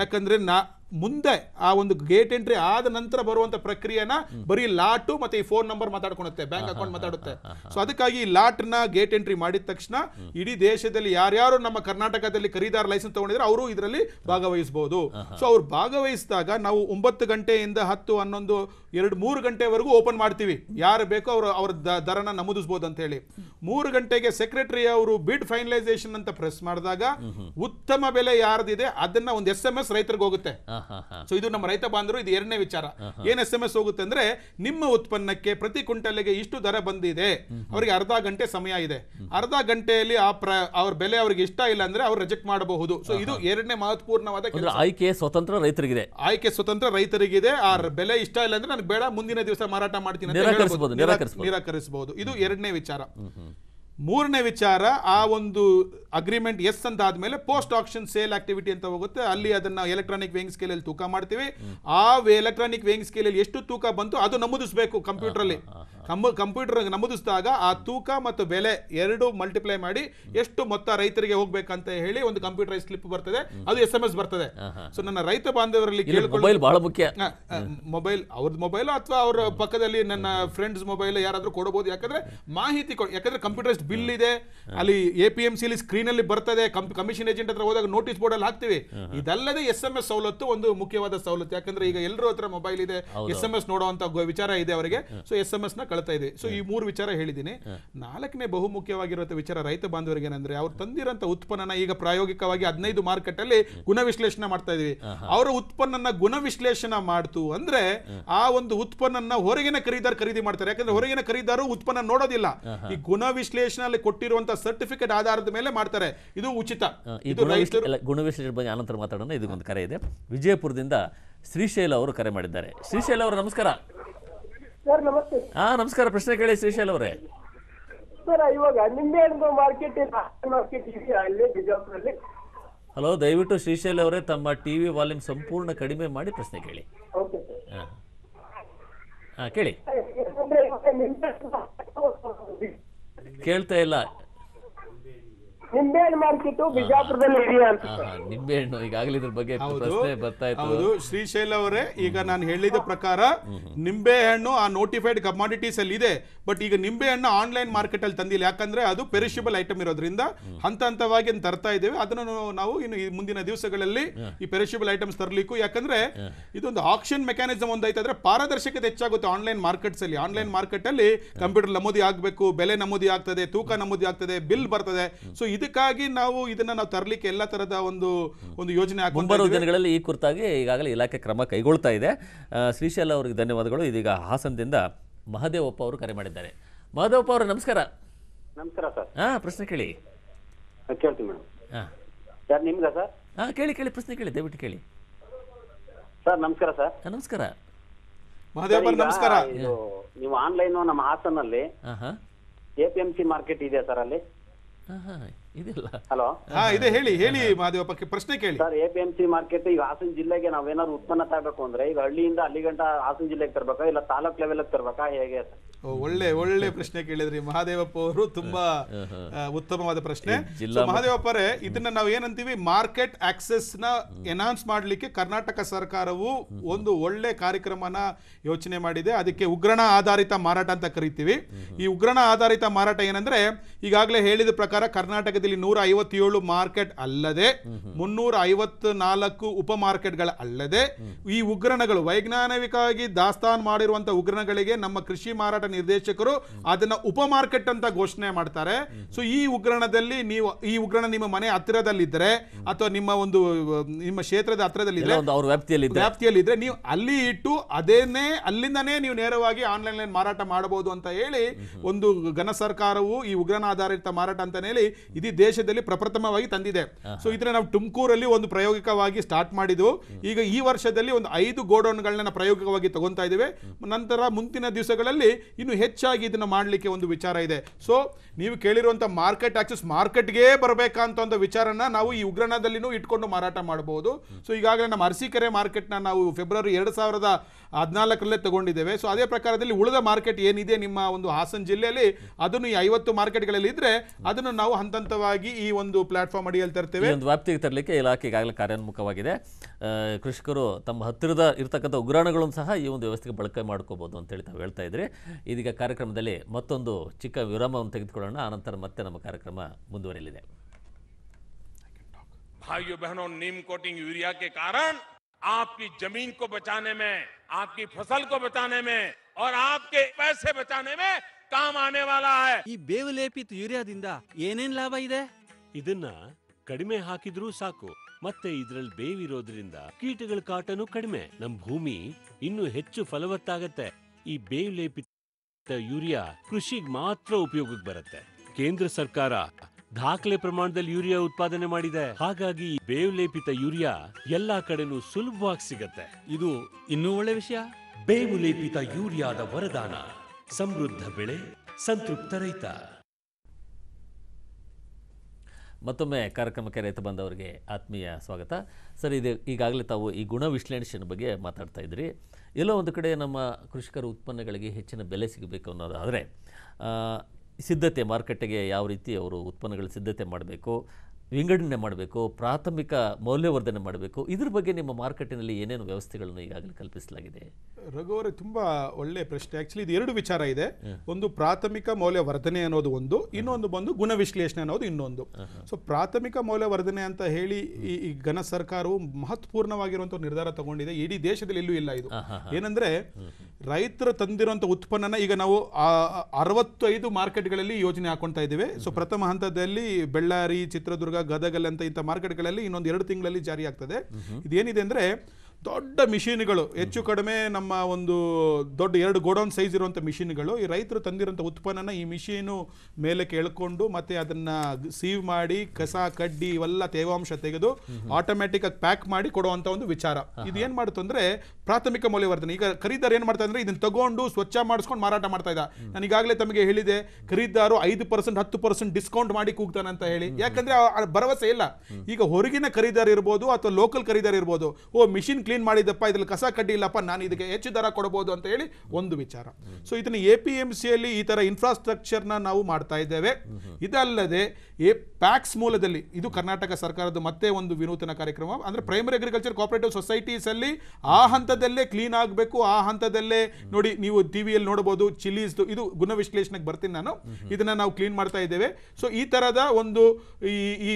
ಯಾಕಂದ್ರೆ ನಾ ಮುಂದೆ ಆ ಒಂದು ಗೇಟ್ ಎಂಟ್ರಿ ಆದ ನಂತರ ಬರುವಂತ ಪ್ರಕ್ರಿಯೆನ ಬರೀ ಲಾಟು ಮತ್ತೆ ಈ ಫೋನ್ ನಂಬರ್ ಮಾತಾಡ್ಕೊಳತ್ತೆ ಬ್ಯಾಂಕ್ ಅಕೌಂಟ್ ಮಾತಾಡುತ್ತೆ ಸೊ ಅದಕ್ಕಾಗಿ ಈ ಲಾಟ್ನ ಗೇಟ್ ಎಂಟ್ರಿ ಮಾಡಿದ ತಕ್ಷಣ ಇಡೀ ದೇಶದಲ್ಲಿ ಯಾರ್ಯಾರು ನಮ್ಮ ಕರ್ನಾಟಕದಲ್ಲಿ ಖರೀದಾರ ಲೈಸೆನ್ಸ್ ತಗೊಂಡಿದ್ರೆ ಅವರು ಇದರಲ್ಲಿ ಭಾಗವಹಿಸಬಹುದು ಸೊ ಅವ್ರು ಭಾಗವಹಿಸಿದಾಗ ನಾವು ಒಂಬತ್ತು ಗಂಟೆಯಿಂದ ಹತ್ತು ಹನ್ನೊಂದು ಎರಡು ಮೂರು ಗಂಟೆವರೆಗೂ ಓಪನ್ ಮಾಡ್ತೀವಿ ಯಾರು ಬೇಕೋ ಅವರು ಅವ್ರ ದರನ ನಮೂದಿಸಬಹುದು ಅಂತ ಹೇಳಿ ಮೂರು ಗಂಟೆಗೆ ಸೆಕ್ರೆಟರಿ ಅವರು ಬಿಡ್ ಫೈನಲೈಸೇಷನ್ ಅಂತ ಪ್ರೆಸ್ ಮಾಡಿದಾಗ ಉತ್ತಮ ಬೆಲೆ ಯಾರ್ದಿದೆ ಅದನ್ನ ಒಂದು ಎಸ್ ಎಂ ಎಸ್ ರೈತರಿಗೆ ಹೋಗುತ್ತೆ ಸೊ ಇದು ನಮ್ಮ ರೈತ ಬಾಂಧವರು ಇದು ಎರಡನೇ ವಿಚಾರ ಏನ್ ಎಸ್ ಎಂ ಎಸ್ ಹೋಗುತ್ತೆ ಅಂದ್ರೆ ನಿಮ್ಮ ಉತ್ಪನ್ನಕ್ಕೆ ಪ್ರತಿ ಕ್ವಿಂಟಲ್ಗೆ ಇಷ್ಟು ದರ ಬಂದಿದೆ ಅವರಿಗೆ ಅರ್ಧ ಗಂಟೆ ಸಮಯ ಇದೆ ಅರ್ಧ ಗಂಟೆಯಲ್ಲಿ ಆ ಪ್ರ ಅವ್ರ ಬೆಲೆ ಅವ್ರಿಗೆ ಇಷ್ಟ ಇಲ್ಲ ಅಂದ್ರೆ ಅವ್ರು ರಿಜೆಕ್ಟ್ ಮಾಡಬಹುದು ಸೊ ಇದು ಎರಡನೇ ಮಹತ್ವಪೂರ್ಣವಾದ ಆಯ್ಕೆ ಸ್ವತಂತ್ರ ರೈತರಿಗಿದೆ ಆಯ್ಕೆ ಸ್ವತಂತ್ರ ರೈತರಿಗಿದೆ ಆ ಬೆಲೆ ಇಷ್ಟ ಇಲ್ಲ ಅಂದ್ರೆ ನನ್ಗೆ ಬೇಡ ಮುಂದಿನ ದಿವಸ ಮಾರಾಟ ಮಾಡ್ತೀನಿ ನಿರಾಕರಿಸಬಹುದು ಇದು ಎರಡನೇ ವಿಚಾರ ಮೂರನೇ ವಿಚಾರ ಆ ಒಂದು ಅಗ್ರಿಮೆಂಟ್ ಎಸ್ ಅಂತ ಆದ್ಮೇಲೆ ಪೋಸ್ಟ್ ಆಕ್ಷನ್ ಸೇಲ್ ಆಕ್ಟಿವಿಟಿ ಅಂತ ಹೋಗುತ್ತೆ ಅಲ್ಲಿ ಅದನ್ನ ಎಲೆಕ್ಟ್ರಾನಿಕ್ ವೇಯಿಂಗ್ ಸ್ಕೇಲಲ್ಲಿ ತೂಕ ಮಾಡ್ತೀವಿ ಆ ಎಲೆಕ್ಟ್ರಾನಿಕ್ ವೇಯಿಂಗ್ ಸ್ಕೇಲಲ್ಲಿ ಎಷ್ಟು ತೂಕ ಬಂತು ಅದು ನಮೂದಿಸಬೇಕು ಕಂಪ್ಯೂಟರ್ ಅಲ್ಲಿ ಕಂಪ್ಯೂಟರ್ ನಮೂದಿಸಿದಾಗ ಆ ತೂಕ ಮತ್ತು ಬೆಲೆ ಎರಡು ಮಲ್ಟಿಪ್ಲೈ ಮಾಡಿ ಎಷ್ಟು ಮೊತ್ತ ರೈತರಿಗೆ ಹೋಗ್ಬೇಕಂತ ಹೇಳಿ ಒಂದು ಕಂಪ್ಯೂಟರ್ ಸ್ಲಿಪ್ ಬರ್ತದೆ ಅದು ಎಸ್ ಎಂ ಎಸ್ ಬರ್ತದೆ ಸೊ ನನ್ನ ರೈತ ಬಾಂಧವರಲ್ಲಿ ಮೊಬೈಲ್ ಬಹಳ ಮುಖ್ಯ ಮೊಬೈಲ್ ಅವ್ರದ್ದು ಮೊಬೈಲ್ ಅಥವಾ ಅವರ ಪಕ್ಕದಲ್ಲಿ ನನ್ನ ಫ್ರೆಂಡ್ಸ್ ಮೊಬೈಲ್ ಯಾರಾದರೂ ಕೊಡಬಹುದು ಯಾಕಂದ್ರೆ ಮಾಹಿತಿ ಯಾಕಂದ್ರೆ ಕಂಪ್ಯೂಟರ್ ಬಿಲ್ ಇದೆ ಅಲ್ಲಿ ಎ ಪಿ ಎಂ ಸಿಲಿ ಅಲ್ಲಿ ಬರ್ತದೆ ಕಮಿಷನ್ ಏಜೆಂಟ್ ಹತ್ರ ಹೋದಾಗ ನೋಟಿಸ್ ಬೋರ್ಡ್ ಅಲ್ಲಿ ಹಾಕ್ತಿವಿ ಇದಲ್ಲದೆ ಎಸ್ ಎಂ ಎಸ್ ಸವಲತ್ತು ಒಂದು ಮುಖ್ಯವಾದ ಸವಲತ್ತು ಯಾಕಂದ್ರೆ ಈಗ ಎಲ್ಲರೂ ಹತ್ರ ಮೊಬೈಲ್ ಇದೆ ಎಸ್ ಎಂ ಎಸ್ ನೋಡುವಂತ ವಿಚಾರ ಇದೆ ಅವರಿಗೆ ಸೊ ಎಸ್ ಎಂ ಎಸ್ ನ ಕಳ್ತಾ ಇದೆ ಸೊ ಈ ಮೂರು ವಿಚಾರ ಹೇಳಿದ್ದೀನಿ ನಾಲ್ಕನೇ ಮುಖ್ಯವಾಗಿರುವಂತಹ ವಿಚಾರ ರೈತ ಬಾಂಧವರಿಗೆ ಏನಂದ್ರೆ ಅವ್ರು ತಂದಿರುವಂತಹ ಉತ್ಪನ್ನನ ಈಗ ಪ್ರಾಯೋಗಿಕವಾಗಿ ಹದಿನೈದು ಮಾರ್ಕೆಟ್ ಅಲ್ಲಿ ಗುಣ ವಿಶ್ಲೇಷಣೆ ಮಾಡ್ತಾ ಇದೀವಿ ಅವರ ಉತ್ಪನ್ನನ ಗುಣ ವಿಶ್ಲೇಷಣೆ ಮಾಡ್ತು ಅಂದ್ರೆ ಆ ಒಂದು ಉತ್ಪನ್ನನ ಹೊರಗಿನ ಖರೀದಾರ ಖರೀದಿ ಮಾಡ್ತಾರೆ ಯಾಕಂದ್ರೆ ಹೊರಗಿನ ಖರೀದಾರು ಉತ್ಪನ್ನ ನೋಡೋದಿಲ್ಲ ಈ ಗುಣ ನಲ್ಲಿ ಕೊಟ್ಟಿರುವಂತಹ ಸರ್ಟಿಫಿಕೇಟ್ ಆಧಾರದ ಮೇಲೆ ಮಾಡ್ತಾರೆ ಇದು ಉಚಿತ ಇದು ಗುಣವಿಶ್ಲೇಷಣೆ ಬಗ್ಗೆ ಆನಂತರ ಮಾತಾಡೋಣ ಇದಕ್ಕೊಂದು ಕರೆ ಇದೆ ವಿಜಯಪುರದಿಂದ ಶ್ರೀಶೈಲ ಅವರು ಕರೆ ಮಾಡಿದ್ದಾರೆ ಶ್ರೀಶೈಲ ಅವರು ನಮಸ್ಕಾರ ಹಾ ನಮಸ್ಕಾರ ಪ್ರಶ್ನೆ ಕೇಳಿ ಶ್ರೀಶೈಲ ಅವರೇ ಸರ್ ಹಲೋ ದಯವಿಟ್ಟು ಶ್ರೀಶೈಲ ಅವರೇ ತಮ್ಮ ಟಿವಿ ವಾಲ್ಯೂಮ್ ಸಂಪೂರ್ಣ ಕಡಿಮೆ ಮಾಡಿ ಪ್ರಶ್ನೆ ಕೇಳಿ ಹಾ ಕೇಳಿ ಕೇಳ್ತಾ ಇಲ್ಲ ನಿಂಬೆಹಣ್ಣು ಈಗಾಗಲೇ ಇದ್ರ ಬಗ್ಗೆ ಪ್ರಶ್ನೆ ಬರ್ತಾ ಇತ್ತು ಹೌದು ಶ್ರೀಶೈಲ ಅವರೇ ಈಗ ನಾನು ಹೇಳಿದ ಪ್ರಕಾರ ನಿಂಬೆಹಣ್ಣು ಆ ನೋಟಿಫೈಡ್ ಕಮಾಡಿಟೀಸ್ ಅಲ್ಲಿ ಇದೆ ಬಟ್ ಈಗ ಹಣ್ಣು ಆನ್ಲೈನ್ ಮಾರ್ಕೆಟ್ ಅಲ್ಲಿ ತಂದಿಲ್ಲ ಯಾಕಂದ್ರೆ ಅದು ಪೆರಿಷಬಲ್ ಐಟಮ್ ಇರೋದ್ರಿಂದ ಹಂತ ಹಂತವಾಗಿ ತರ್ತಾ ಇದ್ದೇವೆ ಅದನ್ನು ನಾವು ಇನ್ನು ಮುಂದಿನ ದಿವಸಗಳಲ್ಲಿ ಈ ಪೆರಿಷಬಲ್ ಐಟಮ್ಸ್ ತರಲಿಕ್ಕೂ ಯಾಕಂದ್ರೆ ಇದೊಂದು ಆಕ್ಷನ್ ಮೆಕ್ಯಾನಿಸಮ್ ಒಂದೈತಂದ್ರೆ ಪಾರದರ್ಶಕತೆ ಹೆಚ್ಚಾಗುತ್ತೆ ಆನ್ಲೈನ್ ಮಾರ್ಕೆಟ್ಸ್ ಅಲ್ಲಿ ಆನ್ಲೈನ್ ಮಾರ್ಕೆಟ್ ಅಲ್ಲಿ ಕಂಪ್ಯೂಟರ್ ನಮೂದಿ ಆಗಬೇಕು ಬೆಲೆ ನಮೂದಿ ಆಗ್ತದೆ ತೂಕ ನಮೂದಿ ಆಗ್ತದೆ ಬಿಲ್ ಬರ್ತದೆ ಸೊ ಇದಕ್ಕಾಗಿ ನಾವು ಇದನ್ನ ನಾವು ತರಲಿಕ್ಕೆ ಎಲ್ಲ ತರದ ಒಂದು ಒಂದು ಯೋಜನೆ ಮುಂಬರುವ ದಿನಗಳಲ್ಲಿ ಈ ಕುರಿತಾಗಿ ಈಗಾಗಲೇ ಇಲಾಖೆ ಕ್ರಮ ಕೈಗೊಳ್ತಾ ಇದೆ ಶ್ರೀಶೈಲ ಅವರಿಗೆ ಧನ್ಯವಾದಗಳು ಇದೀಗ ಹಾಸನದಿಂದ ಮಹದೇವಪ್ಪ ಅವರು ಕರೆ ಮಾಡಿದ್ದಾರೆ ಮಹದೇವಪ್ಪ ಅವರು ನಮಸ್ಕಾರ ನಮಸ್ಕಾರ ಸರ್ ಹಾ ಪ್ರಶ್ನೆ ಕೇಳಿ ಹಾ ಕೇಳಿ ಕೇಳಿ ಪ್ರಶ್ನೆ ಕೇಳಿ ದಯವಿಟ್ಟು ಕೇಳಿ ಸರ್ ನಮಸ್ಕಾರ ಸರ್ ನಮಸ್ಕಾರ ಮಹದೇವಪ್ಪ ನಮಸ್ಕಾರ ನೀವು ಆನ್ಲೈನ್ ನಮ್ಮ ಹಾಸನಲ್ಲಿ ಹಾ ಹಾ ಎಪಿಎಂಸಿ ಮಾರ್ಕೆಟ್ ಇದೆ ಸರ್ ಅಲ್ಲಿ ಹಲೋ ಇದೆ ಹೇಳಿ ಹೇಳಿ ಮಹಾದೇವಪ್ಪ ಪ್ರಶ್ನೆ ಕೇಳಿ sir A P M C market ಈಗ ಹಾಸನ ಜಿಲ್ಲೆಗೆ ನಾವೇನಾದ್ರು ಉತ್ಪನ್ನ ತರಬೇಕು ಅಂದ್ರೆ ಈಗ ಹಳ್ಳಿಯಿಂದ ಅಲ್ಲಿಗಂಟ ಹಾಸನ ಜಿಲ್ಲೆಗೆ ತರಬೇಕಾ ಇಲ್ಲ ತಾಲೂಕ್ ಲೆವೆಲ್ ತರಬೇಕಾ ಹೇಗೆ ಒಳ್ಳೆ ಒಳ್ಳೆ ಪ್ರಶ್ನೆ ಕೇಳಿದ್ರಿ ಮಹಾದೇವಪ್ಪ ಅವರು ತುಂಬಾ ಉತ್ತಮವಾದ ಪ್ರಶ್ನೆ ಮಹಾದೇವಪ್ಪರೇ ಇದನ್ನ ನಾವು ಏನಂತೀವಿ ಮಾರ್ಕೆಟ್ ಆಕ್ಸೆಸ್ ನ ಎನೌನ್ಸ್ ಮಾಡಲಿಕ್ಕೆ ಕರ್ನಾಟಕ ಸರ್ಕಾರವು ಒಂದು ಒಳ್ಳೆ ಕಾರ್ಯಕ್ರಮನ ಯೋಚನೆ ಮಾಡಿದೆ ಅದಕ್ಕೆ ಉಗ್ರಣ ಆಧಾರಿತ ಮಾರಾಟ ಅಂತ ಕರಿತೀವಿ ಈ ಉಗ್ರಣ ಆಧಾರಿತ ಮಾರಾಟ ಏನಂದ್ರೆ ಈಗಾಗಲೇ ಹೇಳಿದ ಪ್ರಕಾರ ಕರ್ನಾಟಕ ಕರ್ನಾಟಕದಲ್ಲಿ ನೂರ ಐವತ್ತೇಳು ಮಾರ್ಕೆಟ್ ಅಲ್ಲದೆ ಮುನ್ನೂರ ಐವತ್ ನಾಲ್ಕು ಉಪ ಮಾರ್ಕೆಟ್ಗಳ ಅಲ್ಲದೆ ಈ ಉಗ್ರಣಗಳು ವೈಜ್ಞಾನಿಕವಾಗಿ ದಾಸ್ತಾನ್ ಮಾಡಿರುವಂತಹ ಉಗ್ರಣಗಳಿಗೆ ನಮ್ಮ ಕೃಷಿ ಮಾರಾಟ ನಿರ್ದೇಶಕರು ಅದನ್ನ ಉಪ ಮಾರ್ಕೆಟ್ ಅಂತ ಘೋಷಣೆ ಮಾಡ್ತಾರೆ ಸೊ ಈ ಉಗ್ರಣದಲ್ಲಿ ನೀವು ಈ ಉಗ್ರಣ ನಿಮ್ಮ ಮನೆ ಹತ್ತಿರದಲ್ಲಿದ್ದರೆ ಅಥವಾ ನಿಮ್ಮ ಒಂದು ನಿಮ್ಮ ಕ್ಷೇತ್ರದ ಹತ್ತಿರದಲ್ಲಿದ್ದರೆ ಇದ್ರೆ ನೀವು ಅಲ್ಲಿ ಇಟ್ಟು ಅದೇನೇ ಅಲ್ಲಿಂದನೇ ನೀವು ನೇರವಾಗಿ ಆನ್ಲೈನ್ ಮಾರಾಟ ಮಾಡಬಹುದು ಅಂತ ಹೇಳಿ ಒಂದು ಘನ ಸರ್ಕಾರವು ಈ ಉಗ್ರನ ಆಧಾರಿತ ಮಾರಾಟ ಅಂತ ಹೇಳಿ ಇಡೀ ದೇಶದಲ್ಲಿ ಪ್ರಪ್ರಥಮವಾಗಿ ತಂದಿದೆ ಸೊ ಇದನ್ನ ನಾವು ತುಮಕೂರಲ್ಲಿ ಒಂದು ಪ್ರಾಯೋಗಿಕವಾಗಿ ಸ್ಟಾರ್ಟ್ ಮಾಡಿದ್ವು ಈಗ ಈ ವರ್ಷದಲ್ಲಿ ಒಂದು ಐದು ಗೋಡೌನ್ಗಳನ್ನ ಪ್ರಾಯೋಗಿಕವಾಗಿ ತಗೊಂತಾ ಇದ್ದೇವೆ ನಂತರ ಮುಂದಿನ ದಿವಸಗಳಲ್ಲಿ ಇನ್ನು ಹೆಚ್ಚಾಗಿ ಇದನ್ನು ಮಾಡಲಿಕ್ಕೆ ಒಂದು ವಿಚಾರ ಇದೆ ಸೊ ನೀವು ಕೇಳಿರುವಂತಹ ಮಾರ್ಕೆಟ್ ಆಕ್ಸೆಸ್ ಮಾರ್ಕೆಟ್ಗೆ ಬರಬೇಕಂತ ಒಂದು ವಿಚಾರನ ನಾವು ಈ ಉಗ್ರಣದಲ್ಲಿನೂ ಇಟ್ಕೊಂಡು ಮಾರಾಟ ಮಾಡಬಹುದು ಸೊ ಈಗಾಗಲೇ ನಮ್ಮ ಅರಸೀಕೆರೆ ಮಾರ್ಕೆಟ್ನ ನಾವು ಫೆಬ್ರವರಿ ಎರಡು ಸಾವಿರದ ಹದಿನಾಲ್ಕರಲ್ಲೇ ತಗೊಂಡಿದ್ದೇವೆ ಸೊ ಅದೇ ಪ್ರಕಾರದಲ್ಲಿ ಉಳಿದ ಮಾರ್ಕೆಟ್ ಏನಿದೆ ನಿಮ್ಮ ಒಂದು ಹಾಸನ ಜಿಲ್ಲೆಯಲ್ಲಿ ಅದನ್ನು ಈ ಐವತ್ತು ಮಾರ್ಕೆಟ್ಗಳಲ್ಲಿ ಇದ್ರೆ ಅದನ್ನು ನಾವು ಹಂತ ಸಂಪೂರ್ಣವಾಗಿ ಈ ಒಂದು ಪ್ಲಾಟ್ಫಾರ್ಮ್ ಅಡಿಯಲ್ಲಿ ತರ್ತೇವೆ ಒಂದು ವ್ಯಾಪ್ತಿಗೆ ತರಲಿಕ್ಕೆ ಇಲಾಖೆ ಈಗಾಗಲೇ ಕಾರ್ಯೋನ್ಮುಖವಾಗಿದೆ ಕೃಷಿಕರು ತಮ್ಮ ಹತ್ತಿರದ ಇರತಕ್ಕಂಥ ಉಗ್ರಾಣಗಳನ್ನು ಸಹ ಈ ಒಂದು ವ್ಯವಸ್ಥೆಗೆ ಬಳಕೆ ಮಾಡ್ಕೋಬಹುದು ಅಂತೇಳಿ ತಾವು ಹೇಳ್ತಾ ಇದ್ರೆ ಇದೀಗ ಕಾರ್ಯಕ್ರಮದಲ್ಲಿ ಮತ್ತೊಂದು ಚಿಕ್ಕ ವಿರಾಮವನ್ನು ತೆಗೆದುಕೊಳ್ಳೋಣ ಆನಂತರ ಮತ್ತೆ ನಮ್ಮ ಕಾರ್ಯಕ್ರಮ ಮುಂದುವರಿಯಲಿದೆ भाइयों बहनों नीम ಕೋಟಿಂಗ್ यूरिया के कारण आपकी जमीन को बचाने में आपकी फसल को बचाने में और आपके पैसे बचाने ಕಾಮ ಈ ಬೇವು ಲೇಪಿತ ಯೂರಿಯಾದಿಂದ ಏನೇನ್ ಲಾಭ ಇದೆ ಇದನ್ನ ಕಡಿಮೆ ಹಾಕಿದ್ರೂ ಸಾಕು ಮತ್ತೆ ಇದ್ರಲ್ಲಿ ಬೇವಿರೋದ್ರಿಂದ ಕೀಟಗಳ ಕಾಟನು ಕಡಿಮೆ ನಮ್ ಭೂಮಿ ಇನ್ನು ಹೆಚ್ಚು ಫಲವತ್ತಾಗತ್ತೆ ಈ ಬೇವು ಲೇಪಿತ ಯೂರಿಯಾ ಕೃಷಿಗ್ ಮಾತ್ರ ಉಪಯೋಗಕ್ಕೆ ಬರುತ್ತೆ ಕೇಂದ್ರ ಸರ್ಕಾರ ದಾಖಲೆ ಪ್ರಮಾಣದಲ್ಲಿ ಯೂರಿಯಾ ಉತ್ಪಾದನೆ ಮಾಡಿದೆ ಹಾಗಾಗಿ ಈ ಬೇವು ಲೇಪಿತ ಯೂರಿಯಾ ಎಲ್ಲಾ ಕಡೆನೂ ಸುಲಭವಾಗಿ ಸಿಗತ್ತೆ ಇದು ಇನ್ನೂ ಒಳ್ಳೆ ವಿಷಯ ಬೇವು ಲೇಪಿತ ಯೂರಿಯಾದ ವರದಾನ ಸಮೃದ್ಧ ಬೆಳೆ ಸಂತೃಪ್ತ ರೈತ ಮತ್ತೊಮ್ಮೆ ಕಾರ್ಯಕ್ರಮಕ್ಕೆ ರೈತ ಬಂದವರಿಗೆ ಆತ್ಮೀಯ ಸ್ವಾಗತ ಸರ್ ಇದು ಈಗಾಗಲೇ ತಾವು ಈ ಗುಣ ವಿಶ್ಲೇಷಣೆ ಬಗ್ಗೆ ಮಾತಾಡ್ತಾ ಇದ್ರಿ ಎಲ್ಲೋ ಒಂದು ಕಡೆ ನಮ್ಮ ಕೃಷಿಕರ ಉತ್ಪನ್ನಗಳಿಗೆ ಹೆಚ್ಚಿನ ಬೆಲೆ ಸಿಗಬೇಕು ಅನ್ನೋದಾದರೆ ಸಿದ್ಧತೆ ಮಾರುಕಟ್ಟೆಗೆ ಯಾವ ರೀತಿ ಅವರು ಉತ್ಪನ್ನಗಳ ಸಿದ್ಧತೆ ಮಾಡಬೇಕು ವಿಂಗಡಣೆ ಮಾಡಬೇಕು ಪ್ರಾಥಮಿಕ ಮೌಲ್ಯವರ್ಧನೆ ಮಾಡಬೇಕು ಇದ್ರ ಬಗ್ಗೆ ನಿಮ್ಮ ನಲ್ಲಿ ಏನೇನು ವ್ಯವಸ್ಥೆಗಳನ್ನು ಈಗಾಗಲೇ ಕಲ್ಪಿಸಲಾಗಿದೆ ರಘುವರೇ ತುಂಬಾ ಒಳ್ಳೆ ಪ್ರಶ್ನೆ ಆಕ್ಚುಲಿ ಇದು ಎರಡು ವಿಚಾರ ಇದೆ ಒಂದು ಪ್ರಾಥಮಿಕ ಮೌಲ್ಯವರ್ಧನೆ ಅನ್ನೋದು ಒಂದು ಇನ್ನೊಂದು ಬಂದು ಗುಣ ವಿಶ್ಲೇಷಣೆ ಅನ್ನೋದು ಇನ್ನೊಂದು ಸೊ ಪ್ರಾಥಮಿಕ ಮೌಲ್ಯವರ್ಧನೆ ಅಂತ ಹೇಳಿ ಈ ಘನ ಸರ್ಕಾರವು ಮಹತ್ವಪೂರ್ಣವಾಗಿರುವಂತಹ ನಿರ್ಧಾರ ತಗೊಂಡಿದೆ ಇಡೀ ದೇಶದಲ್ಲಿ ಎಲ್ಲೂ ಇಲ್ಲ ಇದು ಏನಂದ್ರೆ ರೈತರು ತಂದಿರುವಂತಹ ಉತ್ಪನ್ನನ ಈಗ ನಾವು ಅರವತ್ತೈದು ಮಾರ್ಕೆಟ್ಗಳಲ್ಲಿ ಯೋಜನೆ ಹಾಕೊಂತ ಇದ್ದೇವೆ ಸೊ ಪ್ರಥಮ ಹಂತದಲ್ಲಿ ಬೆಳ್ಳಾರಿ ಚಿತ್ರದುರ್ಗ ಗದಗಲ್ ಅಂತ ಇಂಥ ಮಾರ್ಕೆಟ್ಗಳಲ್ಲಿ ಇನ್ನೊಂದು ಎರಡು ತಿಂಗಳಲ್ಲಿ ಜಾರಿ ಆಗ್ತದೆ ಇದೇನಿದೆ ಅಂದ್ರೆ ದೊಡ್ಡ ಮಿಷಿನ್ಗಳು ಹೆಚ್ಚು ಕಡಿಮೆ ನಮ್ಮ ಒಂದು ದೊಡ್ಡ ಎರಡು ಗೋಡೌನ್ ಸೈಜ್ ಇರುವಂಥ ಮಿಷಿನ್ಗಳು ಈ ರೈತರು ತಂದಿರುವಂಥ ಉತ್ಪನ್ನನ ಈ ಮಿಷೀನು ಮೇಲೆ ಕೇಳ್ಕೊಂಡು ಮತ್ತೆ ಅದನ್ನು ಸೀವ್ ಮಾಡಿ ಕಸ ಕಡ್ಡಿ ಇವೆಲ್ಲ ತೇವಾಂಶ ತೆಗೆದು ಆಟೋಮ್ಯಾಟಿಕ್ ಆಗಿ ಪ್ಯಾಕ್ ಮಾಡಿ ಕೊಡುವಂಥ ಒಂದು ವಿಚಾರ ಇದು ಏನು ಮಾಡುತ್ತೆ ಅಂದರೆ ಪ್ರಾಥಮಿಕ ಮೌಲ್ಯವರ್ಧನೆ ಈಗ ಖರೀದಾರ ಏನು ಮಾಡ್ತಾ ಅಂದರೆ ಇದನ್ನು ತಗೊಂಡು ಸ್ವಚ್ಛ ಮಾಡಿಸ್ಕೊಂಡು ಮಾರಾಟ ಮಾಡ್ತಾ ಇದ್ದ ನಾನು ಈಗಾಗಲೇ ತಮಗೆ ಹೇಳಿದೆ ಖರೀದಾರು ಐದು ಪರ್ಸೆಂಟ್ ಹತ್ತು ಪರ್ಸೆಂಟ್ ಡಿಸ್ಕೌಂಟ್ ಮಾಡಿ ಕೂಗ್ತಾನೆ ಅಂತ ಹೇಳಿ ಯಾಕಂದರೆ ಭರವಸೆ ಇಲ್ಲ ಈಗ ಹೊರಗಿನ ಖರೀದಾರ ಇರ್ಬೋದು ಅಥವಾ ಲೋಕಲ್ ಖರೀದಾರ ಇರ್ಬೋದು ಓ ಮಿಷಿನ್ ಕ್ಲೀನ್ ಮಾಡಿದಪ್ಪ ಇದ್ರಲ್ಲಿ ಕಸ ಕಡ್ಡಿ ಇಲ್ಲಪ್ಪ ನಾನು ಇದಕ್ಕೆ ಹೆಚ್ಚು ದರ ಕೊಡಬಹುದು ಅಂತ ಹೇಳಿ ಒಂದು ವಿಚಾರ ಸೊ ಇದನ್ನ ಎ ಪಿ ಎಂ ಸಿಯಲ್ಲಿ ಈ ತರ ಇನ್ಫ್ರಾಸ್ಟ್ರಕ್ಚರ್ನ ನಾವು ಮಾಡ್ತಾ ಇದ್ದೇವೆ ಇದಲ್ಲದೆ ಎ ಪ್ಯಾಕ್ಸ್ ಮೂಲದಲ್ಲಿ ಇದು ಕರ್ನಾಟಕ ಸರ್ಕಾರದ ಮತ್ತೆ ಒಂದು ವಿನೂತನ ಕಾರ್ಯಕ್ರಮ ಅಂದ್ರೆ ಪ್ರೈಮರಿ ಅಗ್ರಿಕಲ್ಚರ್ ಕೋಆಪರೇಟಿವ್ ಅಲ್ಲಿ ಆ ಹಂತದಲ್ಲೇ ಕ್ಲೀನ್ ಆಗಬೇಕು ಆ ಹಂತದಲ್ಲೇ ನೋಡಿ ನೀವು ಟಿವಿಯಲ್ಲಿ ನೋಡಬಹುದು ಚಿಲೀಸ್ದು ಇದು ಗುಣ ವಿಶ್ಲೇಷಣೆಗೆ ಬರ್ತೀನಿ ನಾನು ಇದನ್ನ ನಾವು ಕ್ಲೀನ್ ಮಾಡ್ತಾ ಇದ್ದೇವೆ ಸೊ ಈ ತರದ ಒಂದು ಈ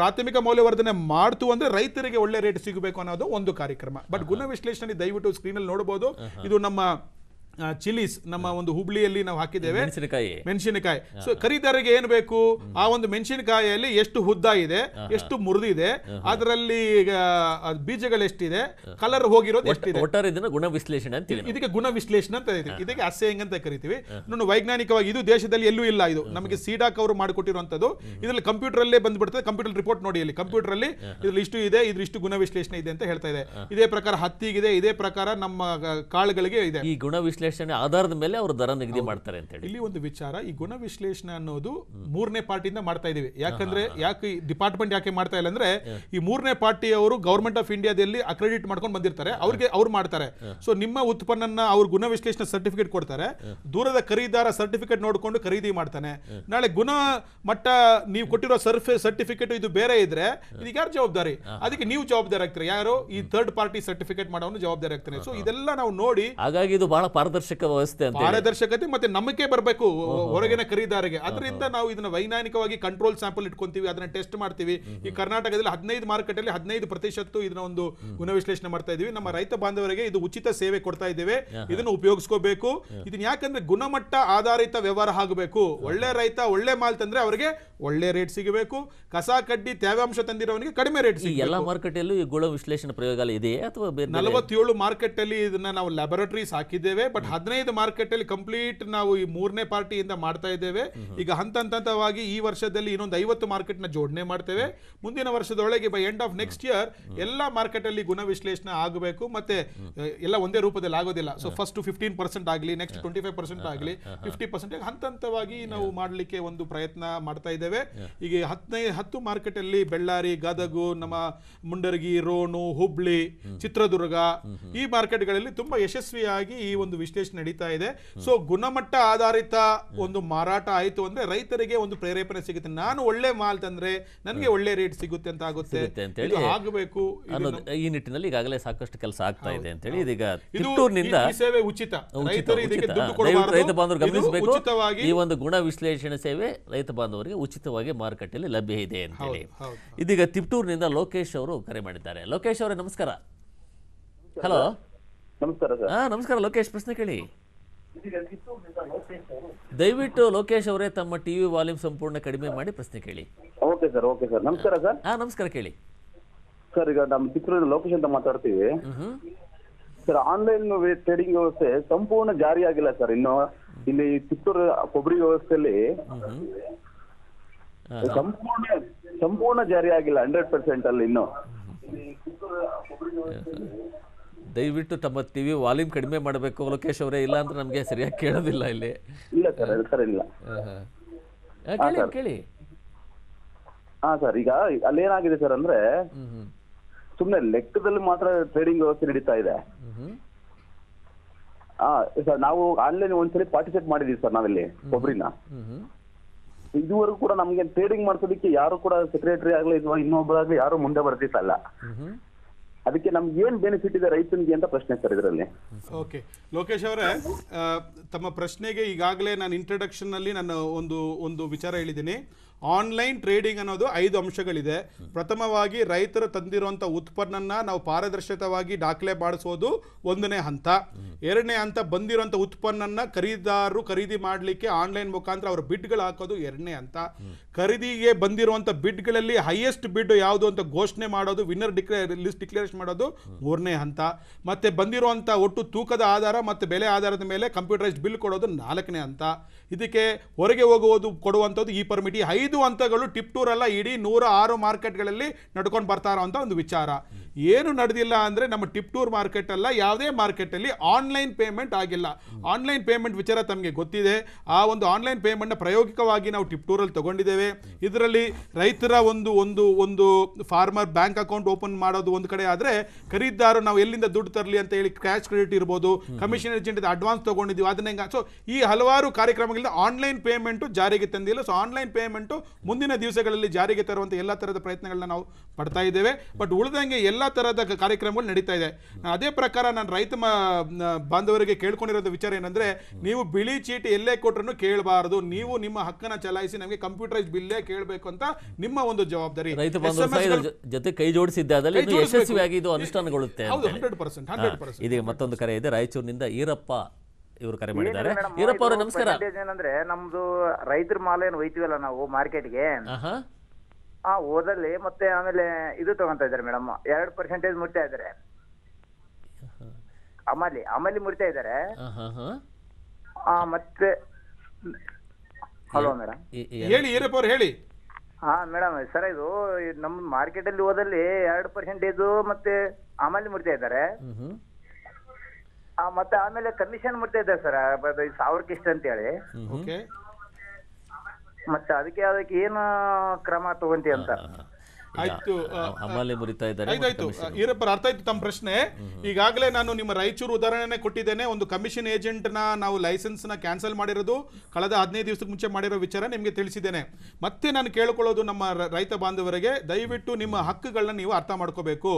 ಪ್ರಾಥಮಿಕ ಮೌಲ್ಯವರ್ಧನೆ ಮಾಡ್ತು ಅಂದ್ರೆ ರೈತರಿಗೆ ಒಳ್ಳೆ ರೇಟ್ ಸಿಗಬೇಕು ಅನ್ನೋದು ಒಂದು ಕಾರ್ಯಕ್ರಮ ಕಾರ್ಯಕ್ರಮ ಬಟ್ ಗುಣ ವಿಶ್ಲೇಷಣೆ ದಯವಿಟ್ಟು ಸ್ಕ್ರೀನಲ್ಲಿ ನೋಡಬಹುದು ಇದು ನಮ್ಮ ಚಿಲೀಸ್ ನಮ್ಮ ಒಂದು ಹುಬ್ಳಿಯಲ್ಲಿ ನಾವು ಹಾಕಿದ್ದೇವೆ ಮೆಣಸಿನಕಾಯಿ ಮೆಣಸಿನಕಾಯಿ ಸೊ ಖರೀದಾರಿಗೆ ಏನ್ ಬೇಕು ಆ ಒಂದು ಮೆಣಸಿನಕಾಯಿಯಲ್ಲಿ ಎಷ್ಟು ಹುದ್ದ ಇದೆ ಎಷ್ಟು ಮುರಿದಿದೆ ಅದರಲ್ಲಿ ಬೀಜಗಳು ಎಷ್ಟಿದೆ ಕಲರ್ ಹೋಗಿರೋದು ಎಷ್ಟಿದೆ ಗುಣ ವಿಶ್ಲೇಷಣೆ ಅಂತ ಇದಕ್ಕೆ ಗುಣ ವಿಶ್ಲೇಷಣೆ ಅಂತ ಇದೆ ಇದಕ್ಕೆ ಅಸೆಯಿಂಗ್ ಅಂತ ಕರಿತೀವಿ ನಾನು ವೈಜ್ಞಾನಿಕವಾಗಿ ಇದು ದೇಶದಲ್ಲಿ ಎಲ್ಲೂ ಇಲ್ಲ ಇದು ನಮಗೆ ಸೀಡಾಕ್ ಅವರು ಮಾಡಿಕೊಟ್ಟಿರುವಂತದ್ದು ಇದರಲ್ಲಿ ಕಂಪ್ಯೂಟರ್ ಅಲ್ಲೇ ಬಂದ್ಬಿಡ್ತದೆ ಕಂಪ್ಯೂಟರ್ ರಿಪೋರ್ಟ್ ನೋಡಿ ಇಲ್ಲಿ ಕಂಪ್ಯೂಟರ್ ಅಲ್ಲಿ ಇದ್ರಲ್ಲಿ ಇಷ್ಟು ಇದೆ ಇದ್ರ ಇಷ್ಟು ಗುಣ ವಿಶ್ಲೇಷಣೆ ಇದೆ ಅಂತ ಹೇಳ್ತಾ ಇದೆ ಇದೇ ಪ್ರಕಾರ ಹತ್ತಿಗಿದೆ ಇದೇ ಪ್ರಕಾರ ನಮ್ಮ ಕಾಳುಗಳಿಗೆ ಇದೆ ಈ ಗುಣ ವಿಶ್ಲೇಷಣೆ ವಿಶ್ಲೇಷಣೆ ಆಧಾರದ ಮೇಲೆ ಅವರು ದರ ನಿಗದಿ ಮಾಡ್ತಾರೆ ಅಂತ ಹೇಳಿ ಇಲ್ಲಿ ಒಂದು ವಿಚಾರ ಈ ಗುಣ ವಿಶ್ಲೇಷಣೆ ಅನ್ನೋದು ಮೂರನೇ ಪಾರ್ಟಿಯಿಂದ ಮಾಡ್ತಾ ಇದೀವಿ ಯಾಕಂದ್ರೆ ಯಾಕೆ ಡಿಪಾರ್ಟ್ಮೆಂಟ್ ಯಾಕೆ ಮಾಡ್ತಾ ಇಲ್ಲ ಅಂದ್ರೆ ಈ ಮೂರನೇ ಪಾರ್ಟಿ ಅವರು ಗೌರ್ಮೆಂಟ್ ಆಫ್ ಇಂಡಿಯಾದಲ್ಲಿ ಅಕ್ರೆಡಿಟ್ ಮಾಡ್ಕೊಂಡು ಬಂದಿರ್ತಾರೆ ಅವ್ರಿಗೆ ಅವ್ರು ಮಾಡ್ತಾರೆ ಸೊ ನಿಮ್ಮ ಉತ್ಪನ್ನ ಅವ್ರ ಗುಣ ವಿಶ್ಲೇಷಣೆ ಸರ್ಟಿಫಿಕೇಟ್ ಕೊಡ್ತಾರೆ ದೂರದ ಖರೀದಾರ ಸರ್ಟಿಫಿಕೇಟ್ ನೋಡಿಕೊಂಡು ಖರೀದಿ ಮಾಡ್ತಾನೆ ನಾಳೆ ಗುಣ ಮಟ್ಟ ನೀವು ಕೊಟ್ಟಿರೋ ಸರ್ಫೇ ಸರ್ಟಿಫಿಕೇಟ್ ಇದು ಬೇರೆ ಇದ್ರೆ ಇದಕ್ಕೆ ಯಾರು ಜವಾಬ್ದಾರಿ ಅದಕ್ಕೆ ನೀವು ಜವಾಬ್ದಾರಿ ಆಗ್ತೀರಿ ಯಾರು ಈ ಥರ್ಡ್ ಪಾರ್ಟಿ ಸರ್ಟಿಫಿಕೇಟ್ ಮಾಡೋನು ಜವಾಬ್ದಾರಿ ಆಗ್ತಾನೆ ಸೊ ಇದೆಲ್ಲ ನಾವು ನೋಡಿ ಹಾಗಾಗಿ ಇದು ಬಹಳ ಪಾರದರ್ಶಕ ವ್ಯವಸ್ಥೆ ಅಂತ ಪಾರದರ್ಶಕತೆ ಮತ್ತೆ ನಂಬಿಕೆ ಬರಬೇಕು ಹೊರಗಿನ ಖರೀದಾರಿಗೆ ಅದರಿಂದ ನಾವು ಇದನ್ನ ವೈಜ್ಞಾನಿಕವಾಗಿ ಕಂಟ್ರೋಲ್ ಸ್ಯಾಂಪಲ್ ಇಟ್ಕೊಂತೀವಿ ಅದನ್ನ ಟೆಸ್ಟ್ ಮಾಡ್ತೀವಿ ಈ ಕರ್ನಾಟಕದಲ್ಲಿ ಹದಿನೈದು ಅಲ್ಲಿ ಹದಿನೈದು ಪ್ರತಿಶತ ಇದನ್ನ ಒಂದು ಗುಣವಿಶ್ಲೇಷಣೆ ಮಾಡ್ತಾ ಇದೀವಿ ನಮ್ಮ ರೈತ ಬಾಂಧವರಿಗೆ ಇದು ಉಚಿತ ಸೇವೆ ಕೊಡ್ತಾ ಇದ್ದೇವೆ ಇದನ್ನ ಉಪಯೋಗಿಸ್ಕೋಬೇಕು ಇದನ್ನ ಯಾಕಂದ್ರೆ ಗುಣಮಟ್ಟ ಆಧಾರಿತ ವ್ಯವಹಾರ ಆಗಬೇಕು ಒಳ್ಳೆ ರೈತ ಒಳ್ಳೆ ಮಾಲ್ ತಂದ್ರೆ ಅವರಿಗೆ ಒಳ್ಳೆ ರೇಟ್ ಸಿಗಬೇಕು ಕಸ ಕಡ್ಡಿ ತೇವಾಂಶ ತಂದಿರೋವನಿಗೆ ಕಡಿಮೆ ರೇಟ್ ಎಲ್ಲ ಮಾರುಕಟ್ಟೆಯಲ್ಲೂ ಈ ಗುಣ ವಿಶ್ಲೇಷಣೆ ಪ್ರಯೋಗಾಲಯ ಇದೆಯೇ ಅಥವಾ ನಲವತ್ತೇಳು ಮಾರ್ಕೆಟ್ ಅಲ್ಲಿ ಇದನ್ನ ನಾವು ಲ್ಯಾಬೊರೇಟರೀಸ್ ಹಾಕಿದ್ದೇವೆ ಬಟ್ ಬಟ್ ಹದಿನೈದು ಮಾರ್ಕೆಟಲ್ಲಿ ಕಂಪ್ಲೀಟ್ ನಾವು ಈ ಮೂರನೇ ಪಾರ್ಟಿಯಿಂದ ಮಾಡ್ತಾ ಇದ್ದೇವೆ ಈಗ ಹಂತ ಹಂತವಾಗಿ ಈ ವರ್ಷದಲ್ಲಿ ಇನ್ನೊಂದು ಐವತ್ತು ನ ಜೋಡಣೆ ಮಾಡ್ತೇವೆ ಮುಂದಿನ ವರ್ಷದೊಳಗೆ by end of next year ಎಲ್ಲ ಮಾರ್ಕೆಟಲ್ಲಿ ಗುಣ ವಿಶ್ಲೇಷಣೆ ಆಗಬೇಕು ಮತ್ತೆ ಎಲ್ಲ ಒಂದೇ ರೂಪದಲ್ಲಿ ಆಗೋದಿಲ್ಲ ಸೊ ಫಸ್ಟ್ ಫಿಫ್ಟೀನ್ ಪರ್ಸೆಂಟ್ ಆಗಲಿ ನೆಕ್ಸ್ಟ್ ಟ್ವೆಂಟಿ ಫೈವ್ ಪರ್ಸೆಂಟ್ ಆಗಲಿ ಫಿಫ್ಟಿ ಪರ್ಸೆಂಟ್ ಹಂತ ಹಂತವಾಗಿ ನಾವು ಮಾಡಲಿಕ್ಕೆ ಒಂದು ಪ್ರಯತ್ನ ಮಾಡ್ತಾ ಇದ್ದೇವೆ ಈಗ ಹದಿನೈದು ಹತ್ತು ಮಾರ್ಕೆಟಲ್ಲಿ ಬೆಳ್ಳಾರಿ ಗದಗು ನಮ್ಮ ಮುಂಡರಗಿ ರೋಣು ಹುಬ್ಳಿ ಚಿತ್ರದುರ್ಗ ಈ ಮಾರ್ಕೆಟ್ಗಳಲ್ಲಿ ತುಂಬಾ ಯಶಸ್ವಿಯಾಗಿ ಈ ಒಂದು ವಿಶ್ಲೇಷಣೆ ನಡೀತಾ ಇದೆ ಸೊ ಗುಣಮಟ್ಟ ಆಧಾರಿತ ಒಂದು ಮಾರಾಟ ಆಯಿತು ಅಂದ್ರೆ ರೈತರಿಗೆ ಒಂದು ಪ್ರೇರೇಪಣೆ ಸಿಗುತ್ತೆ ನಾನು ಒಳ್ಳೆ ಮಾಲ್ ತಂದ್ರೆ ನನಗೆ ಒಳ್ಳೆ ರೇಟ್ ಸಿಗುತ್ತೆ ಅಂತ ಆಗುತ್ತೆ ಅಂತ ಹೇಳಿ ಆಗಬೇಕು ಈ ನಿಟ್ಟಿನಲ್ಲಿ ಈಗಾಗಲೇ ಸಾಕಷ್ಟು ಕೆಲಸ ಆಗ್ತಾ ಇದೆ ಅಂತ ಹೇಳಿ ಇದೀಗ ತಿತ್ತೂರಿನಿಂದ ಸೇವೆ ಉಚಿತ ಈ ಒಂದು ಗುಣ ವಿಶ್ಲೇಷಣೆ ಸೇವೆ ರೈತ ಬಾಂಧವರಿಗೆ ಉಚಿತವಾಗಿ ಮಾರುಕಟ್ಟೆಯಲ್ಲಿ ಲಭ್ಯ ಇದೆ ಅಂತ ಹೇಳಿ ಇದೀಗ ತಿಪ್ಟೂರಿನಿಂದ ಲೋಕೇಶ್ ಅವರು ಕರೆ ಮಾಡಿದ್ದಾರೆ ಲೋಕೇಶ್ ಅವರೇ ನಮಸ್ಕಾರ ಹಲೋ ನಮಸ್ಕಾರ ನಮಸ್ಕಾರ ಲೋಕೇಶ್ ಪ್ರಶ್ನೆ ಕೇಳಿ ದಯವಿಟ್ಟು ಲೋಕೇಶ್ ಅವರೇ ತಮ್ಮ ಟಿವಿ ವಾಲ್ಯೂಮ್ ಸಂಪೂರ್ಣ ಕಡಿಮೆ ಮಾಡಿ ಪ್ರಶ್ನೆ ಕೇಳಿ ಓಕೆ ಸರ್ ಓಕೆ ಸರ್ ನಮಸ್ಕಾರ ಸರ್ ಹಾ ನಮಸ್ಕಾರ ಕೇಳಿ ಸರ್ ಈಗ ನಮ್ಮ ಚಿತ್ರದುರ್ಗ ಲೋಕೇಶ್ ಅಂತ ಮಾತಾಡ್ತೀವಿ ಸರ್ ಆನ್ಲೈನ್ ಟ್ರೇಡಿಂಗ್ ವ್ಯವಸ್ಥೆ ಸಂಪೂರ್ಣ ಜಾರಿ ಆಗಿಲ್ಲ ಸರ್ ಇನ್ನು ಇಲ್ಲಿ ಚಿತ್ತೂರು ಕೊಬ್ಬರಿ ವ್ಯವಸ್ಥೆಯಲ್ಲಿ ಸಂಪೂರ್ಣ ಸಂಪೂರ್ಣ ಜಾರಿ ಆಗಿಲ್ಲ ಹಂಡ್ರೆಡ್ ಪರ್ಸೆಂಟ್ ಅಲ್ಲಿ ಇನ್ನು ದಯವಿಟ್ಟು ತಮ್ಮ ಟಿವಿ ವಾಲ್ಯೂಮ್ ಕಡಿಮೆ ಮಾಡಬೇಕು ಲೋಕೇಶ್ ಅವರೇ ಇಲ್ಲ ಅಂದ್ರೆ ನಮಗೆ ಸರಿಯಾಗಿ ಕೇಳೋದಿಲ್ಲ ಇಲ್ಲಿ ಇಲ್ಲ ಸರ್ ಸರ್ ಇಲ್ಲ ಕೇಳಿ ಹಾ ಸರ್ ಈಗ ಅಲ್ಲೇನಾಗಿದೆ ಸರ್ ಅಂದ್ರೆ ಸುಮ್ನೆ ಲೆಕ್ಕದಲ್ಲಿ ಮಾತ್ರ ಟ್ರೇಡಿಂಗ್ ವ್ಯವಸ್ಥೆ ನಡೀತಾ ಇದೆ ಆ ಸರ್ ನಾವು ಆನ್ಲೈನ್ ಒಂದ್ಸರಿ ಪಾರ್ಟಿಸಿಪೇಟ್ ಮಾಡಿದೀವಿ ಸರ್ ನಾವಿಲ್ಲಿ ಒಬ್ರಿನ ಇದುವರೆಗೂ ಕೂಡ ನಮ್ಗೆ ಟ್ರೇಡಿಂಗ್ ಮಾಡ್ಸೋದಕ್ಕೆ ಯಾರು ಕೂಡ ಸೆಕ್ರೆಟರಿ ಆಗ್ಲಿ ಅಥವಾ ಇನ್ನೊಬ್ಬರಾಗ್ಲಿ ಯಾರು ಮುಂದೆ ಬರ್ತಿತ್ತಲ್ಲ ಅದಕ್ಕೆ ನಮ್ಗೆ ಏನ್ ಬೆನಿಫಿಟ್ ಇದೆ ರೈತನಿಗೆ ಅಂತ ಪ್ರಶ್ನೆ ಸರ್ ಓಕೆ ಲೋಕೇಶ್ ಅವರೇ ತಮ್ಮ ಪ್ರಶ್ನೆಗೆ ಈಗಾಗಲೇ ನಾನು ಇಂಟ್ರೊಡಕ್ಷನ್ ನಲ್ಲಿ ನಾನು ಒಂದು ಒಂದು ವಿಚಾರ ಹೇಳಿದ್ದೀನಿ ಆನ್ಲೈನ್ ಟ್ರೇಡಿಂಗ್ ಅನ್ನೋದು ಐದು ಅಂಶಗಳಿದೆ ಪ್ರಥಮವಾಗಿ ರೈತರು ತಂದಿರುವಂಥ ಉತ್ಪನ್ನ ನಾವು ಪಾರದರ್ಶಕವಾಗಿ ದಾಖಲೆ ಮಾಡಿಸೋದು ಒಂದನೇ ಹಂತ ಎರಡನೇ ಹಂತ ಬಂದಿರುವಂಥ ಉತ್ಪನ್ನನ್ನ ಖರೀದಾರರು ಖರೀದಿ ಮಾಡಲಿಕ್ಕೆ ಆನ್ಲೈನ್ ಮುಖಾಂತರ ಅವರು ಬಿಡ್ಗಳು ಹಾಕೋದು ಎರಡನೇ ಹಂತ ಖರೀದಿಗೆ ಬಂದಿರುವಂಥ ಬಿಡ್ಗಳಲ್ಲಿ ಹೈಯೆಸ್ಟ್ ಬಿಡ್ ಯಾವುದು ಅಂತ ಘೋಷಣೆ ಮಾಡೋದು ವಿನ್ನರ್ ಡಿಕ್ಲೇ ಲಿಸ್ಟ್ ಡಿಕ್ಲೇರೇಷನ್ ಮಾಡೋದು ಮೂರನೇ ಹಂತ ಮತ್ತೆ ಬಂದಿರುವಂಥ ಒಟ್ಟು ತೂಕದ ಆಧಾರ ಮತ್ತು ಬೆಲೆ ಆಧಾರದ ಮೇಲೆ ಕಂಪ್ಯೂಟರೈಸ್ಡ್ ಬಿಲ್ ಕೊಡೋದು ನಾಲ್ಕನೇ ಹಂತ ಇದಕ್ಕೆ ಹೊರಗೆ ಹೋಗುವುದು ಕೊಡುವಂಥದ್ದು ಈ ಪರ್ಮಿಟ್ ಈ ಐದು ಹಂತಗಳು ಟಿಪ್ ಅಲ್ಲ ಇಡೀ ನೂರ ಆರು ಮಾರ್ಕೆಟ್ಗಳಲ್ಲಿ ನಡ್ಕೊಂಡು ಬರ್ತಾರೋ ಅಂತ ಒಂದು ವಿಚಾರ ಏನು ನಡೆದಿಲ್ಲ ಅಂದರೆ ನಮ್ಮ ಟಿಪ್ ಟೂರ್ ಮಾರ್ಕೆಟ್ ಅಲ್ಲ ಯಾವುದೇ ಮಾರ್ಕೆಟಲ್ಲಿ ಆನ್ಲೈನ್ ಪೇಮೆಂಟ್ ಆಗಿಲ್ಲ ಆನ್ಲೈನ್ ಪೇಮೆಂಟ್ ವಿಚಾರ ತಮಗೆ ಗೊತ್ತಿದೆ ಆ ಒಂದು ಆನ್ಲೈನ್ ಪೇಮೆಂಟ್ನ ಪ್ರಾಯೋಗಿಕವಾಗಿ ನಾವು ಟಿಪ್ ಟೂರಲ್ಲಿ ತಗೊಂಡಿದ್ದೇವೆ ಇದರಲ್ಲಿ ರೈತರ ಒಂದು ಒಂದು ಒಂದು ಫಾರ್ಮರ್ ಬ್ಯಾಂಕ್ ಅಕೌಂಟ್ ಓಪನ್ ಮಾಡೋದು ಒಂದು ಕಡೆ ಆದರೆ ಖರೀದಾರರು ನಾವು ಎಲ್ಲಿಂದ ದುಡ್ಡು ತರಲಿ ಅಂತ ಹೇಳಿ ಕ್ಯಾಶ್ ಕ್ರೆಡಿಟ್ ಇರ್ಬೋದು ಕಮಿಷನ್ ಏಜೆಂಟ್ ಅಡ್ವಾನ್ಸ್ ತೊಗೊಂಡಿದ್ದೀವಿ ಅದನ್ನ ಸೊ ಈ ಹಲವಾರು ಕಾರ್ಯಕ್ರಮಗಳು ಹೇಳಿದ ಆನ್ಲೈನ್ ಪೇಮೆಂಟು ಜಾರಿಗೆ ತಂದಿಲ್ಲ ಸೊ ಆನ್ಲೈನ್ ಪೇಮೆಂಟು ಮುಂದಿನ ದಿವಸಗಳಲ್ಲಿ ಜಾರಿಗೆ ತರುವಂಥ ಎಲ್ಲ ಥರದ ಪ್ರಯತ್ನಗಳನ್ನ ನಾವು ಪಡ್ತಾ ಇದ್ದೇವೆ ಬಟ್ ಉಳಿದಂಗೆ ಎಲ್ಲ ಥರದ ಕಾರ್ಯಕ್ರಮಗಳು ನಡೀತಾ ಇದೆ ಅದೇ ಪ್ರಕಾರ ನಾನು ರೈತ ಬಾಂಧವರಿಗೆ ಕೇಳ್ಕೊಂಡಿರೋದು ವಿಚಾರ ಏನಂದರೆ ನೀವು ಬಿಳಿ ಚೀಟಿ ಎಲ್ಲೇ ಕೊಟ್ಟರು ಕೇಳಬಾರದು ನೀವು ನಿಮ್ಮ ಹಕ್ಕನ್ನು ಚಲಾಯಿಸಿ ನಮಗೆ ಕಂಪ್ಯೂಟರೈಸ್ ಬಿಲ್ಲೇ ಕೇಳಬೇಕು ಅಂತ ನಿಮ್ಮ ಒಂದು ಜವಾಬ್ದಾರಿ ಜೊತೆ ಕೈ ಜೋಡಿಸಿದ್ದಾದಲ್ಲಿ ಯಶಸ್ವಿಯಾಗಿ ಇದು ಅನುಷ್ಠಾನಗೊಳ್ಳುತ್ತೆ ಹೌದು ಹಂಡ್ರೆಡ್ ಪರ್ಸೆಂಟ್ ಹಂಡ್ರೆಡ್ ಇದೀಗ ಮತ್ತೊಂದು ಕರೆ ಇದೆ ರಾಯಚೂರಿನಿಂದ ಈರಪ್ಪ ಇವರು ಕರೆ ಮಾಡಿದ್ದಾರೆ ಯೂರಪ್ಪ ಅವರು ನಮಸ್ಕಾರ ಏನಂದ್ರೆ ನಮ್ದು ರೈತರ ಮಾಲ ಏನು ಒಯ್ತೀವಲ್ಲ ನಾವು ಮಾರ್ಕೆಟ್ಗೆ ಆ ಓದಲ್ಲಿ ಮತ್ತೆ ಆಮೇಲೆ ಇದು ತಗೊಂತ ಇದ್ದಾರೆ ಮೇಡಮ್ ಎರಡ್ ಪರ್ಸೆಂಟೇಜ್ ಮುಟ್ತಾ ಇದ್ದಾರೆ ಅಮಲಿ ಅಮಲಿ ಮುರಿತಾ ಇದಾರೆ ಆ ಮತ್ತೆ ಹಲೋ ಮೇಡಮ್ ಹೇಳಿ ಈರಪ್ಪ ಅವ್ರು ಹೇಳಿ ಹಾ ಮೇಡಮ್ ಸರ್ ಇದು ನಮ್ ಮಾರ್ಕೆಟ್ ಅಲ್ಲಿ ಹೋದಲ್ಲಿ ಎರಡು ಪರ್ಸೆಂಟೇಜ್ ಮತ್ತೆ ಅಮಲಿ ಮುರಿತಾ ಇದ್ದಾರೆ ಆ, ಮತ್ತೆ ಆಮೇಲೆ ಕಮಿಷನ್ ಮತ್ತೆ ಇದೆ ಸರ್ ಸಾವಿರಕ್ಕೆ ಇಷ್ಟ ಅಂತ ಹೇಳಿ ಮತ್ತೆ ಅದಕ್ಕೆ ಅದಕ್ಕೆ ಏನು ಕ್ರಮ ತಗೊಂತಿ ಅಂತ ಆಯ್ತು ಇದ್ದಾರೆ ಈರಪ್ಪರ ಅರ್ಥ ಆಯ್ತು ತಮ್ಮ ಪ್ರಶ್ನೆ ಈಗಾಗಲೇ ನಾನು ನಿಮ್ಮ ರಾಯಚೂರು ಉದಾಹರಣೆ ಕೊಟ್ಟಿದ್ದೇನೆ ಒಂದು ಕಮಿಷನ್ ನ ನಾವು ಲೈಸೆನ್ಸ್ ನ ಕ್ಯಾನ್ಸಲ್ ಮಾಡಿರೋದು ಕಳೆದ ಹದಿನೈದು ದಿವಸಕ್ಕೆ ಮುಂಚೆ ಮಾಡಿರೋ ವಿಚಾರ ನಿಮಗೆ ತಿಳಿಸಿದ್ದೇನೆ ಮತ್ತೆ ನಾನು ಕೇಳಿಕೊಳ್ಳೋದು ನಮ್ಮ ರೈತ ಬಾಂಧವರಿಗೆ ದಯವಿಟ್ಟು ನಿಮ್ಮ ಹಕ್ಕುಗಳನ್ನ ನೀವು ಅರ್ಥ ಮಾಡ್ಕೋಬೇಕು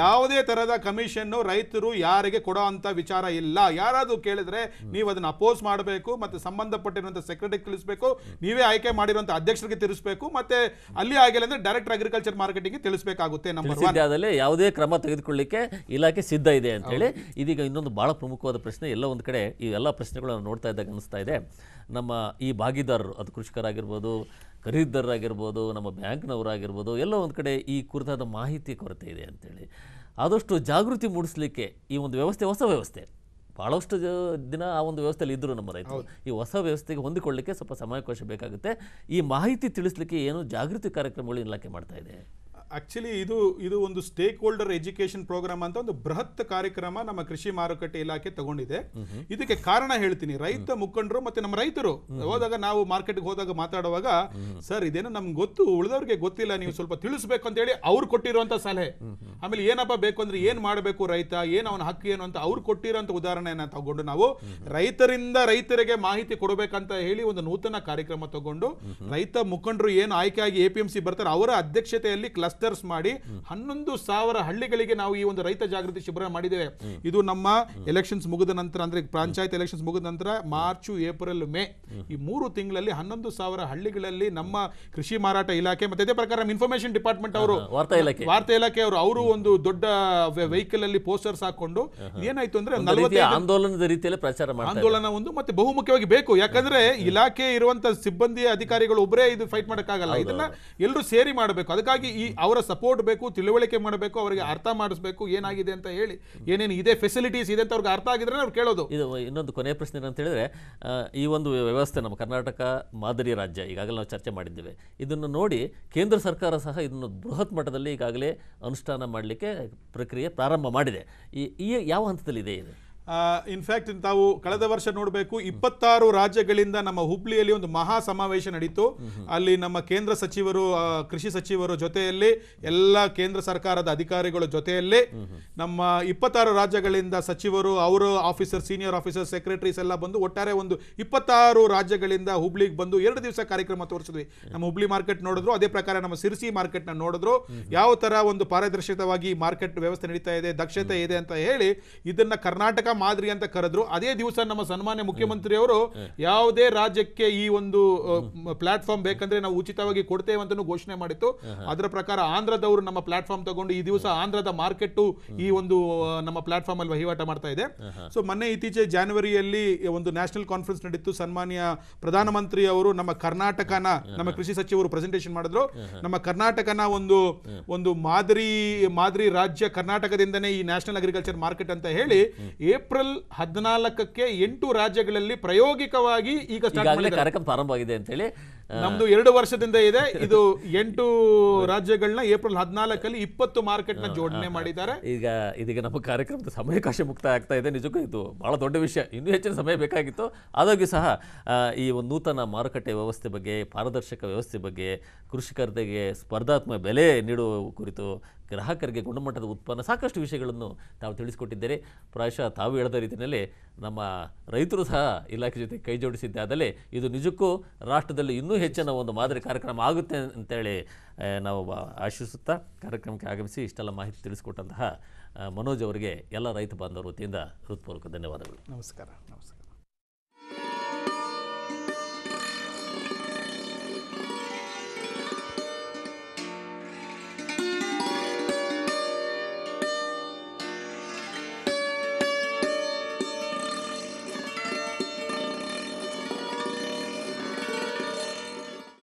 ಯಾವುದೇ ತರಹದ ಕಮಿಷನ್ ರೈತರು ಯಾರಿಗೆ ಕೊಡೋ ಅಂತ ವಿಚಾರ ಇಲ್ಲ ಯಾರಾದರೂ ಕೇಳಿದ್ರೆ ನೀವು ಅದನ್ನ ಅಪೋಸ್ ಮಾಡಬೇಕು ಮತ್ತೆ ಸಂಬಂಧಪಟ್ಟಿರುವಂತಹ ಸೆಕ್ರೆಟರಿ ತಿಳಿಸಬೇಕು ನೀವೇ ಆಯ್ಕೆ ಮಾಡಿರುವಂತಹ ಅಧ್ಯಕ್ಷರಿಗೆ ತಿಳಿಸಬೇಕು ಮತ್ತೆ ಅಲ್ಲಿ ಆಗಿಲ್ಲ ಅಂದ್ರೆ ಡೈರೆಕ್ಟ್ ಅಗ್ರಿಕಲ್ಚರ್ ಪಬ್ಲಿಕ್ ಮಾರ್ಕೆಟಿಂಗ್ ತಿಳಿಸಬೇಕಾಗುತ್ತೆ ನಮ್ಮ ಯಾವುದೇ ಕ್ರಮ ತೆಗೆದುಕೊಳ್ಳಿಕ್ಕೆ ಇಲಾಖೆ ಸಿದ್ಧ ಇದೆ ಅಂತ ಹೇಳಿ ಇದೀಗ ಇನ್ನೊಂದು ಬಹಳ ಪ್ರಮುಖವಾದ ಪ್ರಶ್ನೆ ಎಲ್ಲ ಒಂದು ಕಡೆ ಈ ಎಲ್ಲ ಪ್ರಶ್ನೆಗಳನ್ನು ನೋಡ್ತಾ ಇದ್ದಾಗ ಅನಿಸ್ತಾ ಇದೆ ನಮ್ಮ ಈ ಭಾಗಿದಾರರು ಅದು ಕೃಷಿಕರಾಗಿರ್ಬೋದು ಖರೀದಿದಾರರಾಗಿರ್ಬೋದು ನಮ್ಮ ಬ್ಯಾಂಕ್ನವರಾಗಿರ್ಬೋದು ಎಲ್ಲ ಒಂದು ಕಡೆ ಈ ಕುರಿತಾದ ಮಾಹಿತಿ ಕೊರತೆ ಇದೆ ಅಂತೇಳಿ ಆದಷ್ಟು ಜಾಗೃತಿ ಮೂಡಿಸಲಿಕ್ಕೆ ಈ ಒಂದು ವ್ಯವಸ್ಥೆ ಹೊಸ ವ್ಯವಸ್ಥೆ ಭಾಳಷ್ಟು ದಿನ ಆ ಒಂದು ವ್ಯವಸ್ಥೆಯಲ್ಲಿ ಇದ್ದರು ನಮ್ಮ ರೈತರು ಈ ಹೊಸ ವ್ಯವಸ್ಥೆಗೆ ಹೊಂದಿಕೊಳ್ಳಲಿಕ್ಕೆ ಸ್ವಲ್ಪ ಸಮಯಕೋಶ ಬೇಕಾಗುತ್ತೆ ಈ ಮಾಹಿತಿ ತಿಳಿಸ್ಲಿಕ್ಕೆ ಏನು ಜಾಗೃತಿ ಕಾರ್ಯಕ್ರಮಗಳು ಇಲಾಖೆ ಮಾಡ್ತಾ ಇದೆ ಆ್ಯಕ್ಚುಲಿ ಇದು ಇದು ಒಂದು ಸ್ಟೇಕ್ ಹೋಲ್ಡರ್ ಎಜುಕೇಷನ್ ಪ್ರೋಗ್ರಾಮ್ ಅಂತ ಒಂದು ಬೃಹತ್ ಕಾರ್ಯಕ್ರಮ ನಮ್ಮ ಕೃಷಿ ಮಾರುಕಟ್ಟೆ ಇಲಾಖೆ ತಗೊಂಡಿದೆ ಇದಕ್ಕೆ ಕಾರಣ ಹೇಳ್ತೀನಿ ರೈತ ಮುಖಂಡರು ಮತ್ತೆ ನಮ್ಮ ರೈತರು ಹೋದಾಗ ನಾವು ಮಾರ್ಕೆಟ್ಗೆ ಹೋದಾಗ ಮಾತಾಡುವಾಗ ಸರ್ ಇದೇನು ನಮ್ಗೆ ಗೊತ್ತು ಉಳಿದವ್ರಿಗೆ ಗೊತ್ತಿಲ್ಲ ನೀವು ಸ್ವಲ್ಪ ತಿಳಿಸ್ಬೇಕು ಅಂತ ಹೇಳಿ ಅವ್ರು ಕೊಟ್ಟಿರುವಂತ ಸಲಹೆ ಆಮೇಲೆ ಏನಪ್ಪ ಬೇಕು ಅಂದ್ರೆ ಏನ್ ಮಾಡಬೇಕು ರೈತ ಏನು ಅವನ ಹಕ್ಕು ಏನು ಅಂತ ಅವ್ರು ಕೊಟ್ಟಿರೋ ಉದಾಹರಣೆಯನ್ನ ತಗೊಂಡು ನಾವು ರೈತರಿಂದ ರೈತರಿಗೆ ಮಾಹಿತಿ ಕೊಡಬೇಕಂತ ಹೇಳಿ ಒಂದು ನೂತನ ಕಾರ್ಯಕ್ರಮ ತಗೊಂಡು ರೈತ ಮುಖಂಡರು ಏನು ಆಯ್ಕೆ ಆಗಿ ಎ ಪಿ ಎಂ ಸಿ ಬರ್ತಾರೆ ಅವರ ಅಧ್ಯಕ್ಷತೆಯಲ್ಲಿ ಕ್ಲಸ್ ಕ್ಲಸ್ಟರ್ಸ್ ಮಾಡಿ ಹನ್ನೊಂದು ಸಾವಿರ ಹಳ್ಳಿಗಳಿಗೆ ನಾವು ಈ ಒಂದು ರೈತ ಜಾಗೃತಿ ಶಿಬಿರ ಮಾಡಿದ್ದೇವೆ ಇದು ನಮ್ಮ ಎಲೆಕ್ಷನ್ಸ್ ಮುಗಿದ ನಂತರ ಅಂದ್ರೆ ಪಂಚಾಯತ್ ಎಲೆಕ್ಷನ್ಸ್ ಮುಗಿದ ನಂತರ ಮಾರ್ಚ್ ಏಪ್ರಿಲ್ ಮೇ ಈ ಮೂರು ತಿಂಗಳಲ್ಲಿ ಹನ್ನೊಂದು ಸಾವಿರ ಹಳ್ಳಿಗಳಲ್ಲಿ ನಮ್ಮ ಕೃಷಿ ಮಾರಾಟ ಇಲಾಖೆ ಮತ್ತೆ ಅದೇ ಪ್ರಕಾರ ಇನ್ಫಾರ್ಮೇಶನ್ ಡಿಪಾರ್ಟ್ಮೆಂಟ್ ಅವರು ವಾರ್ತಾ ಇಲಾಖೆ ಅವರು ಅವರು ಒಂದು ದೊಡ್ಡ ವೆಹಿಕಲ್ ಅಲ್ಲಿ ಪೋಸ್ಟರ್ಸ್ ಹಾಕೊಂಡು ಏನಾಯ್ತು ಅಂದ್ರೆ ಆಂದೋಲನದ ರೀತಿಯಲ್ಲಿ ಪ್ರಚಾರ ಆಂದೋಲನ ಒಂದು ಮತ್ತೆ ಬಹುಮುಖ್ಯವಾಗಿ ಬೇಕು ಯಾಕಂದ್ರೆ ಇಲಾಖೆ ಇರುವಂತ ಸಿಬ್ಬಂದಿ ಅಧಿಕಾರಿಗಳು ಒಬ್ಬರೇ ಇದು ಫೈಟ್ ಮಾಡಕ್ಕಾಗಲ್ಲ ಇದನ್ನ ಎಲ್ಲರೂ ಸೇರಿ ಮಾಡಬೇಕು ಅದಕ್ಕಾಗಿ ಈ ಅವರ ಸಪೋರ್ಟ್ ಬೇಕು ತಿಳುವಳಿಕೆ ಮಾಡಬೇಕು ಅವರಿಗೆ ಅರ್ಥ ಮಾಡಿಸ್ಬೇಕು ಏನಾಗಿದೆ ಅಂತ ಹೇಳಿ ಏನೇನು ಇದೆ ಫೆಸಿಲಿಟೀಸ್ ಇದೆ ಅಂತ ಅವ್ರಿಗೆ ಅರ್ಥ ಆಗಿದ್ರೆ ಅವ್ರು ಕೇಳೋದು ಇದು ಇನ್ನೊಂದು ಕೊನೆಯ ಪ್ರಶ್ನೆ ಏನಂತ ಹೇಳಿದ್ರೆ ಈ ಒಂದು ವ್ಯವಸ್ಥೆ ನಮ್ಮ ಕರ್ನಾಟಕ ಮಾದರಿ ರಾಜ್ಯ ಈಗಾಗಲೇ ನಾವು ಚರ್ಚೆ ಮಾಡಿದ್ದೇವೆ ಇದನ್ನು ನೋಡಿ ಕೇಂದ್ರ ಸರ್ಕಾರ ಸಹ ಇದನ್ನು ಬೃಹತ್ ಮಟ್ಟದಲ್ಲಿ ಈಗಾಗಲೇ ಅನುಷ್ಠಾನ ಮಾಡಲಿಕ್ಕೆ ಪ್ರಕ್ರಿಯೆ ಪ್ರಾರಂಭ ಮಾಡಿದೆ ಈ ಯಾವ ಹಂತದಲ್ಲಿ ಇದೆ ಇದು ಇನ್ಫ್ಯಾಕ್ಟ್ ತಾವು ಕಳೆದ ವರ್ಷ ನೋಡಬೇಕು ಇಪ್ಪತ್ತಾರು ರಾಜ್ಯಗಳಿಂದ ನಮ್ಮ ಹುಬ್ಳಿಯಲ್ಲಿ ಒಂದು ಮಹಾ ಸಮಾವೇಶ ನಡೀತು ಅಲ್ಲಿ ನಮ್ಮ ಕೇಂದ್ರ ಸಚಿವರು ಕೃಷಿ ಸಚಿವರು ಜೊತೆಯಲ್ಲಿ ಎಲ್ಲ ಕೇಂದ್ರ ಸರ್ಕಾರದ ಅಧಿಕಾರಿಗಳ ಜೊತೆಯಲ್ಲಿ ನಮ್ಮ ಇಪ್ಪತ್ತಾರು ರಾಜ್ಯಗಳಿಂದ ಸಚಿವರು ಅವರ ಆಫೀಸರ್ ಸೀನಿಯರ್ ಆಫೀಸರ್ ಸೆಕ್ರೆಟರೀಸ್ ಎಲ್ಲ ಬಂದು ಒಟ್ಟಾರೆ ಒಂದು ಇಪ್ಪತ್ತಾರು ರಾಜ್ಯಗಳಿಂದ ಹುಬ್ಳಿಗೆ ಬಂದು ಎರಡು ದಿವಸ ಕಾರ್ಯಕ್ರಮ ತೋರಿಸಿದ್ವಿ ನಮ್ಮ ಹುಬ್ಳಿ ಮಾರ್ಕೆಟ್ ನೋಡಿದ್ರು ಅದೇ ಪ್ರಕಾರ ನಮ್ಮ ಸಿರ್ಸಿ ಮಾರ್ಕೆಟ್ನ ನೋಡಿದ್ರು ಯಾವ ತರ ಒಂದು ಪಾರದರ್ಶಕವಾಗಿ ಮಾರ್ಕೆಟ್ ವ್ಯವಸ್ಥೆ ನಡೀತಾ ಇದೆ ದಕ್ಷತೆ ಇದೆ ಅಂತ ಹೇಳಿ ಇದನ್ನ ಕರ್ನಾಟಕ ಮಾದರಿ ಅಂತ ಕರೆದ್ರು ಅದೇ ದಿವಸ ನಮ್ಮ ಸನ್ಮಾನ್ಯ ಅವರು ಯಾವುದೇ ರಾಜ್ಯಕ್ಕೆ ಈ ಒಂದು ಪ್ಲಾಟ್ಫಾರ್ಮ್ ಬೇಕಂದ್ರೆ ನಾವು ಉಚಿತವಾಗಿ ಕೊಡ್ತೇವೆ ಅಂತ ಘೋಷಣೆ ಮಾಡಿತ್ತು ಅದರ ಪ್ರಕಾರ ಆಂಧ್ರದವರು ನಮ್ಮ ಪ್ಲಾಟ್ಫಾರ್ಮ್ ತಗೊಂಡು ಈ ದಿವಸ ಆಂಧ್ರದ ಮಾರ್ಕೆಟ್ ಈ ಒಂದು ನಮ್ಮ ಪ್ಲಾಟ್ಫಾರ್ಮ್ ಅಲ್ಲಿ ವಹಿವಾಟ ಮಾಡ್ತಾ ಇದೆ ಸೊ ಮೊನ್ನೆ ಇತ್ತೀಚೆಗೆ ಜಾನ್ವರಿಯಲ್ಲಿ ಒಂದು ನ್ಯಾಷನಲ್ ಕಾನ್ಫರೆನ್ಸ್ ನಡೀತು ಸನ್ಮಾನ್ಯ ಪ್ರಧಾನಮಂತ್ರಿ ಅವರು ನಮ್ಮ ಕರ್ನಾಟಕನ ನಮ್ಮ ಕೃಷಿ ಸಚಿವರು ಪ್ರೆಸೆಂಟೇಶನ್ ಮಾಡಿದ್ರು ನಮ್ಮ ಕರ್ನಾಟಕನ ಒಂದು ಒಂದು ಮಾದರಿ ಮಾದರಿ ರಾಜ್ಯ ಕರ್ನಾಟಕದಿಂದನೇ ಈ ನ್ಯಾಷನಲ್ ಅಗ್ರಿಕಲ್ಚರ್ ಮಾರ್ಕೆಟ್ ಅಂತ ಹೇಳಿ ಏಪ್ರಿಲ್ ಹದಿನಾಲ್ಕಕ್ಕೆ ಎಂಟು ರಾಜ್ಯಗಳಲ್ಲಿ ಪ್ರಯೋಗಿಕವಾಗಿ ಈಗ ಕಾರ್ಯಕ್ರಮ ಪ್ರಾರಂಭವಾಗಿದೆ ಅಂತ ಹೇಳಿ ನಮ್ದು ಎರಡು ವರ್ಷದಿಂದ ಇದೆ ಇದು ಎಂಟು ರಾಜ್ಯಗಳನ್ನ ಏಪ್ರಿಲ್ ಹದಿನಾಲ್ಕಲ್ಲಿ ಇಪ್ಪತ್ತು ಮಾರ್ಕೆಟ್ ನ ಜೋಡಣೆ ಮಾಡಿದ್ದಾರೆ ಈಗ ಇದೀಗ ನಮ್ಮ ಕಾರ್ಯಕ್ರಮದ ಸಮಯಕಾಶ ಮುಕ್ತಾಯ ಆಗ್ತಾ ಇದೆ ನಿಜಕ್ಕೂ ಇದು ಬಹಳ ದೊಡ್ಡ ವಿಷಯ ಇನ್ನೂ ಹೆಚ್ಚಿನ ಸಮಯ ಬೇಕಾಗಿತ್ತು ಆದಾಗ್ಯೂ ಸಹ ಈ ಒಂದು ನೂತನ ಮಾರುಕಟ್ಟೆ ವ್ಯವಸ್ಥೆ ಬಗ್ಗೆ ಪಾರದರ್ಶಕ ವ್ಯವಸ್ಥೆ ಬಗ್ಗೆ ಕೃಷಿಕರಿಗೆ ಸ್ಪರ್ಧಾತ್ಮಕ ಬೆಲೆ ನೀಡುವ ಕುರಿತು ಗ್ರಾಹಕರಿಗೆ ಗುಣಮಟ್ಟದ ಉತ್ಪನ್ನ ಸಾಕಷ್ಟು ವಿಷಯಗಳನ್ನು ತಾವು ತಿಳಿಸಿಕೊಟ್ಟಿದ್ದೀರಿ ಪ್ರಾಯಶಃ ತಾವು ಹೇಳದ ರೀತಿಯಲ್ಲಿ ನಮ್ಮ ರೈತರು ಸಹ ಇಲಾಖೆ ಜೊತೆ ಕೈ ಇದು ನಿಜಕ್ಕೂ ರಾಷ್ಟ್ರದಲ್ಲಿ ಇನ್ನೂ ಹೆಚ್ಚಿನ ಒಂದು ಮಾದರಿ ಕಾರ್ಯಕ್ರಮ ಆಗುತ್ತೆ ಅಂತೇಳಿ ನಾವು ಆಶಿಸುತ್ತಾ ಕಾರ್ಯಕ್ರಮಕ್ಕೆ ಆಗಮಿಸಿ ಇಷ್ಟೆಲ್ಲ ಮಾಹಿತಿ ತಿಳಿಸಿಕೊಟ್ಟಂತಹ ಮನೋಜ್ ಅವರಿಗೆ ಎಲ್ಲ ರೈತ ಬಾಂಧವರ ವತಿಯಿಂದ ಹೃತ್ಪೂರ್ವಕ ಧನ್ಯವಾದಗಳು ನಮಸ್ಕಾರ